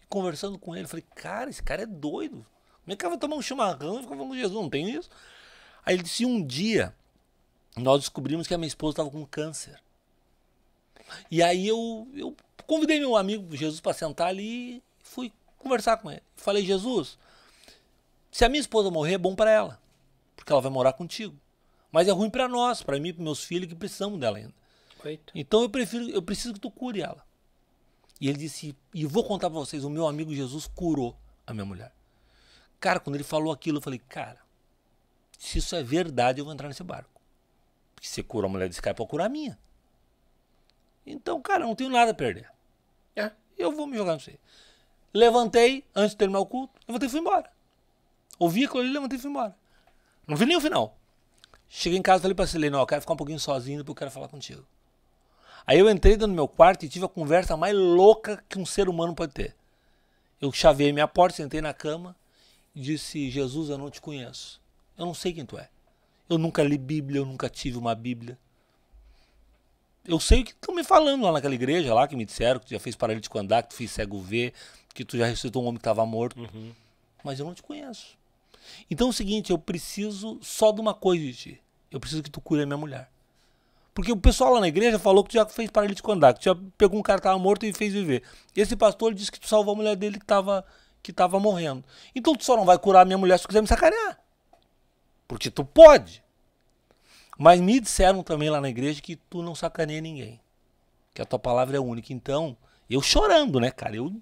E conversando com ele. falei, cara, esse cara é doido. Como é que eu vou tomar um chimarrão e ficar falando com Jesus? Não tem isso. Aí ele disse, um dia, nós descobrimos que a minha esposa estava com câncer. E aí eu, eu convidei meu amigo Jesus para sentar ali e fui conversar com ele. Falei, Jesus, se a minha esposa morrer, é bom para ela, porque ela vai morar contigo. Mas é ruim para nós, para mim, para meus filhos que precisamos dela ainda. Então eu prefiro, eu preciso que tu cure ela. E ele disse, e vou contar para vocês, o meu amigo Jesus curou a minha mulher. Cara, quando ele falou aquilo, eu falei, cara, se isso é verdade, eu vou entrar nesse barco. Porque você curou a mulher desse cara para curar a minha. Então, cara, não tenho nada a perder. É. Eu vou me jogar no C. Levantei, antes de terminar o culto, levantei e fui embora. Ouvi aquilo ali, levantei e fui embora. Não vi nem o final. Cheguei em casa, falei pra Silene, ó, quero ficar um pouquinho sozinho, porque eu quero falar contigo. Aí eu entrei dentro do meu quarto e tive a conversa mais louca que um ser humano pode ter. Eu chavei minha porta, sentei na cama e disse: Jesus, eu não te conheço. Eu não sei quem tu é. Eu nunca li Bíblia, eu nunca tive uma Bíblia eu sei o que estão me falando lá naquela igreja lá, que me disseram que tu já fez paralítico andar, que tu fez cego ver, que tu já ressuscitou um homem que estava morto. Uhum. Mas eu não te conheço. Então é o seguinte, eu preciso só de uma coisa de ti. Eu preciso que tu cure a minha mulher. Porque o pessoal lá na igreja falou que tu já fez paralítico andar, que tu já pegou um cara que estava morto e fez viver. Esse pastor disse que tu salvou a mulher dele que estava que tava morrendo. Então tu só não vai curar a minha mulher se tu quiser me sacanear. Porque tu pode. Mas me disseram também lá na igreja que tu não sacaneia ninguém. Que a tua palavra é única. Então, eu chorando, né, cara? Eu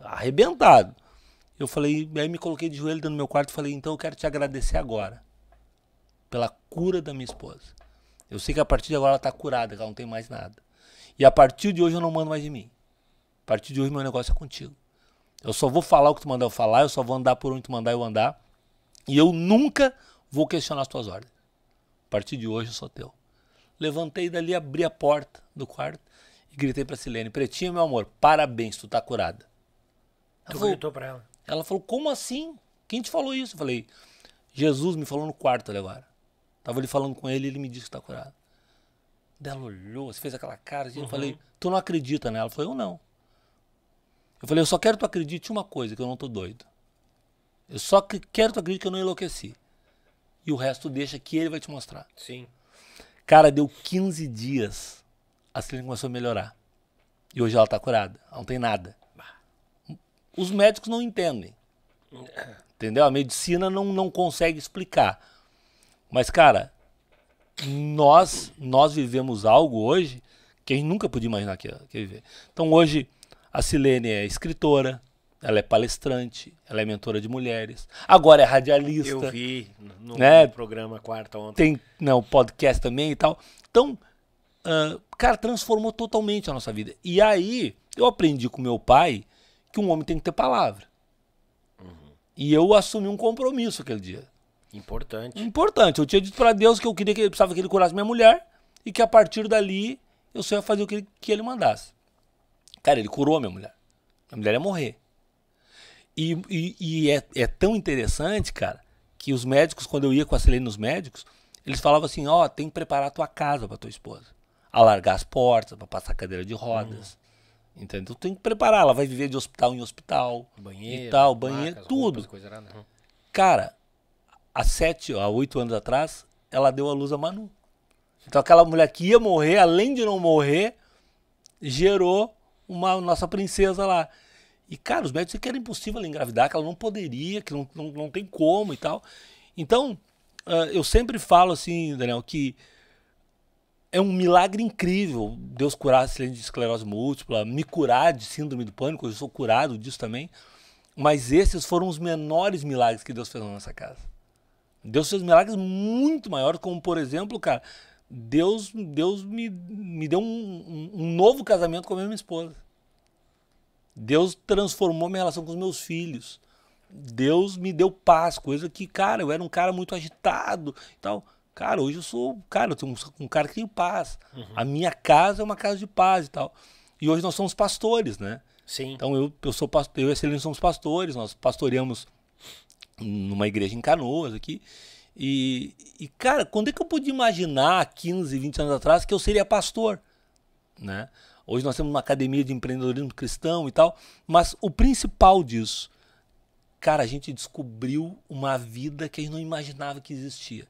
arrebentado. Eu falei, aí me coloquei de joelho dentro do meu quarto e falei, então eu quero te agradecer agora pela cura da minha esposa. Eu sei que a partir de agora ela está curada, ela não tem mais nada. E a partir de hoje eu não mando mais de mim. A partir de hoje meu negócio é contigo. Eu só vou falar o que tu mandar eu falar, eu só vou andar por onde tu mandar eu andar. E eu nunca vou questionar as tuas ordens. A partir de hoje eu sou teu. Levantei dali, abri a porta do quarto e gritei para Silene: Pretinha, meu amor, parabéns, tu tá curada. Ela tu para gritou pra ela? Ela falou: Como assim? Quem te falou isso? Eu falei: Jesus me falou no quarto ali agora. Tava ali falando com ele e ele me disse que tá curado. ela olhou, assim, fez aquela cara. uhum. Eu falei: uhum. Tu não acredita nela? Né? Ela falou: Eu não. Eu falei: Eu só quero que tu acredite uma coisa, que eu não tô doido. Eu só quero que tu acredite que eu não enlouqueci e o resto deixa que ele vai te mostrar. Sim. Cara, deu 15 dias, a clínica começou a melhorar. E hoje ela tá curada, não tem nada. Os médicos não entendem. Entendeu? A medicina não, não consegue explicar. Mas, cara, nós nós vivemos algo hoje que a gente nunca podia imaginar que que ia viver. Então, hoje, a Silene é escritora, ela é palestrante, ela é mentora de mulheres, agora é radialista. Eu vi no, né? programa quarta ontem. Tem né, o podcast também e tal. Então, uh, cara, transformou totalmente a nossa vida. E aí, eu aprendi com meu pai que um homem tem que ter palavra. Uhum. E eu assumi um compromisso aquele dia. Importante. Importante. Eu tinha dito para Deus que eu queria que ele precisava que ele curasse minha mulher e que a partir dali eu só ia fazer o que ele, que ele mandasse. Cara, ele curou minha mulher. A mulher ia morrer. E, e, e é, é, tão interessante, cara, que os médicos, quando eu ia com a Selene nos médicos, eles falavam assim: ó, oh, tem que preparar a tua casa para tua esposa. Alargar as portas, para passar cadeira de rodas. Hum. Entendeu? Então tem que preparar. Ela vai viver de hospital em hospital. Banheiro. E tal, banheiro, marcas, tudo. Roupas, uhum. Né? Cara, há sete, há oito anos atrás, ela deu a luz a Manu. Então aquela mulher que ia morrer, além de não morrer, gerou uma nossa princesa lá. E, cara, os médicos disseram que era impossível ela engravidar, que ela não poderia, que não, não, não tem como e tal. Então, uh, eu sempre falo assim, Daniel, que é um milagre incrível Deus curar a síndrome de esclerose múltipla, me curar de síndrome do pânico, eu sou curado disso também. Mas esses foram os menores milagres que Deus fez na nossa casa. Deus fez milagres muito maiores, como por exemplo, cara, Deus, Deus me, me deu um, um novo casamento com a minha esposa. Deus transformou minha relação com os meus filhos. Deus me deu paz, coisa que, cara, eu era um cara muito agitado e tal. Cara, hoje eu sou, cara, eu tenho um, um cara que tem paz. Uhum. A minha casa é uma casa de paz e tal. E hoje nós somos pastores, né? Sim. Então eu, eu sou pastor, eu e a Celina somos pastores, nós pastoreamos numa igreja em Canoas aqui. E, e, cara, quando é que eu pude imaginar 15, 20 anos atrás que eu seria pastor, né? Hoje nós temos uma academia de empreendedorismo cristão e tal, mas o principal disso, cara, a gente descobriu uma vida que a gente não imaginava que existia.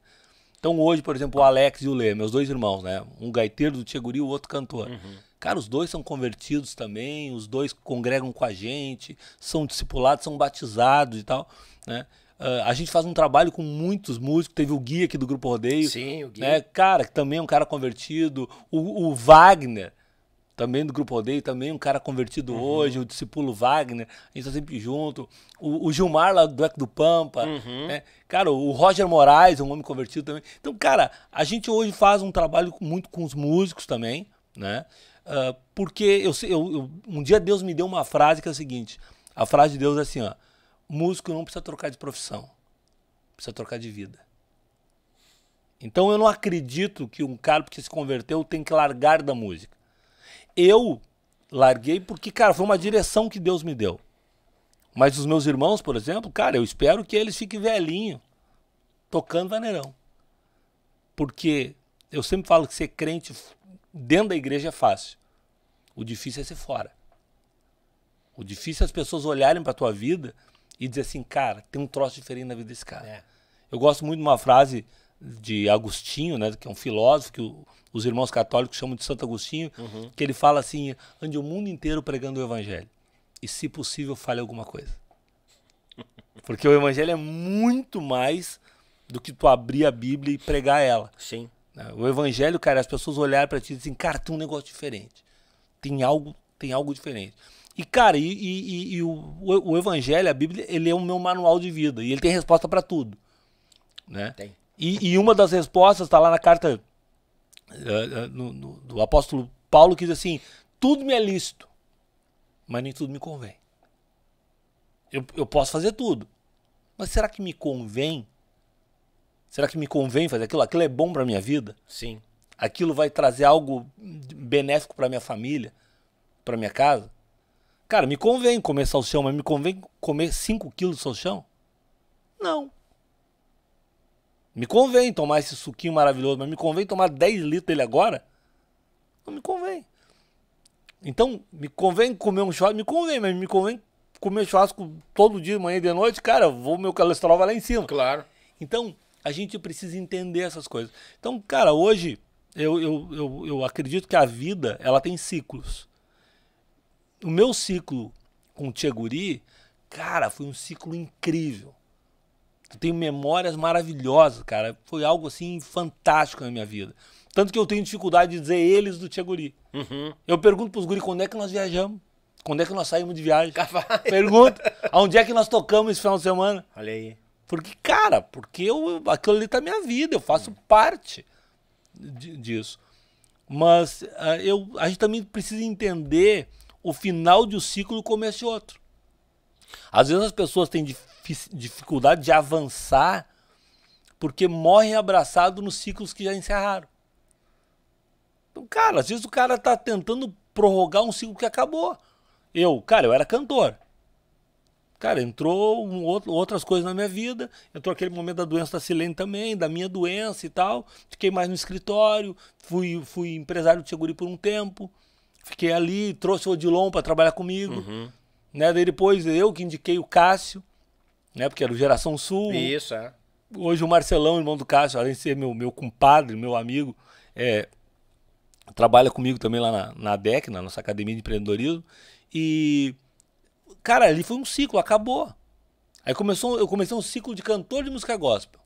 Então hoje, por exemplo, o Alex e o Lê, meus dois irmãos, né? Um gaiteiro do Tcheguri e o outro cantor. Uhum. Cara, os dois são convertidos também, os dois congregam com a gente, são discipulados, são batizados e tal, né? Uh, a gente faz um trabalho com muitos músicos. Teve o Gui aqui do Grupo Rodeio. Sim, o Gui. Né? Cara, que também é um cara convertido. O, o Wagner, também do Grupo Odeio, também um cara convertido uhum. hoje, o discípulo Wagner, a gente tá sempre junto. O, o Gilmar lá do Eco do Pampa, uhum. né? Cara, o Roger Moraes, um homem convertido também. Então, cara, a gente hoje faz um trabalho muito com os músicos também, né? Uh, porque eu, eu, eu, um dia Deus me deu uma frase que é a seguinte: a frase de Deus é assim, ó. Músico não precisa trocar de profissão, precisa trocar de vida. Então eu não acredito que um cara que se converteu tem que largar da música eu larguei porque, cara, foi uma direção que Deus me deu. Mas os meus irmãos, por exemplo, cara, eu espero que eles fiquem velhinho tocando vaneirão. Porque eu sempre falo que ser crente dentro da igreja é fácil. O difícil é ser fora. O difícil é as pessoas olharem para tua vida e dizer assim, cara, tem um troço diferente na vida desse cara. É. Eu gosto muito de uma frase de Agostinho, né, que é um filósofo que o, os irmãos católicos chamam de Santo Agostinho, uhum. que ele fala assim: ande o mundo inteiro pregando o evangelho e, se possível, fale alguma coisa. Porque o evangelho é muito mais do que tu abrir a Bíblia e pregar ela. Sim. Né, o evangelho, cara, as pessoas olharem para ti e dizem: cara, tem um negócio diferente. Tem algo, tem algo diferente. E, cara, e, e, e o, o evangelho, a Bíblia, ele é o meu manual de vida e ele tem resposta para tudo. Né? Tem. E, e uma das respostas está lá na carta uh, uh, no, no, do apóstolo Paulo, que diz assim: tudo me é lícito, mas nem tudo me convém. Eu, eu posso fazer tudo, mas será que me convém? Será que me convém fazer aquilo? Aquilo é bom para minha vida? Sim. Aquilo vai trazer algo benéfico para minha família, para minha casa? Cara, me convém comer salchão, mas me convém comer 5 quilos de salchão? Não. Me convém tomar esse suquinho maravilhoso, mas me convém tomar 10 litros dele agora? Não me convém. Então, me convém comer um churrasco? Me convém, mas me convém comer churrasco todo dia, manhã e de noite? Cara, vou, meu colesterol vai lá em cima. Claro. Então, a gente precisa entender essas coisas. Então, cara, hoje eu, eu, eu, eu acredito que a vida ela tem ciclos. O meu ciclo com o cara, foi um ciclo incrível. Eu tenho memórias maravilhosas, cara. Foi algo assim fantástico na minha vida. Tanto que eu tenho dificuldade de dizer eles do Tia Guri. Uhum. Eu pergunto pros Guri quando é que nós viajamos. Quando é que nós saímos de viagem? Pergunta. Aonde é que nós tocamos esse final de semana? Olha aí. Porque, cara, porque eu, aquilo ali tá minha vida, eu faço uhum. parte de, disso. Mas uh, eu, a gente também precisa entender o final de um ciclo e o começo de outro. Às vezes as pessoas têm dificuldade de avançar porque morrem abraçados nos ciclos que já encerraram. Então, cara, às vezes o cara tá tentando prorrogar um ciclo que acabou. Eu, cara, eu era cantor. Cara, entrou um outro, outras coisas na minha vida, entrou aquele momento da doença da Silene também, da minha doença e tal. Fiquei mais no escritório, fui, fui empresário de Seguri por um tempo, fiquei ali, trouxe o Odilon para trabalhar comigo. Uhum. Né? Daí depois eu que indiquei o Cássio né? Porque era é o Geração Sul. Isso, é. Hoje o Marcelão, irmão do Cássio, além de ser meu, meu compadre, meu amigo, é, trabalha comigo também lá na, na Dec na nossa Academia de Empreendedorismo. E, cara, ali foi um ciclo, acabou. Aí começou, eu comecei um ciclo de cantor de música gospel.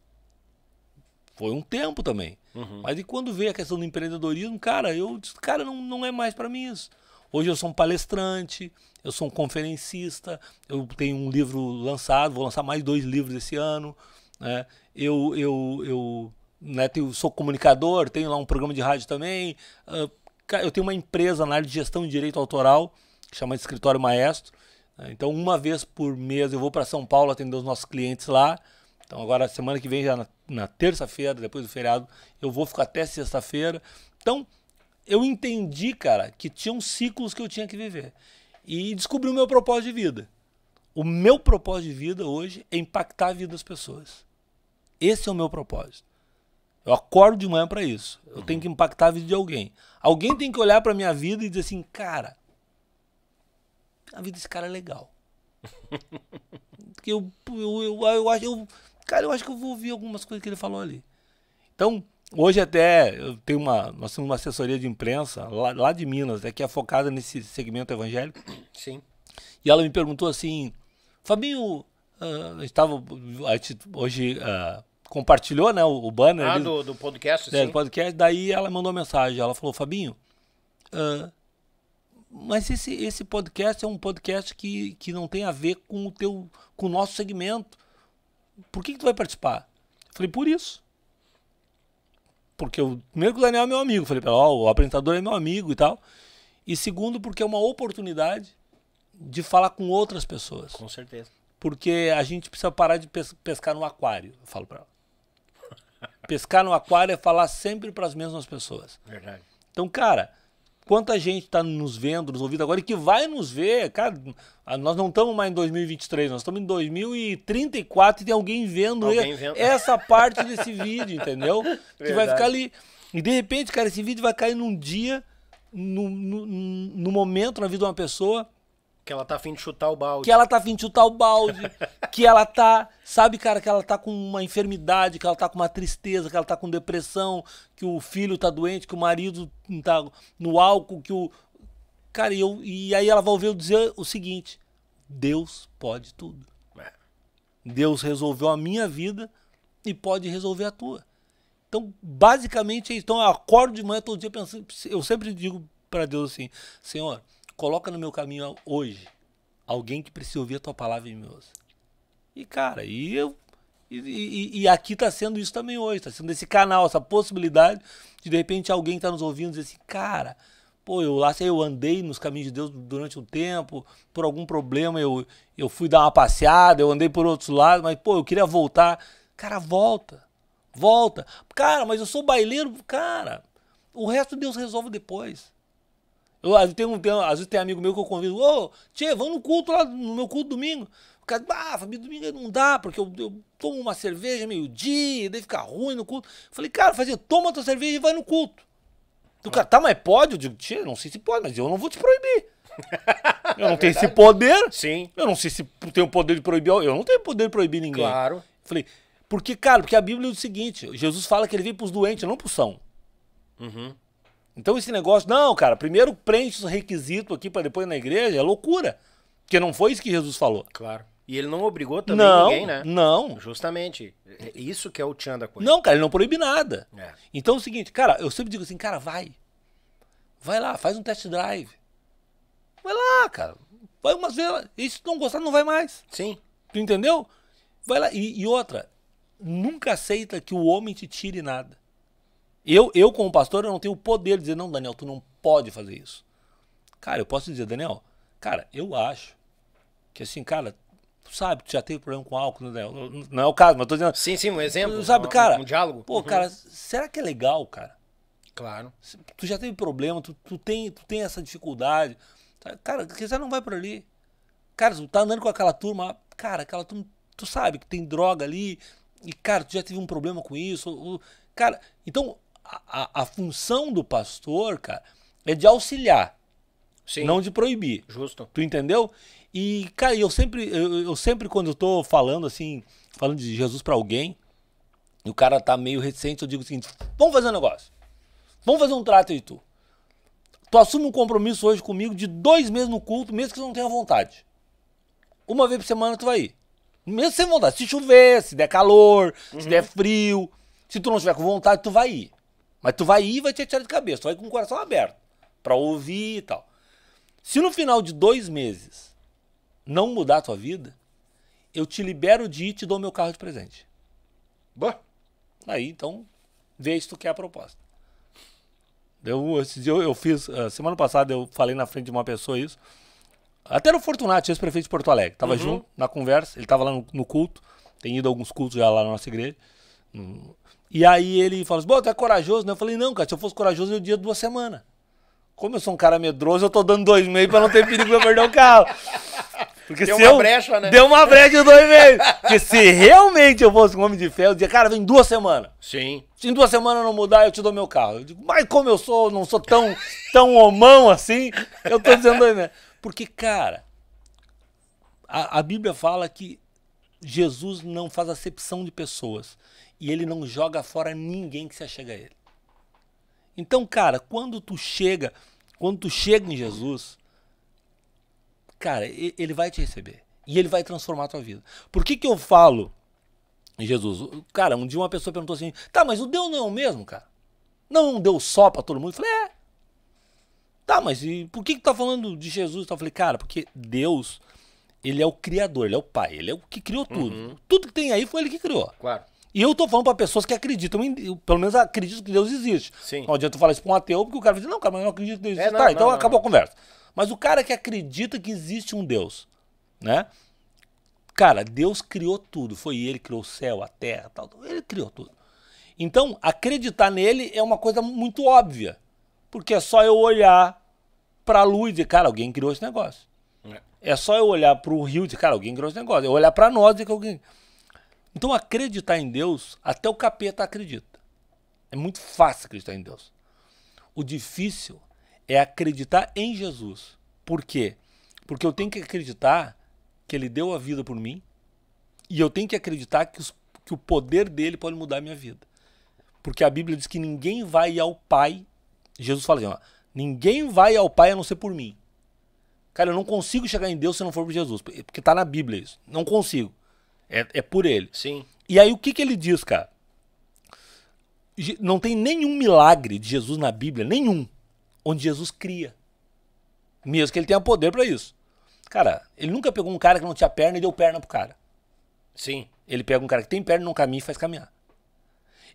Foi um tempo também. Uhum. Mas e quando veio a questão do empreendedorismo, cara, eu disse, cara, não, não é mais para mim isso. Hoje eu sou um palestrante, eu sou um conferencista, eu tenho um livro lançado, vou lançar mais dois livros esse ano. Né? Eu, eu, eu né, tenho, sou comunicador, tenho lá um programa de rádio também. Ah, eu tenho uma empresa na área de gestão de direito autoral, que chama de Escritório Maestro. Né? Então, uma vez por mês eu vou para São Paulo atender os nossos clientes lá. Então, agora, semana que vem, já na, na terça-feira, depois do feriado, eu vou ficar até sexta-feira. Então, eu entendi, cara, que tinham ciclos que eu tinha que viver. E descobri o meu propósito de vida. O meu propósito de vida hoje é impactar a vida das pessoas. Esse é o meu propósito. Eu acordo de manhã para isso. Eu uhum. tenho que impactar a vida de alguém. Alguém tem que olhar para minha vida e dizer assim, cara, a vida desse cara é legal. eu, eu, eu, eu, eu, cara, eu acho que eu vou ouvir algumas coisas que ele falou ali. Então, Hoje até eu tenho uma, nós temos uma assessoria de imprensa lá, lá de Minas, né, que é focada nesse segmento evangélico. Sim. E ela me perguntou assim, Fabinho, uh, ah, estava hoje uh, compartilhou, né, o, o banner ah, ali, do, do, podcast, né, sim. Do podcast. Daí ela mandou mensagem, ela falou, Fabinho, uh, mas esse, esse podcast é um podcast que, que não tem a ver com o teu, com o nosso segmento. Por que, que tu vai participar? Eu falei, por isso porque o primeiro que o Daniel é meu amigo, falei para oh, o apresentador é meu amigo e tal. E segundo, porque é uma oportunidade de falar com outras pessoas. Com certeza. Porque a gente precisa parar de pescar no aquário, eu falo para ela. pescar no aquário é falar sempre para as mesmas pessoas. Verdade. Então, cara, quanta gente está nos vendo, nos ouvindo agora e que vai nos ver. Cara, ah, nós não estamos mais em 2023, nós estamos em 2034 e tem alguém vendo, alguém vendo. essa parte desse vídeo, entendeu? Verdade. Que vai ficar ali. E de repente, cara, esse vídeo vai cair num dia, no, no, no momento na vida de uma pessoa que ela tá afim de chutar o balde. Que ela tá afim de chutar o balde. que ela tá. Sabe, cara, que ela tá com uma enfermidade, que ela tá com uma tristeza, que ela tá com depressão, que o filho tá doente, que o marido tá no álcool, que o. Cara, e, eu, e aí ela vai ouvir eu dizer o seguinte: Deus pode tudo. É. Deus resolveu a minha vida e pode resolver a tua. Então, basicamente, é então eu acordo de manhã todo dia pensando. Eu sempre digo para Deus assim: Senhor coloca no meu caminho hoje alguém que precisa ouvir a tua palavra em mim hoje. E, cara, e eu. E, e, e aqui está sendo isso também hoje, está sendo esse canal, essa possibilidade de de repente alguém está nos ouvindo dizer assim, cara, pô, eu lá sei, eu andei nos caminhos de Deus durante um tempo, por algum problema eu, eu fui dar uma passeada, eu andei por outros lados, mas pô, eu queria voltar. Cara, volta, volta. Cara, mas eu sou baileiro, cara, o resto Deus resolve depois. Eu, tem um, tem, às vezes tem amigo meu que eu convido, ô, oh, tchê, vamos no culto lá, no meu culto domingo. O cara, ah, família, domingo não dá, porque eu, eu tomo uma cerveja meio-dia, daí fica ruim no culto. Eu falei, cara, fazia, assim, toma tua cerveja e vai no culto. O cara, tá, mas pode? Eu digo, tchê, não sei se pode, mas eu não vou te proibir. Eu não é tenho verdade? esse poder. Sim. Eu não sei se tenho o poder de proibir. Eu não tenho poder de proibir ninguém. Claro. Falei, porque, cara, porque a Bíblia é o seguinte: Jesus fala que ele veio pros doentes, não pros são. Uhum. Então esse negócio, não, cara, primeiro preenche os requisitos aqui para depois na igreja, é loucura. Porque não foi isso que Jesus falou. Claro. E ele não obrigou também não, ninguém, né? Não. Justamente. É isso que é o tchan da coisa. Não, cara, ele não proíbe nada. É. Então é o seguinte, cara, eu sempre digo assim, cara, vai. Vai lá, faz um test drive. Vai lá, cara. Vai umas vezes. E se não gostar, não vai mais. Sim. Tu entendeu? Vai lá. E, e outra, nunca aceita que o homem te tire nada. Eu, eu como pastor, eu não tenho o poder de dizer, não, Daniel, tu não pode fazer isso. Cara, eu posso dizer, Daniel, cara, eu acho que assim, cara, tu sabe, tu já teve problema com álcool, né, Daniel? Não é o caso, mas eu tô dizendo. Sim, sim, um exemplo. Tu sabe, cara? Um, um diálogo. Pô, uhum. cara, será que é legal, cara? Claro. Tu já teve problema, tu, tu, tem, tu tem essa dificuldade. Tá? Cara, você não vai por ali. Cara, tu tá andando com aquela turma, cara, aquela turma, tu sabe que tem droga ali, e cara, tu já teve um problema com isso. Cara, então a, a função do pastor, cara, é de auxiliar. Sim. Não de proibir. Justo. Tu entendeu? E, cara, eu sempre, eu, eu sempre quando eu tô falando assim, falando de Jesus para alguém, e o cara tá meio reticente, eu digo o seguinte: vamos fazer um negócio. Vamos fazer um trato aí, tu. Tu assume um compromisso hoje comigo de dois meses no culto, mesmo que tu não tenha vontade. Uma vez por semana tu vai ir. Mesmo sem vontade. Se chover, se der calor, uhum. se der frio, se tu não estiver com vontade, tu vai ir. Mas tu vai ir e vai te atirar de cabeça, tu vai com o coração aberto para ouvir e tal. Se no final de dois meses não mudar a tua vida, eu te libero de ir e te dou meu carro de presente. Boa. Aí, então, vê se tu quer a proposta. Eu, eu, eu fiz, eh, semana passada eu falei na frente de uma pessoa isso. Até no Fortunato, ex-prefeito de Porto Alegre. Tava uhum. junto na conversa, ele tava lá no, no, culto. Tem ido a alguns cultos já lá na nossa igreja. E aí ele falou assim: Bom, tu é corajoso, né? Eu falei: Não, cara, se eu fosse corajoso, eu dia duas semanas. Como eu sou um cara medroso, eu tô dando dois meio pra não ter perigo de eu perder o carro. Porque deu se uma eu, brecha, né? Deu uma brecha de dois meio. Porque se realmente eu fosse um homem de fé, eu dizia, cara, vem duas semanas. Sim. Se em duas semanas não mudar, eu te dou meu carro. Eu digo, mas como eu sou, não sou tão, tão homão assim, eu tô dizendo dois meio. Porque, cara, a, a Bíblia fala que Jesus não faz acepção de pessoas e ele não joga fora ninguém que se achega a ele. Então, cara, quando tu chega, quando tu chega em Jesus, cara, ele vai te receber e ele vai transformar a tua vida. Por que que eu falo em Jesus? Cara, um dia uma pessoa perguntou assim: "Tá, mas o Deus não é o mesmo, cara? Não é um Deus só para todo mundo?" Eu falei: "É. Tá, mas e por que que tá falando de Jesus?" Eu falei: "Cara, porque Deus, ele é o criador, ele é o pai, ele é o que criou tudo. Uhum. Tudo que tem aí foi ele que criou." Claro. E eu tô falando para pessoas que acreditam em, pelo menos acreditam que Deus existe. Sim. Não adianta eu falar isso para um ateu, porque o cara vai dizer, não, cara, mas eu não acredito que Deus é, existe. É, não, tá, não, então não, acabou a conversa. Mas o cara que acredita que existe um Deus, né? Cara, Deus criou tudo. Foi ele que criou o céu, a terra, tal. Ele criou tudo. Então, acreditar nele é uma coisa muito óbvia. Porque é só eu olhar para a luz e dizer, cara, alguém criou esse negócio. É, é só eu olhar para o rio e dizer, cara, alguém criou esse negócio. Eu é olhar para nós e dizer que alguém. Então acreditar em Deus, até o capeta acredita. É muito fácil acreditar em Deus. O difícil é acreditar em Jesus. Por quê? Porque eu tenho que acreditar que ele deu a vida por mim e eu tenho que acreditar que, os, que o poder dele pode mudar a minha vida. Porque a Bíblia diz que ninguém vai ao Pai. Jesus fala assim: ó, ninguém vai ao Pai a não ser por mim. Cara, eu não consigo chegar em Deus se não for por Jesus. Porque está na Bíblia isso. Não consigo. É, é por ele. Sim. E aí o que, que ele diz, cara? Não tem nenhum milagre de Jesus na Bíblia, nenhum, onde Jesus cria. Mesmo que ele tenha poder para isso. Cara, ele nunca pegou um cara que não tinha perna e deu perna pro cara. Sim. Ele pega um cara que tem perna, não caminha e faz caminhar.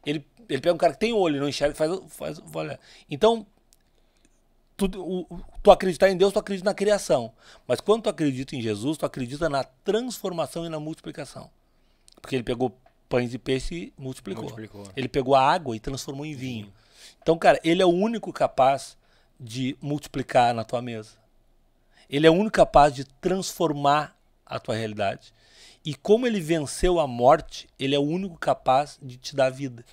Ele, ele pega um cara que tem olho, não enxerga e faz, faz olha. Então, tu, o, tu acreditar em Deus, tu acredita na criação. Mas quando tu acredita em Jesus, tu acredita na transformação e na multiplicação. Porque ele pegou pães e peixe e multiplicou. multiplicou. Né? Ele pegou a água e transformou em vinho. Sim. Então, cara, ele é o único capaz de multiplicar na tua mesa. Ele é o único capaz de transformar a tua realidade. E como ele venceu a morte, ele é o único capaz de te dar vida.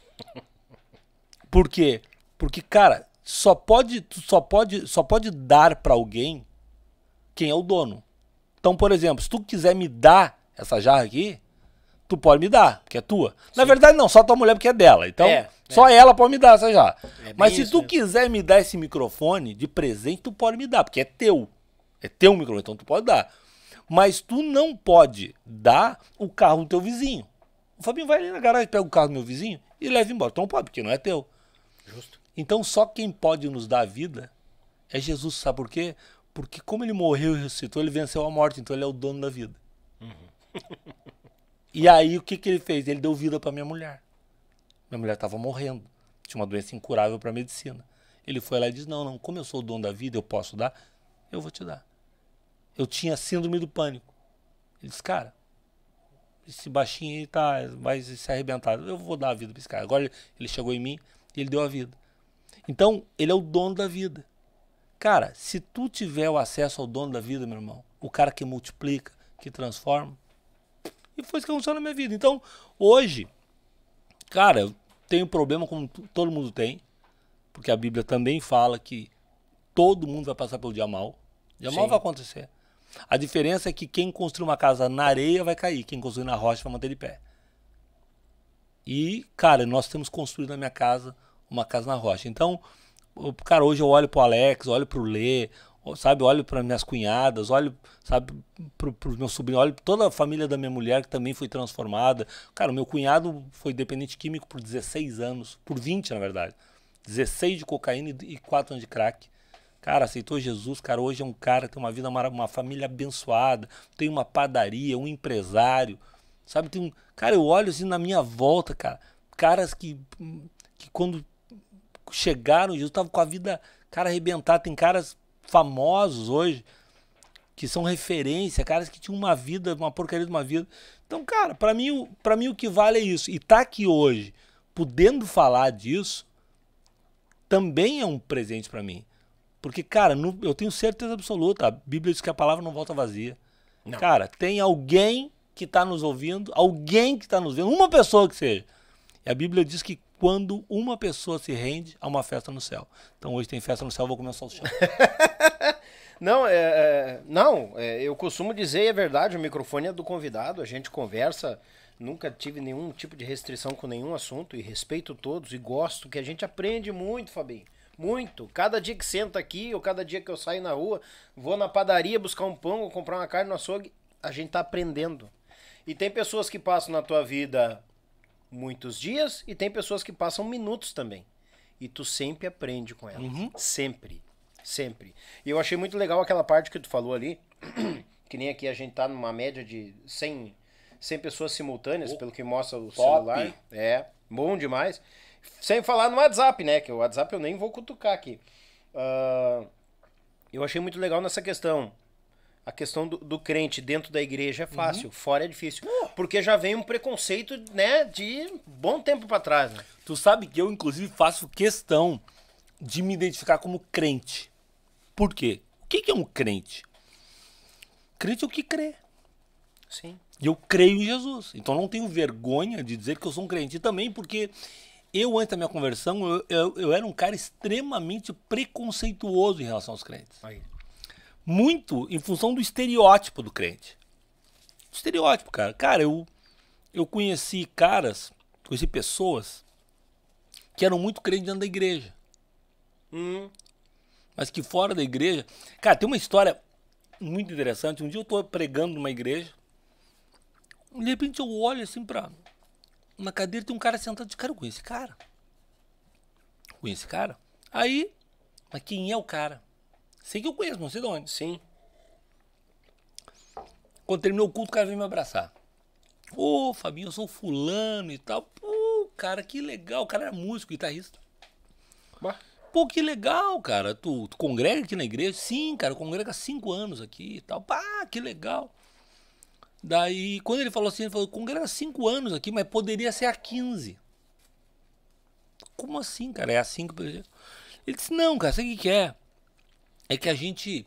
Por quê? Porque, cara, só pode, só pode, só pode dar para alguém quem é o dono. Então, por exemplo, se tu quiser me dar essa jarra aqui, tu pode me dar, porque é tua. Sim. Na verdade, não, só tua mulher, porque é dela. Então, é, só é. ela pode me dar essa jarra. É Mas se tu mesmo. quiser me dar esse microfone de presente, tu pode me dar, porque é teu. É teu microfone, então tu pode dar. Mas tu não pode dar o carro do teu vizinho. O Fabinho vai ali na garagem, pega o carro do meu vizinho e leva embora. Então pode, porque não é teu. Justo. Então só quem pode nos dar a vida é Jesus, sabe por quê? Porque como ele morreu e ressuscitou, ele venceu a morte, então ele é o dono da vida. Uhum. e aí o que, que ele fez? Ele deu vida para minha mulher. Minha mulher estava morrendo, tinha uma doença incurável para a medicina. Ele foi lá e disse: Não, não, como eu sou o dono da vida, eu posso dar, eu vou te dar. Eu tinha síndrome do pânico. Ele disse: Cara, esse baixinho aí tá, vai se arrebentar, eu vou dar a vida para esse cara. Agora ele chegou em mim e ele deu a vida. Então, ele é o dono da vida. Cara, se tu tiver o acesso ao dono da vida, meu irmão, o cara que multiplica, que transforma, e foi isso que aconteceu na minha vida. Então, hoje, cara, eu tenho problema como todo mundo tem, porque a Bíblia também fala que todo mundo vai passar pelo dia mal. Dia Sim. mal vai acontecer. A diferença é que quem construir uma casa na areia vai cair, quem construir na rocha vai manter de pé. E, cara, nós temos construído na minha casa uma casa na rocha. Então, cara, hoje eu olho pro Alex, olho pro Lê, sabe, olho para minhas cunhadas, olho, sabe, pro, pro meu sobrinho, olho toda a família da minha mulher que também foi transformada. Cara, meu cunhado foi dependente químico por 16 anos, por 20, na verdade. 16 de cocaína e 4 anos de crack. Cara, aceitou Jesus, cara, hoje é um cara, tem uma vida uma família abençoada, tem uma padaria, um empresário. Sabe, tem um, cara, eu olho assim na minha volta, cara, caras que que quando chegaram, Jesus estava com a vida, cara, arrebentada. Tem caras famosos hoje que são referência, caras que tinham uma vida, uma porcaria de uma vida. Então, cara, para mim, para mim o que vale é isso. E tá aqui hoje, podendo falar disso, também é um presente para mim. Porque, cara, eu tenho certeza absoluta, a Bíblia diz que a palavra não volta vazia. Não. Cara, tem alguém que está nos ouvindo, alguém que está nos vendo, uma pessoa que seja. E a Bíblia diz que quando uma pessoa se rende a uma festa no céu. Então hoje tem festa no céu, vou começar o chão. não, é, é, não é, eu costumo dizer, é verdade, o microfone é do convidado, a gente conversa, nunca tive nenhum tipo de restrição com nenhum assunto e respeito todos e gosto que a gente aprende muito, Fabinho. Muito. Cada dia que senta aqui, ou cada dia que eu saio na rua, vou na padaria buscar um pão ou comprar uma carne no açougue, a gente tá aprendendo. E tem pessoas que passam na tua vida muitos dias e tem pessoas que passam minutos também. E tu sempre aprende com elas. Uhum. Sempre. Sempre. E eu achei muito legal aquela parte que tu falou ali, que nem aqui a gente tá numa média de 100, 100 pessoas simultâneas, oh, pelo que mostra o top. celular. É, bom demais. Sem falar no WhatsApp, né? Que o WhatsApp eu nem vou cutucar aqui. Uh, eu achei muito legal nessa questão. A questão do, do, crente dentro da igreja é uhum. fácil, uhum. fora é difícil. Porque já vem um preconceito, né, de bom tempo para trás. Né? Tu sabe que eu, inclusive, faço questão de me identificar como crente. Por quê? O que, que é um crente? Crente é o que crê. Sim. E eu creio em Jesus. Então não tenho vergonha de dizer que eu sou um crente. E também porque eu, antes da minha conversão, eu, eu, eu era um cara extremamente preconceituoso em relação aos crentes. Aí muito em função do estereótipo do crente. Estereótipo, cara. Cara, eu, eu conheci caras, conheci pessoas que eram muito crentes dentro da igreja. Hum. Mas que fora da igreja. Cara, tem uma história muito interessante. Um dia eu tô pregando numa igreja. De repente eu olho assim pra. Uma cadeira tem um cara sentado de cara. Eu conheço esse cara. Conheço esse cara. Aí. Mas quem é o cara? Sei que eu conheço, não sei de onde. Sim. Quando terminou o culto, o cara veio me abraçar. Ô, oh, Fabinho, eu sou fulano e tal. Pô, cara, que legal. O cara era músico, guitarrista. Bah. Pô, que legal, cara. Tu, tu congrega aqui na igreja? Sim, cara, congrega há cinco anos aqui e tal. Pá, que legal. Daí, quando ele falou assim, ele falou, congrega há cinco anos aqui, mas poderia ser há 15. Como assim, cara? É assim por exemplo. Ele disse, não, cara, sabe o que, quer? é? é que a gente,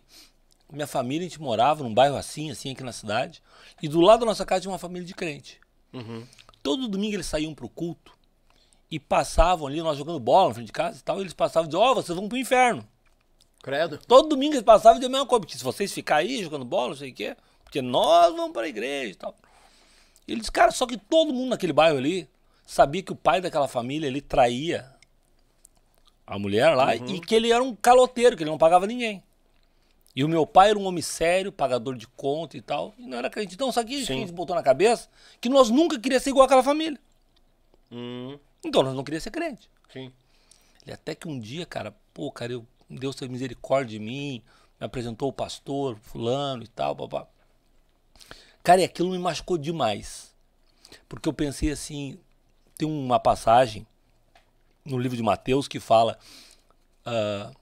minha família, a gente morava num bairro assim, assim, aqui na cidade, e do lado da nossa casa tinha uma família de crente. Uhum. Todo domingo eles saíam pro culto e passavam ali, nós jogando bola na frente de casa e tal, e eles passavam e diziam, ó, oh, vocês vão pro inferno. Credo. Todo domingo eles passavam e diziam a mesma coisa, porque se vocês ficarem aí jogando bola, não sei o quê, porque nós vamos pra igreja e tal. E eles, cara, só que todo mundo naquele bairro ali sabia que o pai daquela família ali traía a mulher lá, uhum. e que ele era um caloteiro, que ele não pagava ninguém. E o meu pai era um homem sério, pagador de conta e tal, e não era crente. Então, isso aqui a gente botou na cabeça que nós nunca queríamos ser igual àquela família. Uhum. Então, nós não queríamos ser crente. Sim. E até que um dia, cara, pô, cara, eu, Deus teve misericórdia de mim, me apresentou o pastor, fulano e tal, papá. Cara, e aquilo me machucou demais. Porque eu pensei assim, tem uma passagem no livro de Mateus que fala: uh,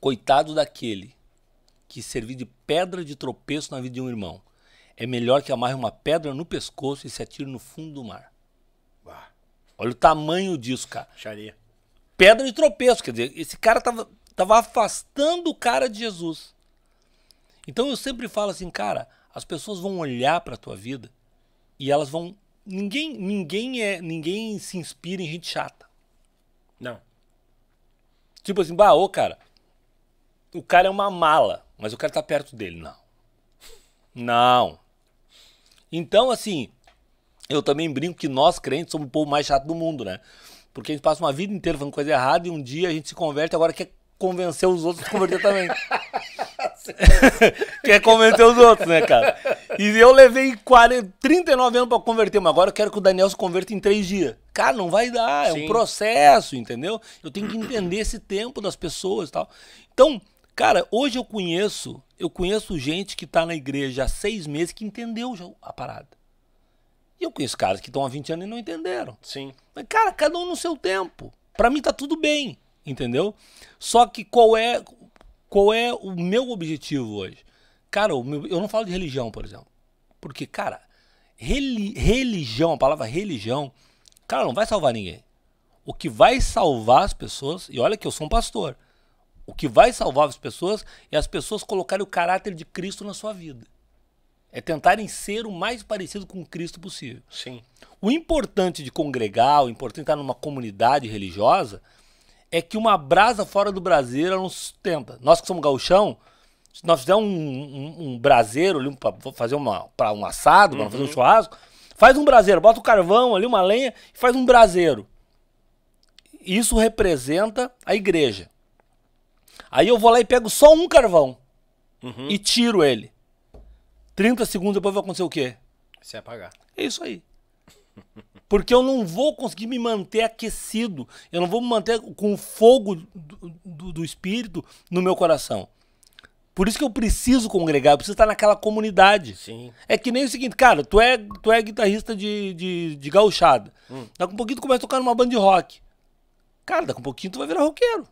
Coitado daquele que servir de pedra de tropeço na vida de um irmão. É melhor que amarre uma pedra no pescoço e se atire no fundo do mar. Uau. Olha o tamanho disso, cara. Pedra de tropeço, quer dizer, esse cara tava, tava afastando o cara de Jesus. Então eu sempre falo assim, cara, as pessoas vão olhar para a tua vida e elas vão ninguém, ninguém é, ninguém se inspira em gente chata. Não. Tipo assim, bah, cara, o cara é uma mala, mas o cara tá perto dele. Não. Não. Então, assim, eu também brinco que nós crentes somos o povo mais chato do mundo, né? Porque a gente passa uma vida inteira falando coisa errada e um dia a gente se converte, agora quer convencer os outros a se converter também. Quer é converter os outros, né, cara? E eu levei 40, 39 anos pra converter, mas agora eu quero que o Daniel se converta em três dias. Cara, não vai dar, é Sim. um processo, entendeu? Eu tenho que entender esse tempo das pessoas e tal. Então, cara, hoje eu conheço, eu conheço gente que tá na igreja há seis meses que entendeu já a parada. E eu conheço caras que estão há 20 anos e não entenderam. Sim. Mas, cara, cada um no seu tempo. Pra mim tá tudo bem, entendeu? Só que qual é qual é o meu objetivo hoje? Cara, meu, eu não falo de religião, por exemplo. Porque, cara, reli, religião, a palavra religião, cara, não vai salvar ninguém. O que vai salvar as pessoas, e olha que eu sou um pastor, o que vai salvar as pessoas é as pessoas colocarem o caráter de Cristo na sua vida. É tentarem ser o mais parecido com Cristo possível. Sim. O importante de congregar, o importante de estar numa comunidade religiosa, é que uma brasa fora do braseiro não sustenta. Nós que somos gauchão, se nós fizermos um, um, um braseiro ali, pra fazer uma, pra um assado, uhum. pra fazer um uhum. churrasco, faz um braseiro, bota um carvão ali, uma lenha e faz um braseiro. Isso representa a igreja. Aí eu vou lá e pego só um carvão uhum. e tiro ele. 30 segundos depois vai acontecer o quê? Se apagar. É isso aí. Porque eu não vou conseguir me manter aquecido. Eu não vou me manter com o fogo do, do, do Espírito no meu coração. Por isso que eu preciso congregar, eu preciso estar naquela comunidade. Sim. É que nem o seguinte, cara, tu é, tu é guitarrista de, de, de gauchada. Hum. Daqui um pouquinho tu começa a tocar numa banda de rock. Cara, daqui um pouquinho tu vai virar roqueiro.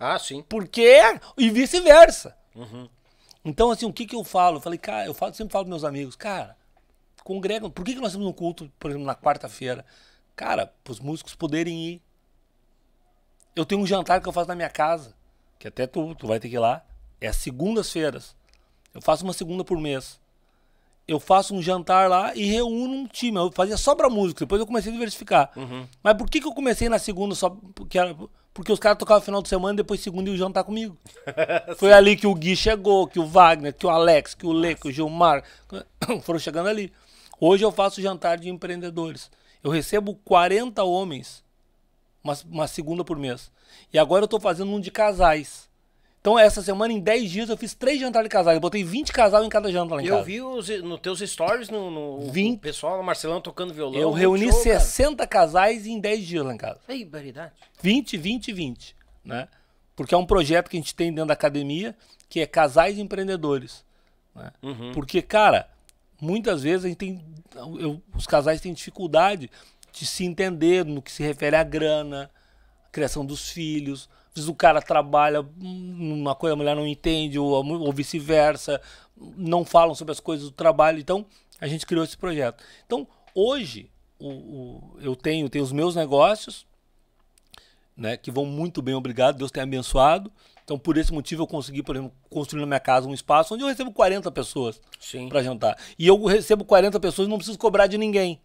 Ah, sim. Porque e vice-versa. Uhum. Então, assim, o que que eu falo? Eu falei, cara, eu falo, sempre falo pros meus amigos, cara, congregam. Por que, que nós temos um culto, por exemplo, na quarta-feira? Cara, para os músicos poderem ir. Eu tenho um jantar que eu faço na minha casa, que até tu, tu vai ter que ir lá. É as segundas-feiras. Eu faço uma segunda por mês. Eu faço um jantar lá e reúno um time. Eu fazia só pra música, depois eu comecei a diversificar. Uhum. Mas por que, que eu comecei na segunda só? Porque, era, porque os caras tocavam final de semana, depois segunda iam jantar comigo. Foi ali que o Gui chegou, que o Wagner, que o Alex, que o Leco que o Gilmar foram chegando ali. Hoje eu faço jantar de empreendedores. Eu recebo 40 homens, uma, uma segunda por mês. E agora eu estou fazendo um de casais. Então, essa semana, em 10 dias, eu fiz três jantares de casais. Eu botei 20 casais em cada jantar lá em eu casa. Eu vi os, no teus stories, no, no 20. o pessoal, o Marcelão tocando violão. Eu reuni show, 60 cara. casais em 10 dias lá em casa. Ei, baridade. 20, 20, 20. Né? Porque é um projeto que a gente tem dentro da academia, que é casais empreendedores. Né? Uhum. Porque, cara, muitas vezes a gente tem, eu, os casais têm dificuldade de se entender no que se refere à grana, à criação dos filhos. Às vezes o cara trabalha numa hum, coisa, a mulher não entende, ou, ou vice-versa, não falam sobre as coisas do trabalho. Então, a gente criou esse projeto. Então, hoje, o, o, eu tenho, tenho os meus negócios, né, que vão muito bem, obrigado, Deus tem abençoado. Então, por esse motivo, eu consegui, por exemplo, construir na minha casa um espaço onde eu recebo 40 pessoas para jantar. E eu recebo 40 pessoas e não preciso cobrar de ninguém.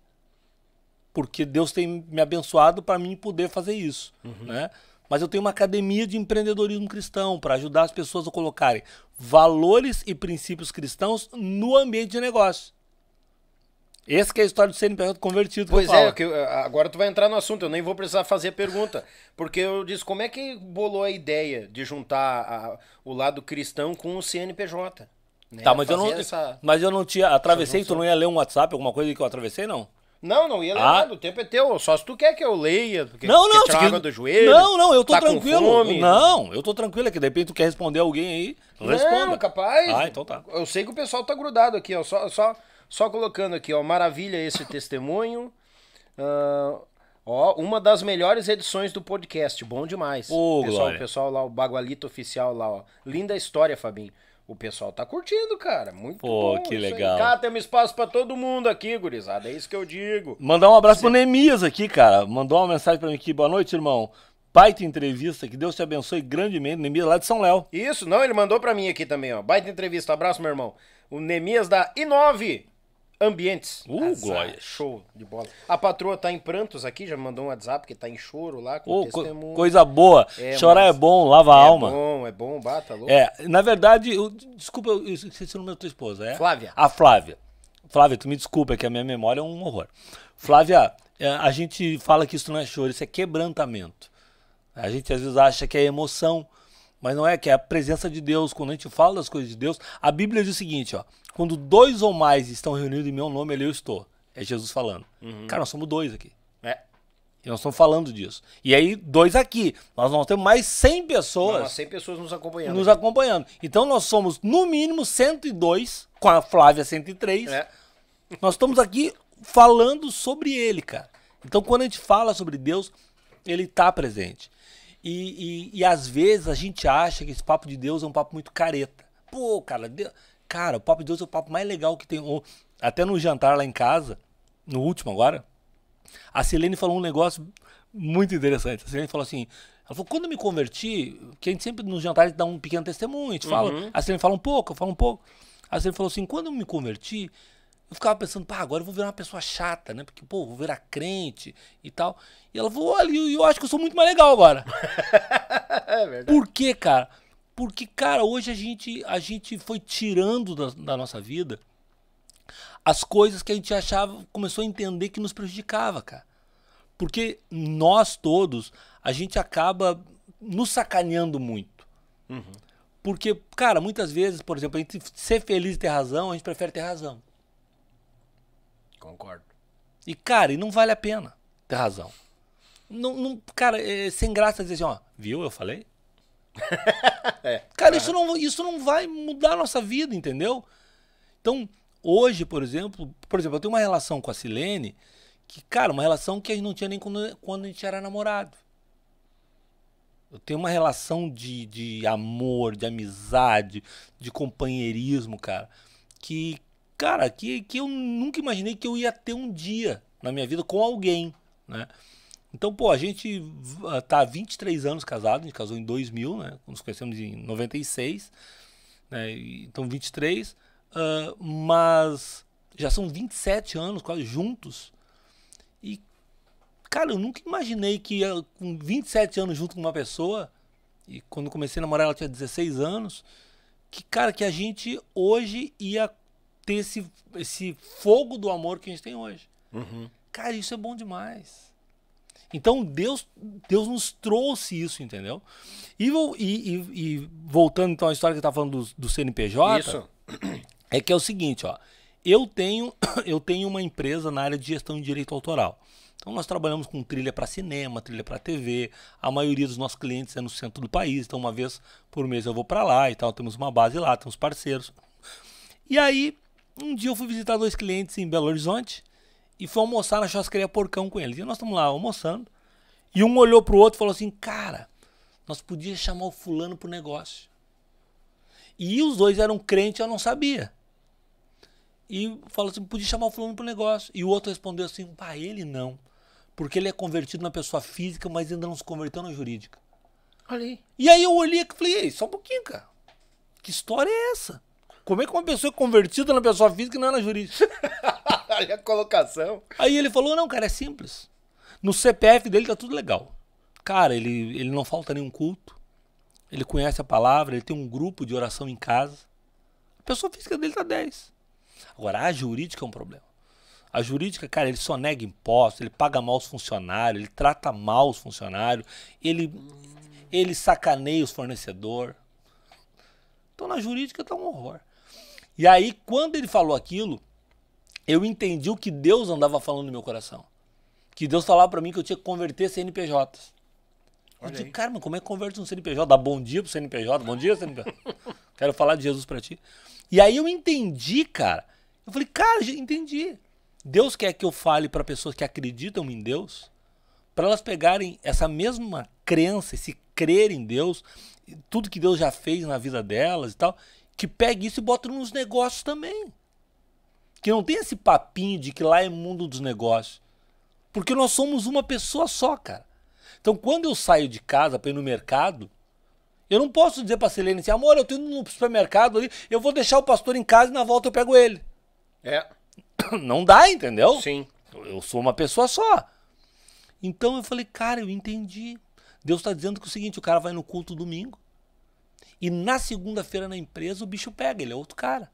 Porque Deus tem me abençoado para mim poder fazer isso. Uhum. Né? Mas eu tenho uma academia de empreendedorismo cristão para ajudar as pessoas a colocarem valores e princípios cristãos no ambiente de negócio. Esse que é a história do CNPJ convertido. Pois é, que eu, agora tu vai entrar no assunto, eu nem vou precisar fazer a pergunta. Porque eu disse, como é que bolou a ideia de juntar a, o lado cristão com o CNPJ? Né? Tá, mas eu, não, essa, mas eu não tinha. Atravessei, tu não ia ler um WhatsApp, alguma coisa que eu atravessei, não? Não, não ia ler ah. nada, o tempo é teu. Só se tu quer que eu leia, porque não, não, que do joelho. Não, não, eu tô tá tranquilo. Não, eu tô tranquilo, é que de repente tu quer responder alguém aí, responda. Não, capaz. Ah, então tá. Eu sei que o pessoal tá grudado aqui, ó, só, só só colocando aqui, ó, maravilha esse testemunho. Uh, ó, uma das melhores edições do podcast, bom demais. Ô, pessoal, o pessoal lá, o Bagualito Oficial lá, ó. Linda história, Fabinho. O pessoal tá curtindo, cara. Muito Pô, bom. que legal. Aí. Cara, um espaço para todo mundo aqui, gurizada. É isso que eu digo. Mandar um abraço pro Nemias aqui, cara. Mandou uma mensagem para mim aqui. Boa noite, irmão. Baita entrevista, que Deus te abençoe grandemente. Nemias lá de São Léo. Isso, não, ele mandou para mim aqui também, ó. Baita entrevista, abraço, meu irmão. O Nemias da I9, Ambientes. Uh, Azar, glória. Show de bola. A patroa tá em prantos aqui, já mandou um WhatsApp que tá em choro lá. Com oh, co coisa boa. É, Chorar mas... é bom, lava é a alma. É bom, é bom, bata louco. É, na verdade, eu, desculpa, eu esqueci o nome da tua esposa, é? Flávia. A Flávia. Flávia, tu me desculpa, é que a minha memória é um horror. Flávia, é, a gente fala que isso não é choro, isso é quebrantamento. A gente às vezes acha que é emoção, mas não é, que é a presença de Deus. Quando a gente fala das coisas de Deus, a Bíblia diz o seguinte, ó, quando dois ou mais estão reunidos em meu nome, ali eu estou. É Jesus falando. Uhum. Cara, nós somos dois aqui. É. E nós estamos falando disso. E aí, dois aqui. Nós, nós temos mais 100 pessoas. Não, 100 pessoas nos acompanhando. Nos aqui. acompanhando. Então, nós somos, no mínimo, 102, com a Flávia 103. É. Nós estamos aqui falando sobre ele, cara. Então, quando a gente fala sobre Deus, ele está presente. E, e, e, às vezes a gente acha que esse papo de Deus é um papo muito careta. Pô, cara, Deus, Cara, o papo de Deus é o papo mais legal que tem. Até no jantar lá em casa, no último agora, a Celene falou um negócio muito interessante. A Celene falou assim: ela falou, quando eu me converti, que a gente sempre nos jantares dá um pequeno testemunho, a gente uhum. fala, a Silene fala um pouco, eu falo um pouco. A Celene falou assim, quando eu me converti, eu ficava pensando, pá, agora eu vou virar uma pessoa chata, né? Porque, pô, vou virar crente e tal. E ela falou, olha, eu, eu acho que eu sou muito mais legal agora. é verdade. Por quê, cara? Porque, cara, hoje a gente, a gente foi tirando da, da nossa vida as coisas que a gente achava, começou a entender que nos prejudicava, cara. Porque nós todos, a gente acaba nos sacaneando muito. Uhum. Porque, cara, muitas vezes, por exemplo, gente ser feliz e ter razão, a gente prefere ter razão. Concordo. E, cara, e não vale a pena ter razão. Não, não cara, é sem graça dizer assim, ó, viu, eu falei? é, Cara, é. isso não, isso não vai mudar a nossa vida, entendeu? Então, hoje, por exemplo, por exemplo, eu tenho uma relação com a Silene que, cara, uma relação que a gente não tinha nem quando, quando a gente era namorado. Eu tenho uma relação de, de amor, de amizade, de companheirismo, cara, que, cara, que, que eu nunca imaginei que eu ia ter um dia na minha vida com alguém, né? Então, pô, a gente ah, tá há 23 anos casado, a gente casou em 2000, né? Nos conhecemos em 96, né? Então, 23, uh, ah, mas já são 27 anos quase juntos. E, cara, eu nunca imaginei que eu, ah, com 27 anos junto com uma pessoa, e quando comecei a namorar ela tinha 16 anos, que, cara, que a gente hoje ia ter esse, esse fogo do amor que a gente tem hoje. Uhum. Cara, isso é bom demais. Então Deus, Deus nos trouxe isso, entendeu? E, e, e voltando então à história que está falando do, do CNPJ, isso. é que é o seguinte, ó. Eu tenho, eu tenho uma empresa na área de gestão de direito autoral. Então nós trabalhamos com trilha para cinema, trilha para TV. A maioria dos nossos clientes é no centro do país, então uma vez por mês eu vou para lá e tal, temos uma base lá, temos parceiros. E aí, um dia eu fui visitar dois clientes em Belo Horizonte e foi almoçar na churrascaria Porcão com eles. E nós estamos lá almoçando. E um olhou pro outro e falou assim: Cara, nós podíamos chamar o fulano pro negócio. E os dois eram crentes, eu não sabia. E falou assim: Podia chamar o fulano pro negócio. E o outro respondeu assim: para ele não. Porque ele é convertido na pessoa física, mas ainda não se converteu na jurídica. Olha aí. E aí eu olhei e falei: Ei, só um pouquinho, cara. Que história é essa? Como é que uma pessoa é convertida na pessoa física e não é na jurídica? olha a colocação. Aí ele falou: não, cara, é simples. No CPF dele tá tudo legal. Cara, ele, ele não falta nenhum culto. Ele conhece a palavra, ele tem um grupo de oração em casa. A pessoa física dele tá 10. Agora, a jurídica é um problema. A jurídica, cara, ele só nega impostos, ele paga mal os funcionários, ele trata mal os funcionários, ele, ele sacaneia os fornecedores. Então, na jurídica tá um horror. E aí, quando ele falou aquilo, eu entendi o que Deus andava falando no meu coração. Que Deus falava para mim que eu tinha que converter CNPJs. Olha eu disse, cara, mas como é que converte um CNPJ? Dá bom dia pro CNPJ, bom dia, CNPJ. Quero falar de Jesus para ti. E aí eu entendi, cara. Eu falei, cara, entendi. Deus quer que eu fale para pessoas que acreditam em Deus, para elas pegarem essa mesma crença, esse crer em Deus, tudo que Deus já fez na vida delas e tal, que pegue isso e bota nos negócios também que não tem esse papinho de que lá é mundo dos negócios. Porque nós somos uma pessoa só, cara. Então, quando eu saio de casa para ir no mercado, eu não posso dizer para Selene assim, amor, eu tô indo no supermercado ali, eu vou deixar o pastor em casa e na volta eu pego ele. É. Não dá, entendeu? Sim. Eu sou uma pessoa só. Então eu falei, cara, eu entendi. Deus está dizendo que é o seguinte, o cara vai no culto domingo e na segunda-feira na empresa o bicho pega, ele é outro cara.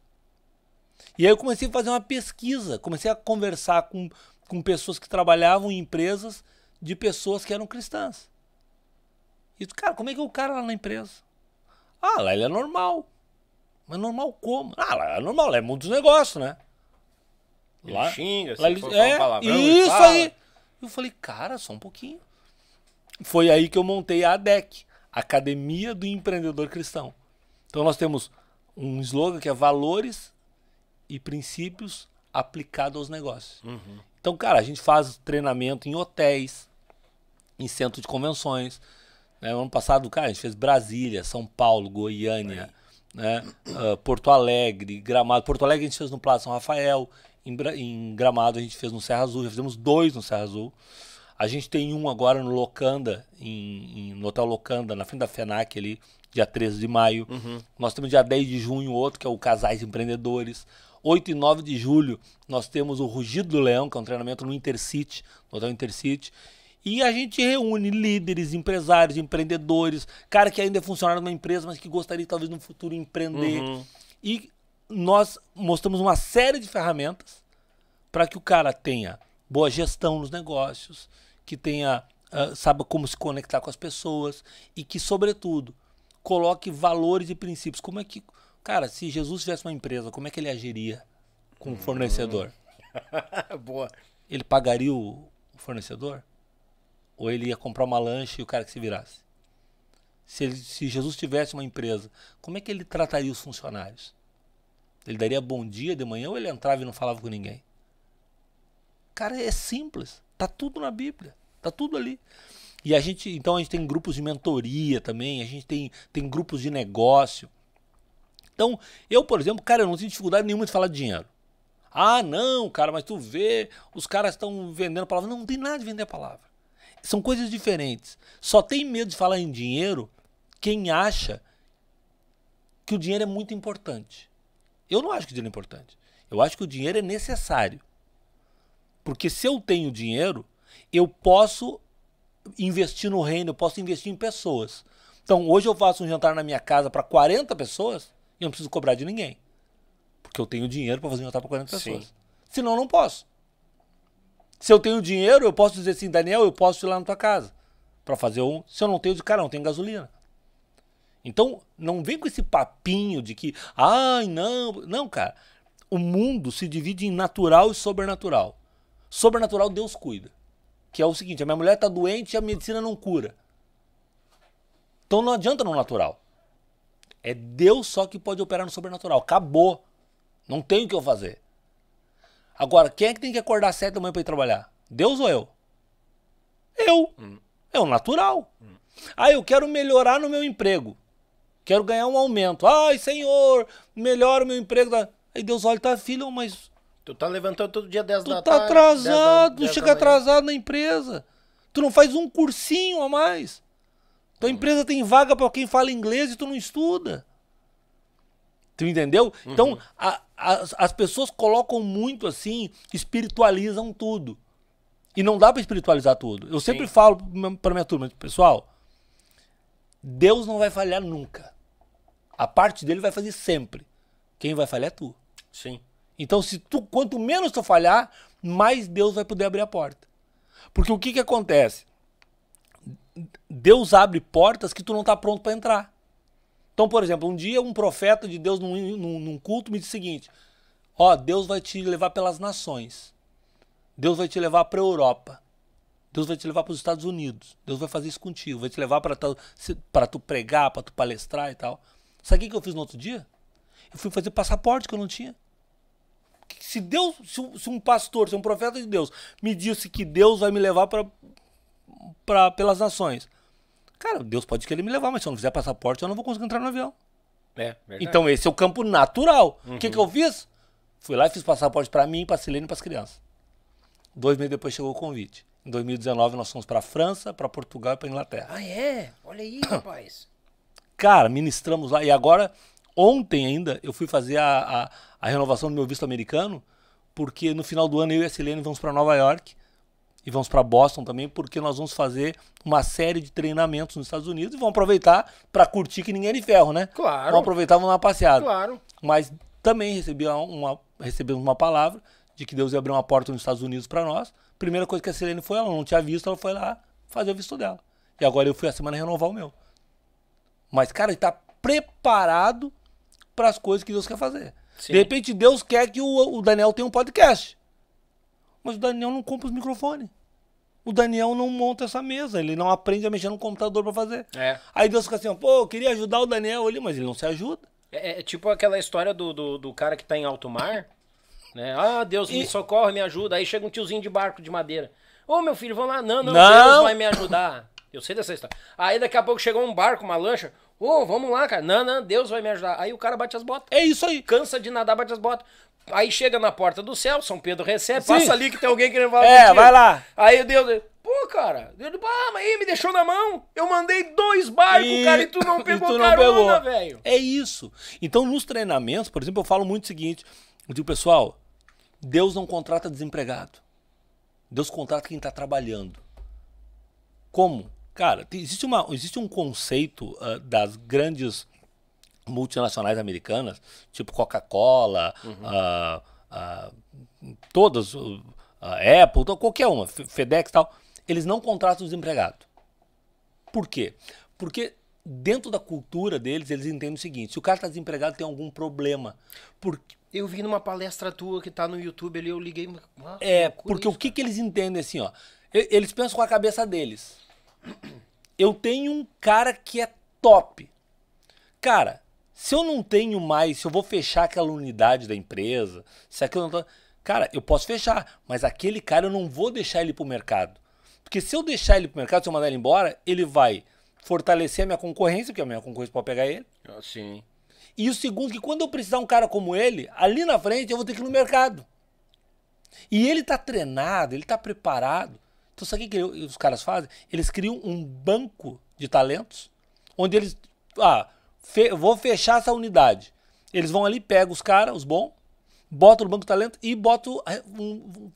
E aí eu comecei a fazer uma pesquisa, comecei a conversar com, com pessoas que trabalhavam em empresas de pessoas que eram cristãs. E cara, como é que é o cara lá na empresa? Ah, lá ele é normal. Mas normal como? Ah, lá é normal, lá é dos negócios, né? Lá, é, ele xinga, lá, ele, é, um Isso aí! Eu falei, cara, só um pouquinho. Foi aí que eu montei a ADEC, Academia do Empreendedor Cristão. Então nós temos um slogan que é valores e princípios aplicados aos negócios. Uhum. Então, cara, a gente faz treinamento em hotéis, em centro de convenções. Né? ano passado, cara, a gente fez Brasília, São Paulo, Goiânia, né? Uh, Porto Alegre, Gramado. Porto Alegre a gente fez no Plaza São Rafael, em, em, Gramado a gente fez no Serra Azul, já fizemos dois no Serra Azul. A gente tem um agora no Locanda, em, em, no Hotel Locanda, na frente da FENAC ali, dia 13 de maio. Uhum. Nós temos dia 10 de junho outro, que é o Casais Empreendedores. 8 e 9 de julho, nós temos o Rugido do Leão, que é um treinamento no Intercity, no Hotel Intercity. E a gente reúne líderes, empresários, empreendedores, cara que ainda é funcionário de uma empresa, mas que gostaria talvez no futuro empreender. Uhum. E nós mostramos uma série de ferramentas para que o cara tenha boa gestão nos negócios, que tenha uh, saiba como se conectar com as pessoas e que, sobretudo, coloque valores e princípios. Como é que Cara, se Jesus tivesse uma empresa, como é que ele agiria com o fornecedor? Boa. Ele pagaria o fornecedor? Ou ele ia comprar uma lanche e o cara que se virasse? Se, ele, se Jesus tivesse uma empresa, como é que ele trataria os funcionários? Ele daria bom dia de manhã ou ele entrava e não falava com ninguém? Cara, é simples. Tá tudo na Bíblia. Tá tudo ali. E a gente, então a gente tem grupos de mentoria também, a gente tem, tem grupos de negócio. Então, eu, por exemplo, cara, eu não tenho dificuldade nenhuma de falar de dinheiro. Ah, não, cara, mas tu vê, os caras estão vendendo a palavra. Não, não tem nada de vender a palavra. São coisas diferentes. Só tem medo de falar em dinheiro quem acha que o dinheiro é muito importante. Eu não acho que o dinheiro é importante. Eu acho que o dinheiro é necessário. Porque se eu tenho dinheiro, eu posso investir no reino, eu posso investir em pessoas. Então, hoje eu faço um jantar na minha casa para 40 pessoas, e eu não preciso cobrar de ninguém. Porque eu tenho dinheiro para fazer um jantar para 40 Sim. pessoas. Senão eu não posso. Se eu tenho dinheiro, eu posso dizer assim, Daniel, eu posso ir lá na tua casa para fazer um. Se eu não tenho, de cara, não tenho gasolina. Então, não vem com esse papinho de que, ai, não, não, cara. O mundo se divide em natural e sobrenatural. Sobrenatural Deus cuida. Que é o seguinte, a minha mulher tá doente e a medicina não cura. Então não adianta no natural. É Deus só que pode operar no sobrenatural. Acabou. Não tem o que eu fazer. Agora, quem é que tem que acordar às sete da manhã para ir trabalhar? Deus ou eu? Eu. Hum. É o natural. Hum. Ah, eu quero melhorar no meu emprego. Quero ganhar um aumento. Ai, Senhor, melhora o meu emprego. Aí Deus olha, tá, filho, mas. Tu tá levantando todo dia 10 tu da tá tarde. Tu tá atrasado, da, chega atrasado na empresa. Tu não faz um cursinho a mais. Tua empresa tem vaga para quem fala inglês e tu não estuda. Tu entendeu? Então, uhum. Então, a, a, as pessoas colocam muito assim, espiritualizam tudo. E não dá para espiritualizar tudo. Eu Sim. sempre falo para minha turma, pessoal, Deus não vai falhar nunca. A parte dele vai fazer sempre. Quem vai falhar é tu. Sim. Então, se tu, quanto menos tu falhar, mais Deus vai poder abrir a porta. Porque o que que acontece? Deus abre portas que tu não está pronto para entrar. Então, por exemplo, um dia um profeta de Deus num, num, num culto me disse o seguinte: Ó, Deus vai te levar pelas nações. Deus vai te levar para a Europa. Deus vai te levar para os Estados Unidos. Deus vai fazer isso contigo. Vai te levar para tu, tu pregar, para tu palestrar e tal. Sabe o que eu fiz no outro dia? Eu fui fazer passaporte que eu não tinha. Se Deus, se um pastor, se um profeta de Deus me disse que Deus vai me levar para pra, pelas nações. Cara, Deus pode querer me levar, mas se eu não fizer passaporte, eu não vou conseguir entrar no avião. É, verdade. Então esse é o campo natural. O uhum. que, que uhum. eu fiz? Fui lá e fiz passaporte para mim, para Silene e para as crianças. Dois meses depois chegou o convite. Em 2019 nós fomos para França, para Portugal e para Inglaterra. Ah é? Olha aí, rapaz. Cara, ministramos lá e agora ontem ainda eu fui fazer a, a, a renovação do meu visto americano porque no final do ano eu e a Silene vamos para Nova York e vamos para Boston também, porque nós vamos fazer uma série de treinamentos nos Estados Unidos e vamos aproveitar para curtir que ninguém é de ferro, né? Claro. Vamos aproveitar, vamos dar uma passeada. Claro. Mas também recebi uma, recebemos uma palavra de que Deus ia abrir uma porta nos Estados Unidos para nós. Primeira coisa que a Selene foi, ela não tinha visto, ela foi lá fazer o visto dela. E agora eu fui a semana renovar o meu. Mas, cara, ele está preparado para as coisas que Deus quer fazer. Sim. De repente, Deus quer que o, o Daniel tenha um podcast. Mas o Daniel não compra os microfones. O Daniel não monta essa mesa, ele não aprende a mexer no computador para fazer. É. Aí Deus fica assim, pô, eu queria ajudar o Daniel ali, mas ele não se ajuda. É, é, é tipo aquela história do, do, do, cara que tá em alto mar, né? Ah, Deus, e... me socorre, me ajuda. Aí chega um tiozinho de barco de madeira. Ô, oh, meu filho, vamos lá. Não, não, não, Deus vai me ajudar. Eu sei dessa história. Aí daqui a pouco chegou um barco, uma lancha. Ô, oh, vamos lá, cara. Não, não, Deus vai me ajudar. Aí o cara bate as botas. É isso aí. Cansa de nadar, bate as botas. Aí chega na porta do céu, São Pedro recebe, Sim. passa ali que tem alguém querendo falar É, vai lá. Aí Deus, pô, cara, Deus, ah, mas aí me deixou na mão. Eu mandei dois barcos, e... cara, e tu não pegou tu não carona, velho. É isso. Então, nos treinamentos, por exemplo, eu falo muito o seguinte, eu digo, pessoal, Deus não contrata desempregado. Deus contrata quem está trabalhando. Como? Cara, existe, uma, existe um conceito uh, das grandes multinacionais americanas, tipo Coca-Cola, uhum. Ah, ah, todas, Apple, então qualquer uma, FedEx e tal, eles não contratam os empregados. Por quê? Porque dentro da cultura deles, eles entendem o seguinte: se o cara está desempregado, tem algum problema. Porque... Eu vi numa palestra tua que está no YouTube ali, eu liguei. Ah, é, porque isso, o que, que eles entendem assim, ó? Eles pensam com a cabeça deles. Eu tenho um cara que é top. Cara, se eu não tenho mais, se eu vou fechar aquela unidade da empresa, se aquilo não tá... Cara, eu posso fechar, mas aquele cara eu não vou deixar ele pro mercado. Porque se eu deixar ele pro mercado, se eu mandar ele embora, ele vai fortalecer a minha concorrência, porque a minha concorrência pode pegar ele. Ah, sim. E o segundo, que quando eu precisar um cara como ele, ali na frente eu vou ter que ir no mercado. E ele está treinado, ele está preparado. Então sabe o que, que os caras fazem? Eles criam um banco de talentos, onde eles... Ah, fe vou fechar essa unidade. Eles vão ali, pegam os caras, os bons, botam no banco de talento e botam, eh,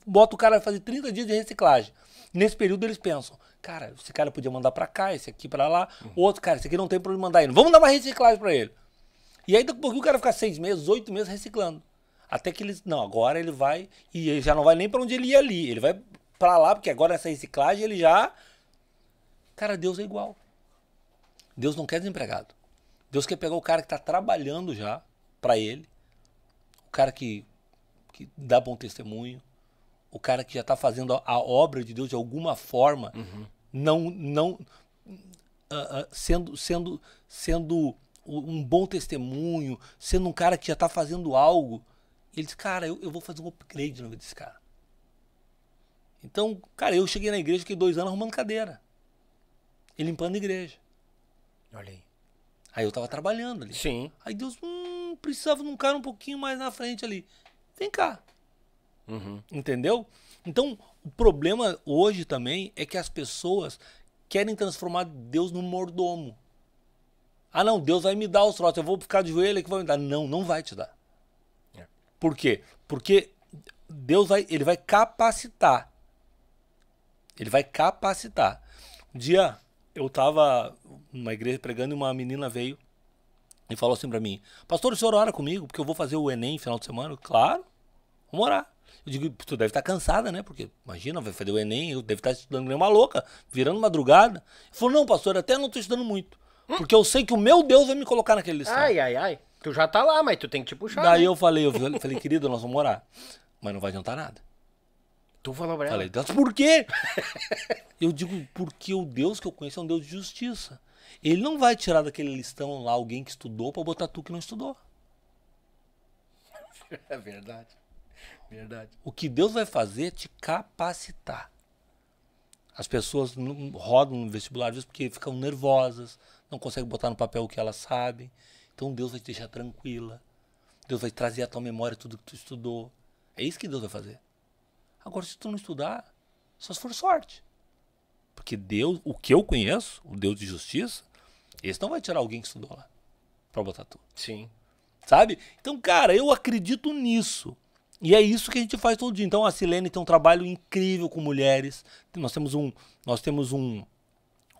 botam o cara a fazer 30 dias de reciclagem. Nesse período eles pensam, cara, esse cara podia mandar para cá, esse aqui para lá, uhum. outro cara, esse aqui não tem para onde mandar ele. Vamos dar uma reciclagem para ele. E aí daqui a pouco o cara fica seis meses, oito meses reciclando. Até que eles, não, agora ele vai e ele já não vai nem para onde ele ia ali, ele vai para lá porque agora essa reciclagem ele já Cara, Deus é igual. Deus não quer desempregado. Deus quer pegar o cara que está trabalhando já para ele, o cara que, que dá bom testemunho, o cara que já está fazendo a, a, obra de Deus de alguma forma, uhum. não não uh, uh, sendo sendo sendo um bom testemunho, sendo um cara que já está fazendo algo. Ele diz, cara, eu, eu vou fazer um upgrade na vida desse cara. Então, cara, eu cheguei na igreja, fiquei dois anos arrumando cadeira. E limpando a igreja. Olha aí. Aí eu tava trabalhando ali. Sim. Aí Deus hum, precisava de um cara um pouquinho mais na frente ali. Vem cá. Uhum. Entendeu? Então, o problema hoje também é que as pessoas querem transformar Deus num mordomo. Ah, não, Deus vai me dar os troços, eu vou ficar de joelho que vai me dar. Não, não vai te dar. É. Por quê? Porque Deus vai, ele vai capacitar. Ele vai capacitar. Um dia eu tava numa igreja pregando e uma menina veio e falou assim para mim: Pastor, o senhor ora comigo porque eu vou fazer o Enem final de semana? claro, vamos orar. Eu digo: Tu deve estar tá cansada, né? Porque imagina, vai fazer o Enem, eu deve estar tá estudando uma louca, virando madrugada. Ele falou: Não, pastor, até não estou estudando muito. Porque eu sei que o meu Deus vai me colocar naquele listão. Ai, ai, ai. Tu já tá lá, mas tu tem que te puxar. Daí né? eu falei, eu falei, querido, nós vamos orar. Mas não vai adiantar nada. Tu então falou pra ela? Falei, Deus, por quê? eu digo, porque o Deus que eu conheço é um Deus de justiça. Ele não vai tirar daquele listão lá alguém que estudou para botar tu que não estudou. É verdade. Verdade. O que Deus vai fazer é te capacitar. As pessoas rodam no vestibular disso porque ficam nervosas, não conseguem botar no papel o que elas sabem. Então Deus vai te deixar tranquila. Deus vai trazer à tua memória tudo que tu estudou. É isso que Deus vai fazer. Agora, se tu não estudar, só se for sorte. Porque Deus, o que eu conheço, o Deus de justiça, esse não vai tirar alguém que estudou lá pra botar tu. Sim. Sabe? Então, cara, eu acredito nisso. E é isso que a gente faz todo dia. Então, a Silene tem um trabalho incrível com mulheres. Nós temos um, nós temos um,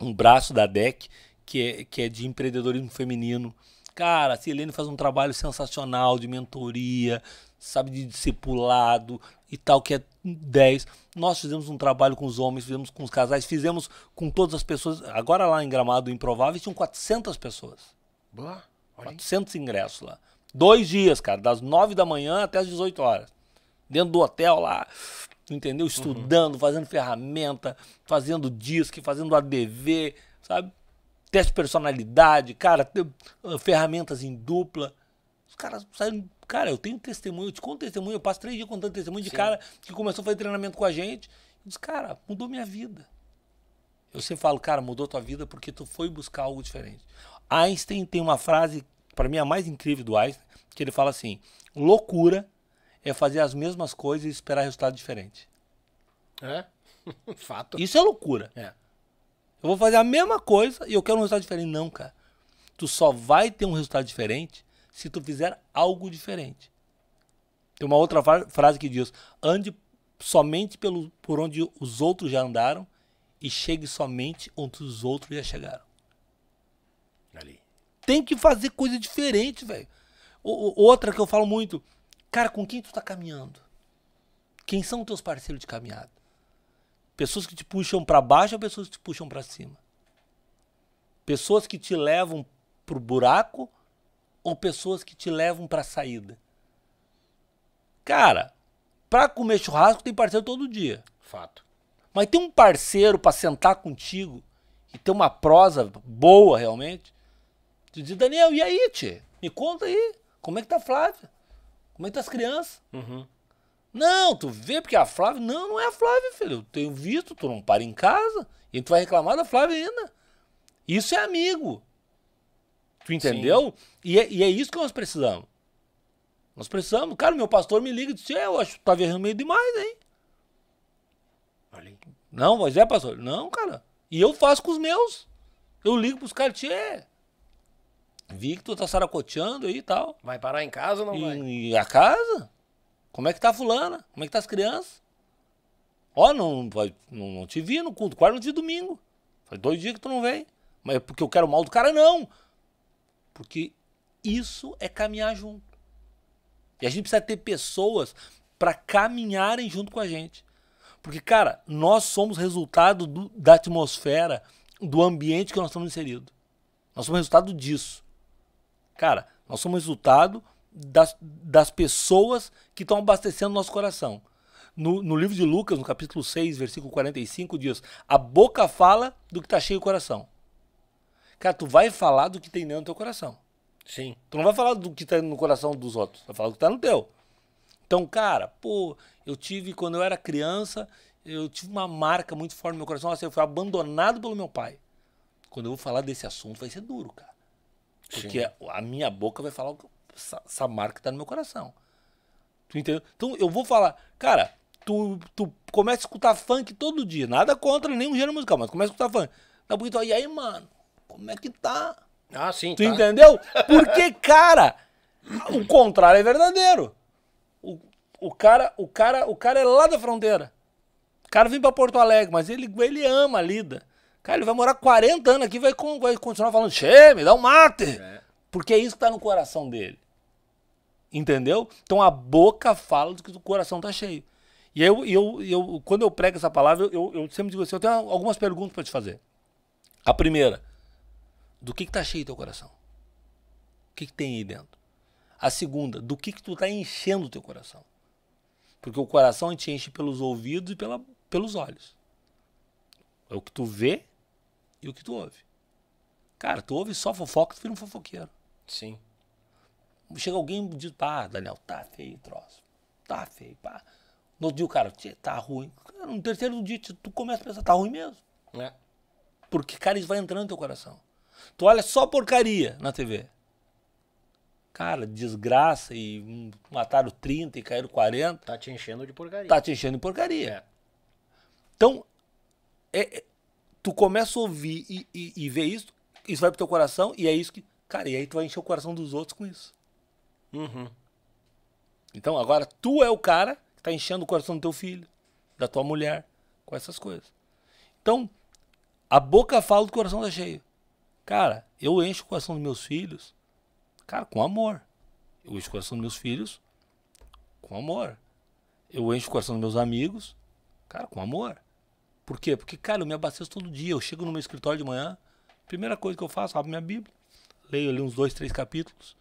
um braço da DEC que é, que é de empreendedorismo feminino. Cara, a Silene faz um trabalho sensacional de mentoria, sabe, de discipulado, e tal, que é 10. Nós fizemos um trabalho com os homens, fizemos com os casais, fizemos com todas as pessoas. Agora lá em Gramado Improvável tinham 400 pessoas. Boa, 400 ingressos lá. Dois dias, cara, das 9 da manhã até as 18 horas. Dentro do hotel lá, entendeu? Uhum. Estudando, uhum. fazendo ferramenta, fazendo disque, fazendo ADV, sabe? Teste de personalidade, cara, ah, ferramentas em dupla. Os caras saíram Cara, eu tenho testemunho, eu te conto testemunho, eu passo três dias contando testemunho de Sim. cara que começou a fazer treinamento com a gente. Eu disse, cara, mudou minha vida. Eu sempre falo, cara, mudou tua vida porque tu foi buscar algo diferente. Einstein tem uma frase, para mim a mais incrível do Einstein, que ele fala assim: loucura é fazer as mesmas coisas e esperar resultado diferente. É? Fato. Isso é loucura. É. Eu vou fazer a mesma coisa e eu quero um resultado diferente. Não, cara. Tu só vai ter um resultado diferente se tu fizer algo diferente. Tem uma outra frase que diz: ande somente pelo, por onde os outros já andaram e chegue somente onde os outros já chegaram. Ali. Tem que fazer coisa diferente, velho. Outra que eu falo muito, cara, com quem tu tá caminhando? Quem são teus parceiros de caminhada? Pessoas que te puxam para baixo ou pessoas que te puxam para cima? Pessoas que te levam pro buraco ou pessoas que te levam para a saída? Cara, para comer churrasco tem parceiro todo dia. Fato. Mas tem um parceiro para sentar contigo e ter uma prosa boa realmente. Tu diz, Daniel, e aí, tchê? Me conta aí. Como é que tá a Flávia? Como é que tá as crianças? Uhum. Não, tu vê porque a Flávia. Não, não é a Flávia, filho. Eu tenho visto, tu não para em casa. E tu vai reclamar da Flávia ainda. Isso é amigo. Tu entendeu? E é, e é, isso que nós precisamos. Nós precisamos. Cara, meu pastor me liga e diz: Eu acho que tá errando meio demais, hein? Não, mas é, pastor. Não, cara. E eu faço com os meus. Eu ligo pros caras, tchê. Vi que tu tá saracoteando aí e tal. Vai parar em casa ou não e, vai? E a casa? Como é que tá fulana? Como é que tá as crianças? Ó, não, não, não te vi no culto, quarto, não te vi domingo. Faz dois dias que tu não vem. Mas é porque eu quero mal do cara, não porque isso é caminhar junto. E a gente precisa ter pessoas para caminharem junto com a gente. Porque, cara, nós somos resultado do, da atmosfera, do ambiente que nós estamos inseridos. Nós somos resultado disso. Cara, nós somos resultado das, das pessoas que estão abastecendo nosso coração. No, no livro de Lucas, no capítulo 6, versículo 45, diz: A boca fala do que está cheio o coração. Cara, tu vai falar do que tem dentro do teu coração. Sim. Tu não vai falar do que tá no coração dos outros, vai falar do que tá no teu. Então, cara, pô, eu tive, quando eu era criança, eu tive uma marca muito forte no meu coração. Nossa, assim, eu fui abandonado pelo meu pai. Quando eu vou falar desse assunto, vai ser duro, cara. Porque Sim. a minha boca vai falar essa, essa marca tá no meu coração. Tu entendeu? Então, eu vou falar, cara, tu, tu começa a escutar funk todo dia. Nada contra nenhum gênero musical, mas começa a escutar funk. Tá bonito, e aí, mano? como é que tá? Ah, sim. Tu tá. entendeu? Porque, cara, o contrário é verdadeiro. O, o, cara, o, cara, o cara é lá da fronteira. O cara vem pra Porto Alegre, mas ele, ele ama a lida. Cara, ele vai morar 40 anos aqui e vai, vai continuar falando, che, me dá um mate. É. Porque é isso que tá no coração dele. Entendeu? Então a boca fala do que o coração tá cheio. E eu, eu, eu quando eu prego essa palavra, eu, eu sempre digo assim, eu tenho algumas perguntas para te fazer. A primeira, do que está cheio teu coração? O que, que, tem aí dentro? A segunda, do que, que tu está enchendo o teu coração? Porque o coração te enche pelos ouvidos e pela, pelos olhos. É o que tu vê e o que tu ouve. Cara, tu ouve só fofoca, tu vira um fofoqueiro. Sim. Chega alguém e diz, pá, Daniel, tá feio o troço. Tá feio, pá. No outro dia o cara, tá ruim. Cara, no terceiro dia tu começa a pensar, tá ruim mesmo. É. Porque, cara, isso vai entrando no teu coração. Tu olha só porcaria na TV. Cara, desgraça e hum, mataram 30 e caíram 40. Tá te enchendo de porcaria. Tá te enchendo de porcaria. É. Então, é, é, tu começa a ouvir e, e, e ver isso, isso vai pro teu coração e é isso que. Cara, e aí tu vai encher o coração dos outros com isso. Uhum. Então agora tu é o cara que tá enchendo o coração do teu filho, da tua mulher, com essas coisas. Então, a boca fala, o coração tá cheio. Cara, eu encho o coração dos meus filhos, cara, com amor. Eu encho o coração dos meus filhos com amor. Eu encho o coração dos meus amigos, cara, com amor. Por quê? Porque, cara, eu me abasteço todo dia. Eu chego no meu escritório de manhã, primeira coisa que eu faço, abro minha Bíblia, leio ali uns dois, três capítulos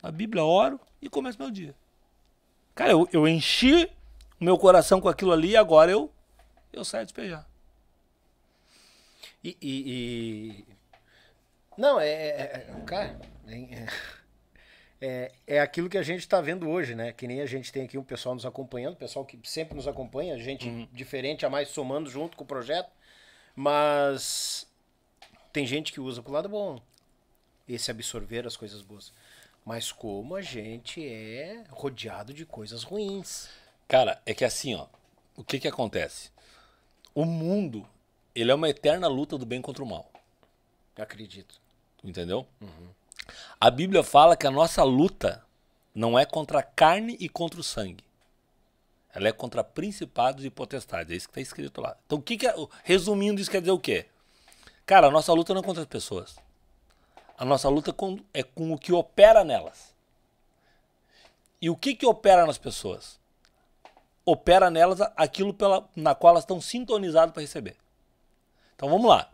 da Bíblia, oro e começo meu dia. Cara, eu, eu enchi o meu coração com aquilo ali e agora eu, eu saio a despejar. E, e, e não, é. é, é, é cara, é, é, é, aquilo que a gente está vendo hoje, né? Que nem a gente tem aqui um pessoal nos acompanhando, pessoal que sempre nos acompanha, gente uhum. diferente a mais somando junto com o projeto. Mas tem gente que usa pro lado bom esse absorver as coisas boas. Mas como a gente é rodeado de coisas ruins. Cara, é que assim, ó, o que que acontece? O mundo, ele é uma eterna luta do bem contra o mal. Acredito entendeu? Uhum. A Bíblia fala que a nossa luta não é contra a carne e contra o sangue. Ela é contra principados e potestades. É isso que está escrito lá. Então, o que, que é, resumindo, isso quer dizer o quê? Cara, a nossa luta não é contra as pessoas. A nossa luta com, é com o que opera nelas. E o que, que opera nas pessoas? Opera nelas aquilo pela, na qual elas estão sintonizadas para receber. Então vamos lá.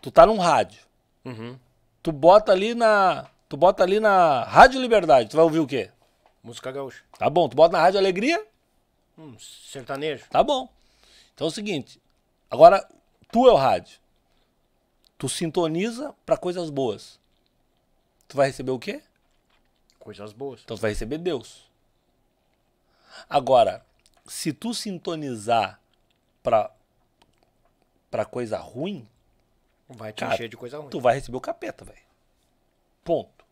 Tu tá num rádio. Uhum tu bota ali na. Tu bota ali na Rádio Liberdade, tu vai ouvir o quê? Música gaúcha. Tá bom, tu bota na Rádio Alegria? Hum, sertanejo. Tá bom. Então é o seguinte, agora tu é o rádio. Tu sintoniza para coisas boas. Tu vai receber o quê? Coisas boas. Então tu vai receber Deus. Agora, se tu sintonizar para para coisa ruim, Vai te cara, encher de coisa ruim. Tu vai receber o capeta, velho. Ponto.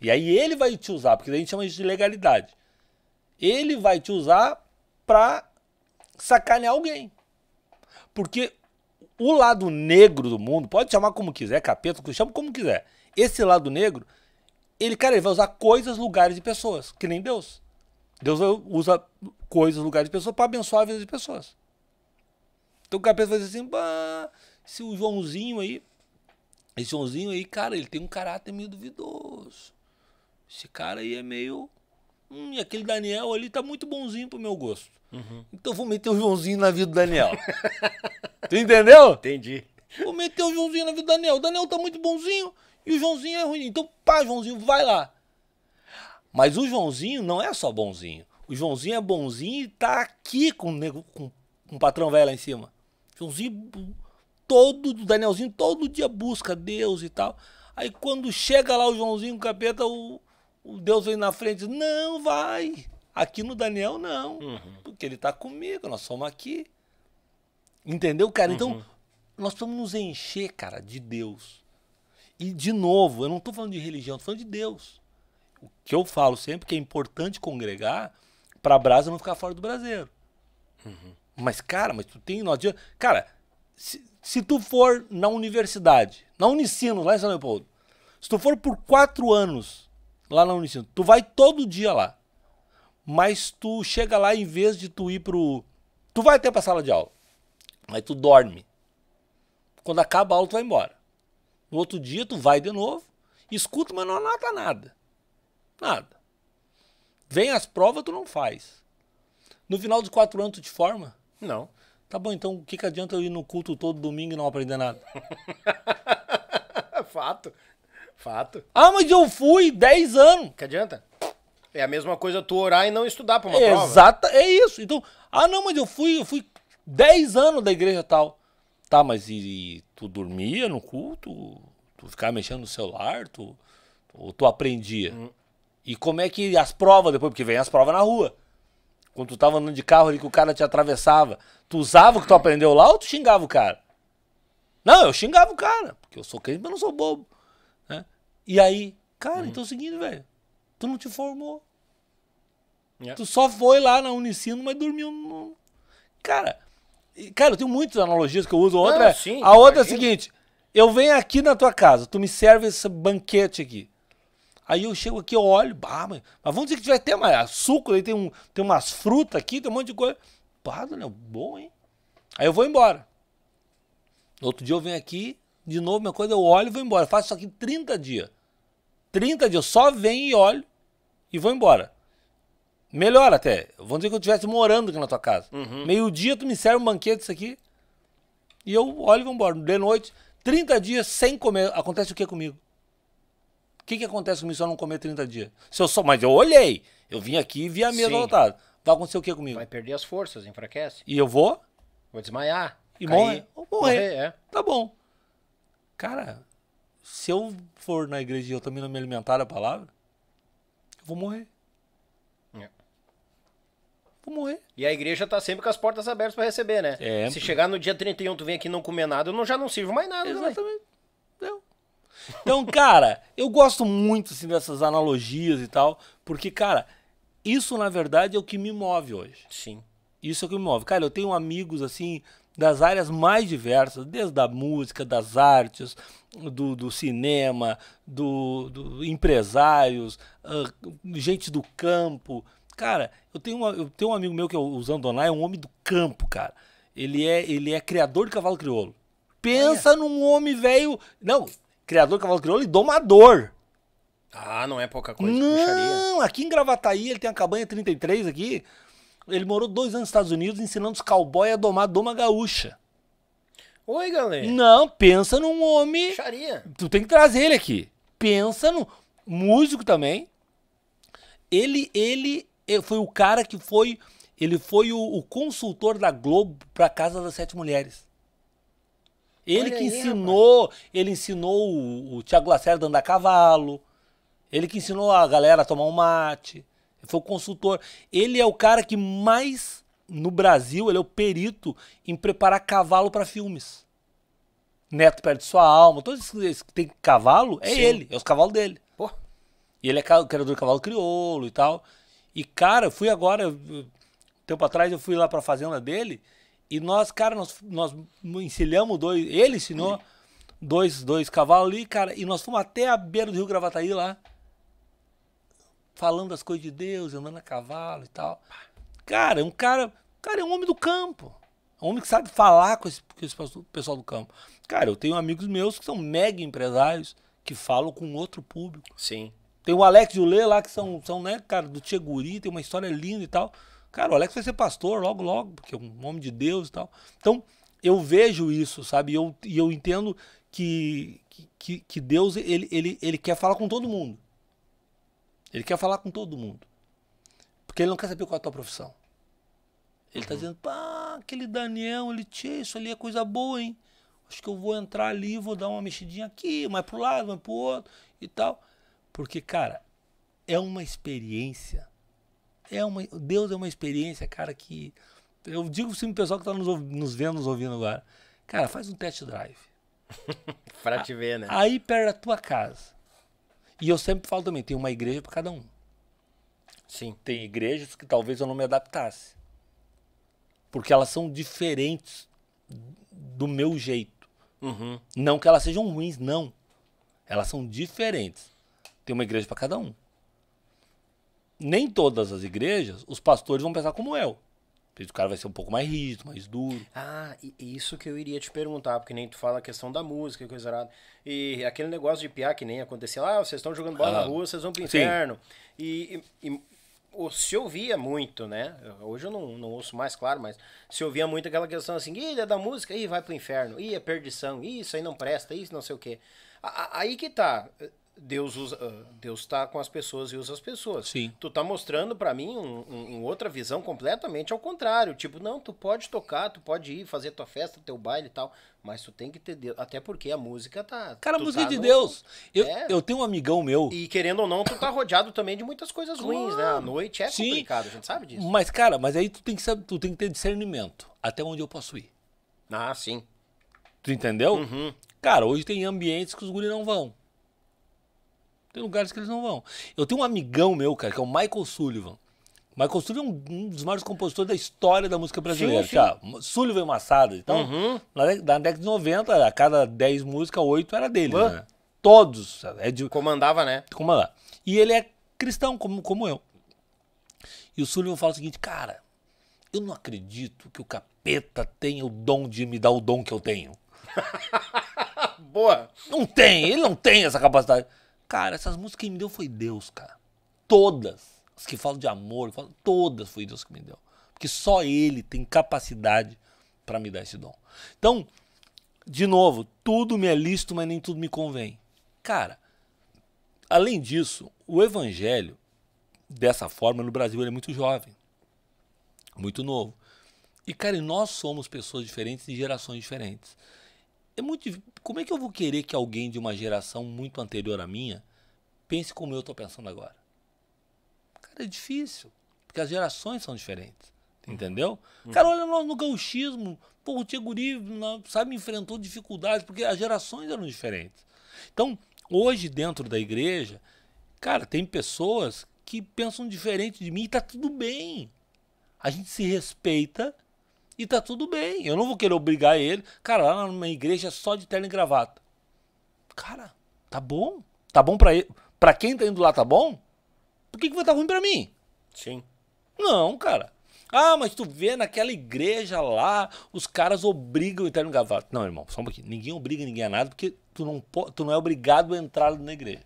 E aí ele vai te usar, porque a gente chama isso de legalidade. Ele vai te usar pra sacanear alguém. Porque o lado negro do mundo, pode chamar como quiser, capeta, chama como quiser. Esse lado negro, ele, cara, ele vai usar coisas, lugares e pessoas, que nem Deus. Deus usa coisas, lugares e pessoas para abençoar a vida de pessoas. Então o capeta vai dizer assim, bah, se o Joãozinho aí, esse Joãozinho aí, cara, ele tem um caráter meio duvidoso. Esse cara aí é meio. Hum, aquele Daniel ali tá muito bonzinho pro meu gosto. Uhum. Então vou meter o Joãozinho na vida do Daniel. tu entendeu? Entendi. Vou meter o Joãozinho na vida do Daniel. O Daniel tá muito bonzinho e o Joãozinho é ruim. Então, pá, Joãozinho, vai lá. Mas o Joãozinho não é só bonzinho. O Joãozinho é bonzinho e tá aqui com, com, com o patrão velho lá em cima. Joãozinho é todo, o Danielzinho todo dia busca Deus e tal. Aí quando chega lá o Joãozinho, o capeta, o, o Deus vem na frente, não vai. Aqui no Daniel não, uhum. porque ele está comigo, nós somos aqui. Entendeu, cara? Então, uhum. nós vamos nos encher, cara, de Deus. E, de novo, eu não estou falando de religião, estou falando de Deus. O que eu falo sempre que é importante congregar para a brasa não ficar fora do braseiro. Uhum. Mas, cara, mas tu tem. Cara, se, se tu for na universidade, na Unicino, lá em São Leopoldo, se tu for por quatro anos lá na Unicino, tu vai todo dia lá. Mas tu chega lá em vez de tu ir pro. Tu vai até pra sala de aula. mas tu dorme. Quando acaba a aula, tu vai embora. No outro dia, tu vai de novo, escuta, mas não anota nada. Nada. Vem as provas, tu não faz. No final dos quatro anos, tu te forma? Não. Tá bom, então o que, que adianta eu ir no culto todo domingo e não aprender nada? Fato. Fato. Ah, mas eu fui 10 anos. Que adianta? É a mesma coisa tu orar e não estudar pra uma é prova. Exata, é isso. Então, ah, não, mas eu fui, eu fui 10 anos da igreja tal. Tá, mas e, e tu dormia no culto? Tu ficava mexendo no celular? Tu, ou tu aprendia? Hum. E como é que as provas depois? Porque vem as provas na rua. Quando tu tava andando de carro ali que o cara te atravessava, tu usava o que tu aprendeu lá ou tu xingava o cara? Não, eu xingava o cara, porque eu sou crente, mas não sou bobo. Né? E aí, cara, uhum. então é o seguinte, velho. Tu não te formou. Yeah. É. Tu só foi lá na Unicino, mas dormiu no. Cara, cara, eu tenho muitas analogias que eu uso. Outra, não, é, sim, a outra é a seguinte: eu venho aqui na tua casa, tu me serve esse banquete aqui. Aí eu chego aqui, eu olho, bah, mas, mas vamos dizer que tiver até mais suco, aí tem, um, tem umas frutas aqui, tem um monte de coisa. Pá, Daniel, bom, hein? Aí eu vou embora. Outro dia eu venho aqui, de novo, minha coisa, eu olho e vou embora. Eu faço isso aqui 30 dias. 30 dias, eu só venho e olho e vou embora. Melhor até. Vamos dizer que eu estivesse morando aqui na tua casa. Uhum. Meio-dia tu me serve um banquete isso aqui. E eu olho e vou embora. De noite, 30 dias sem comer. Acontece o que comigo? O que, que acontece comigo se eu não comer 30 dias? Se eu sou mas eu olhei. Eu vim aqui e vi a mesa lotada. Vai acontecer o que comigo? Vai perder as forças, enfraquece. E eu vou? Vou desmaiar. E morrer? Vou morrer. morrer é. Tá bom. Cara, se eu for na igreja e eu também não me alimentar da palavra, eu vou morrer. É. Vou morrer. E a igreja tá sempre com as portas abertas para receber, né? É. Se chegar no dia 31, tu vem aqui e não comer nada, eu não, já não sirvo mais nada. Exatamente. Então, cara, eu gosto muito assim, dessas analogias e tal, porque, cara, isso na verdade é o que me move hoje. Sim. Isso é o que me move. Cara, eu tenho amigos assim das áreas mais diversas, desde a música, das artes, do, do cinema, do, do empresários, uh, gente do campo. Cara, eu tenho, uma, eu tenho um amigo meu que é o Zandonai, é um homem do campo, cara. Ele é, ele é criador de cavalo crioulo. Pensa Olha. num homem velho. Não, criador do cavalo crioulo e domador. Ah, não é pouca coisa. Não, aqui em Gravataí, ele tem a cabanha 33 aqui. Ele morou dois anos nos Estados Unidos ensinando os cowboys a domar doma gaúcha. Oi, galera. Não, pensa num homem. Puxaria. Tu tem que trazer ele aqui. Pensa no músico também. Ele, ele eh, foi o cara que foi, ele foi o, o consultor da Globo para Casa das Sete Mulheres. Ele Olha que ensinou, ele ensinou o, o Tiago Lacerda a andar a cavalo. Ele que ensinou a galera a tomar um mate. Foi o consultor. Ele é o cara que mais no Brasil, ele é o perito em preparar cavalo para filmes. Neto perde sua alma, todos esses que tem cavalo, é Sim. ele, é os cavalos dele. Pô. E ele é criador de cavalo crioulo e tal. E cara, eu fui agora, um tempo atrás eu fui lá pra fazenda dele, e nós, cara, nós, nós ensilhamos dois. Ele ensinou dois, dois cavalos ali, cara. E nós fomos até a beira do Rio Gravataí lá. Falando as coisas de Deus, andando a cavalo e tal. Cara, é um cara. Cara, é um homem do campo. É um homem que sabe falar com esse, com esse pessoal do campo. Cara, eu tenho amigos meus que são mega empresários que falam com outro público. Sim. Tem o Alex e o Lê lá, que são, são né, cara, do Tcheguri, tem uma história linda e tal. Cara, o Alex vai ser pastor logo, logo, porque é um homem de Deus e tal. Então, eu vejo isso, sabe? E eu, e eu entendo que, que, que Deus, ele, ele, ele quer falar com todo mundo. Ele quer falar com todo mundo. Porque ele não quer saber qual é a tua profissão. Ele está uhum. dizendo, pá, aquele Daniel, ele, tinha isso ali é coisa boa, hein? Acho que eu vou entrar ali, vou dar uma mexidinha aqui, mais é pro lado, mais é pro outro e tal. Porque, cara, é uma experiência é uma, Deus é uma experiência, cara, que. Eu digo sim pro pessoal que tá nos, nos vendo, nos ouvindo agora. Cara, faz um test drive. pra te ver, né? Aí perto da tua casa. E eu sempre falo também, tem uma igreja para cada um. Sim. Tem igrejas que talvez eu não me adaptasse. Porque elas são diferentes do meu jeito. Uhum. Não que elas sejam ruins, não. Elas são diferentes. Tem uma igreja para cada um nem todas as igrejas, os pastores vão pensar como eu. O cara vai ser um pouco mais rígido, mais duro. Ah, isso que eu iria te perguntar, porque nem tu fala a questão da música e coisa errada. E aquele negócio de piar que nem aconteceu. Ah, vocês estão jogando bola ah, na rua, vocês vão pro inferno. E, e, e se ouvia muito, né? Hoje eu não, não ouço mais, claro, mas se ouvia muito aquela questão assim, ih, é da música, ih, vai pro inferno, ih, é perdição, isso aí não presta, isso não sei o quê. Aí que tá. Deus usa, ah, Deus está com as pessoas e usa as pessoas. Sim. Tu tá mostrando para mim um, um, outra visão completamente ao contrário. Tipo, não, tu pode tocar, tu pode ir fazer tua festa, teu baile e tal, mas tu tem que ter Deus. Até porque a música tá. Cara, a música tá é de no... Deus. Eu, é. eu tenho um amigão meu. E querendo ou não, tu tá rodeado também de muitas coisas claro. ruins, né? A noite é Sim. complicado, a gente sabe disso. Mas, cara, mas aí tu tem que saber, tu tem que ter discernimento. Até onde eu posso ir. Ah, sim. Tu entendeu? Uhum. Cara, hoje tem ambientes que os guri não vão. Tem lugares que eles não vão. Eu tenho um amigão meu, cara, que é o Michael Sullivan. Michael Sullivan é um, um dos maiores compositores da história da música brasileira. Sim, sim. Tá, Sullivan Massada. Então, uhum. na, na, década de 90, a cada 10 músicas, 8 era dele. Né? Todos. É de... Comandava, né? Comandava. E ele é cristão, como, como eu. E o Sullivan fala o seguinte, cara, eu não acredito que o capeta tenha o dom de me dar o dom que eu tenho. Boa! Não tem, ele não tem essa capacidade. Cara, essas músicas que me deu foi Deus, cara. Todas. As que falam de amor, falam, todas foi Deus que me deu. Porque só Ele tem capacidade para me dar esse dom. Então, de novo, tudo me é lícito, mas nem tudo me convém. Cara, além disso, o evangelho, dessa forma, no Brasil ele é muito jovem, muito novo. E, cara, nós somos pessoas diferentes de gerações diferentes é muito. Como é que eu vou querer que alguém de uma geração muito anterior à minha pense como eu estou pensando agora? Cara, é difícil. Porque as gerações são diferentes. Uhum. Entendeu? Uhum. Cara, olha nós no gauchismo. Pô, o Tiguri sabe, enfrentou dificuldades, porque as gerações eram diferentes. Então, hoje, dentro da igreja, cara, tem pessoas que pensam diferente de mim e tá tudo bem. A gente se respeita e tá tudo bem, eu não vou querer obrigar ele. Cara, lá numa igreja só de terno e gravata. Cara, tá bom. Tá bom pra ele. Pra quem tá indo lá, tá bom? Por que, que vai estar tá ruim pra mim? Sim. Não, cara. Ah, mas tu vê naquela igreja lá, os caras obrigam o terno e gravata. Não, irmão, só um pouquinho. Ninguém obriga ninguém a nada, porque tu não, tu não é obrigado a entrar na igreja.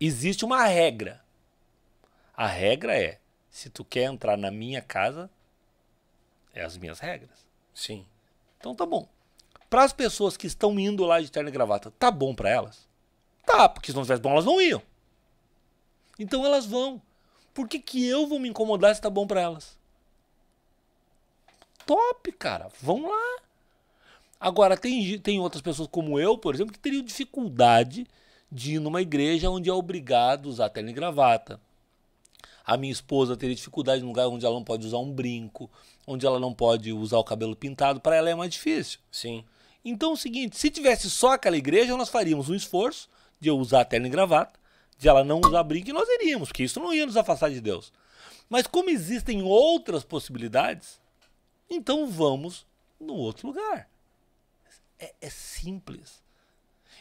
Existe uma regra. A regra é, se tu quer entrar na minha casa, é as minhas regras. Sim. Então tá bom. Para as pessoas que estão indo lá de terno e gravata, tá bom para elas? Tá, porque se não tivesse bom, elas não iam. Então elas vão. Por que, que eu vou me incomodar se tá bom para elas? Top, cara. Vão lá. Agora, tem, tem outras pessoas como eu, por exemplo, que teriam dificuldade de ir numa igreja onde é obrigado a usar terno e gravata a minha esposa teria dificuldade num lugar onde ela não pode usar um brinco, onde ela não pode usar o cabelo pintado, para ela é mais difícil. Sim. Então é o seguinte, se tivesse só aquela igreja, nós faríamos um esforço de eu usar terno e gravata, de ela não usar brinco, e nós iríamos, porque isso não ia nos afastar de Deus. Mas como existem outras possibilidades, então vamos num outro lugar. É, é simples.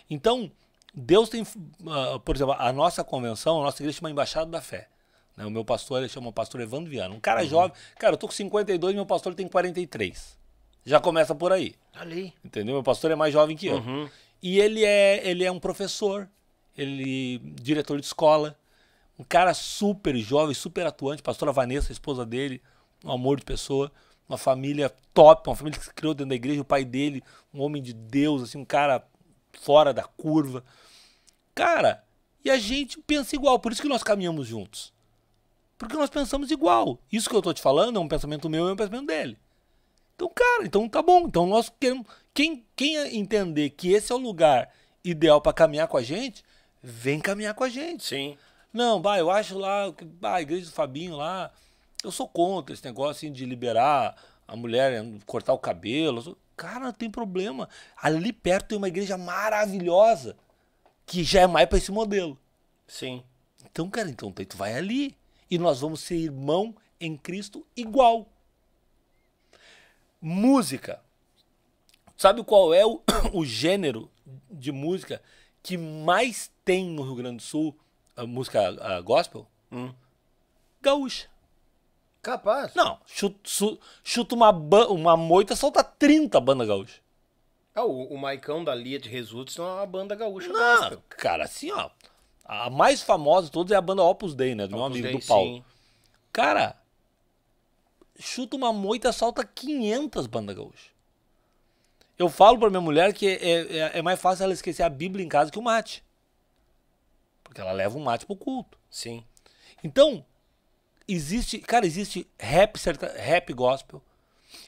Então, Deus tem, uh, por exemplo, a nossa convenção, a nossa igreja é uma embaixada da fé. Né? O meu pastor, ele chama o pastor Evandro Viana. Um cara uhum. jovem. Cara, eu tô com 52 e meu pastor tem 43. Já começa por aí. Ali. Entendeu? Meu pastor é mais jovem que eu. Uhum. E ele é, ele é um professor, ele diretor de escola. Um cara super jovem, super atuante. Pastora Vanessa, a esposa dele, um amor de pessoa. Uma família top, uma família que se criou dentro da igreja. O pai dele, um homem de Deus, assim, um cara fora da curva. Cara, e a gente pensa igual. Por isso que nós caminhamos juntos. Porque nós pensamos igual. Isso que eu estou te falando é um pensamento meu e é um pensamento dele. Então, cara, então tá bom. Então nós queremos. Quem, quem entender que esse é o lugar ideal para caminhar com a gente, vem caminhar com a gente. Sim. Não, bah, eu acho lá, bah, a igreja do Fabinho lá, eu sou contra esse negócio assim, de liberar a mulher, né, cortar o cabelo. Cara, não tem problema. Ali perto tem uma igreja maravilhosa que já é mais para esse modelo. Sim. Então, cara, então tu vai ali e nós vamos ser irmão em Cristo igual. Música. Sabe qual é o, o gênero de música que mais tem no Rio Grande do Sul? A música a gospel? Hum. Gaúcha. Capaz? Não, chuta, chuta uma, uma moita, solta 30 banda gaúcha. Ah, o, o Maicão da Lia de Results não é uma banda gaúcha. Não, gospel. cara, assim, ó. A mais famosa de todas é a banda Opus Dei, né? Do Opus meu amigo, Day, do Paulo. Sim. Cara, chuta uma moita, solta 500 banda gaúchas Eu falo pra minha mulher que é, é, é, mais fácil ela esquecer a Bíblia em casa que o mate. Porque ela leva o um mate pro culto. Sim. Então, existe, cara, existe rap, certa rap gospel,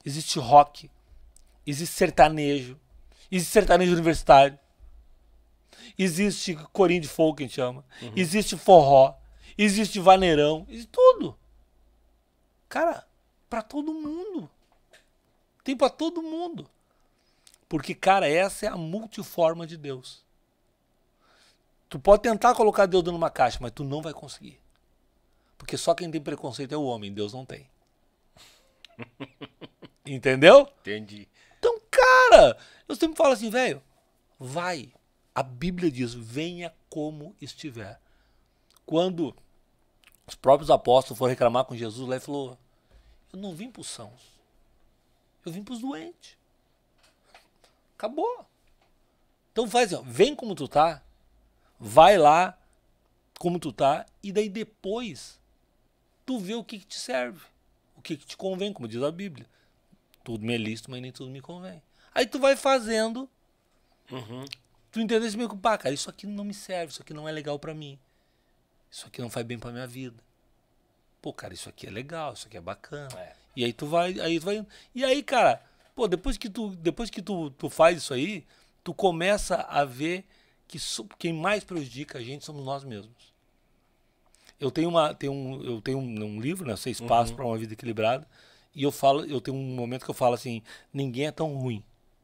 existe rock, existe sertanejo, existe sertanejo universitário, existe corim de que a gente chama, uhum. existe forró, existe vaneirão, existe tudo. Cara, para todo mundo. Tem para todo mundo. Porque, cara, essa é a multiforma de Deus. Tu pode tentar colocar Deus numa caixa, mas tu não vai conseguir. Porque só quem tem preconceito é o homem, Deus não tem. Entendeu? Entendi. Então, cara, eu sempre falo assim, velho, vai, a Bíblia diz: venha como estiver. Quando os próprios apóstolos foram reclamar com Jesus, ele falou: Eu não vim para os sãos, eu vim para os doentes. Acabou. Então faz assim, ó, vem como tu tá, vai lá como tu tá, e daí depois tu vê o que, que te serve, o que, que te convém, como diz a Bíblia. Tudo me é lícito, mas nem tudo me convém. Aí tu vai fazendo uhum. Tu entendeu se preocupar, cara, isso aqui não me serve, isso aqui não é legal para mim. Isso aqui não faz bem para minha vida. Pô, cara, isso aqui é legal, isso aqui é bacana. É. E aí tu vai, aí tu vai E aí, cara, pô, depois que tu, depois que tu, tu faz isso aí, tu começa a ver que so, quem mais prejudica a gente somos nós mesmos. Eu tenho uma, tenho um, eu tenho um, um livro, né, Seis Passos uhum. para uma vida equilibrada, e eu falo, eu tenho um momento que eu falo assim, ninguém é tão ruim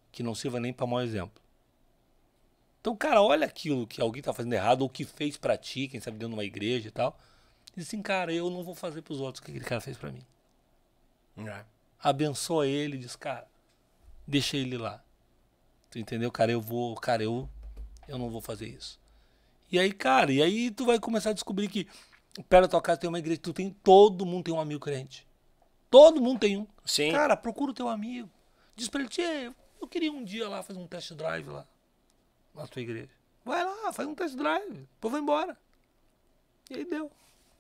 que não sirva nem para mau exemplo. Então, cara, olha aquilo que alguém tá fazendo errado, ou que fez para ti, quem sabe dentro de uma igreja e tal. E assim, cara, eu não vou fazer pros outros o que aquele cara fez para mim. É. Abençoa ele, diz, cara, deixa ele lá. Tu entendeu? Cara, eu vou, cara, eu, eu não vou fazer isso. E aí, cara, e aí tu vai começar a descobrir que perto da tua casa tem uma igreja, tu tem, todo mundo tem um amigo crente. Todo mundo tem um. Sim. Cara, procura o teu amigo. Diz pra ele, eu queria um dia lá fazer um test drive lá na tua igreja. Vai lá, faz um test drive, depois vai embora. E aí deu.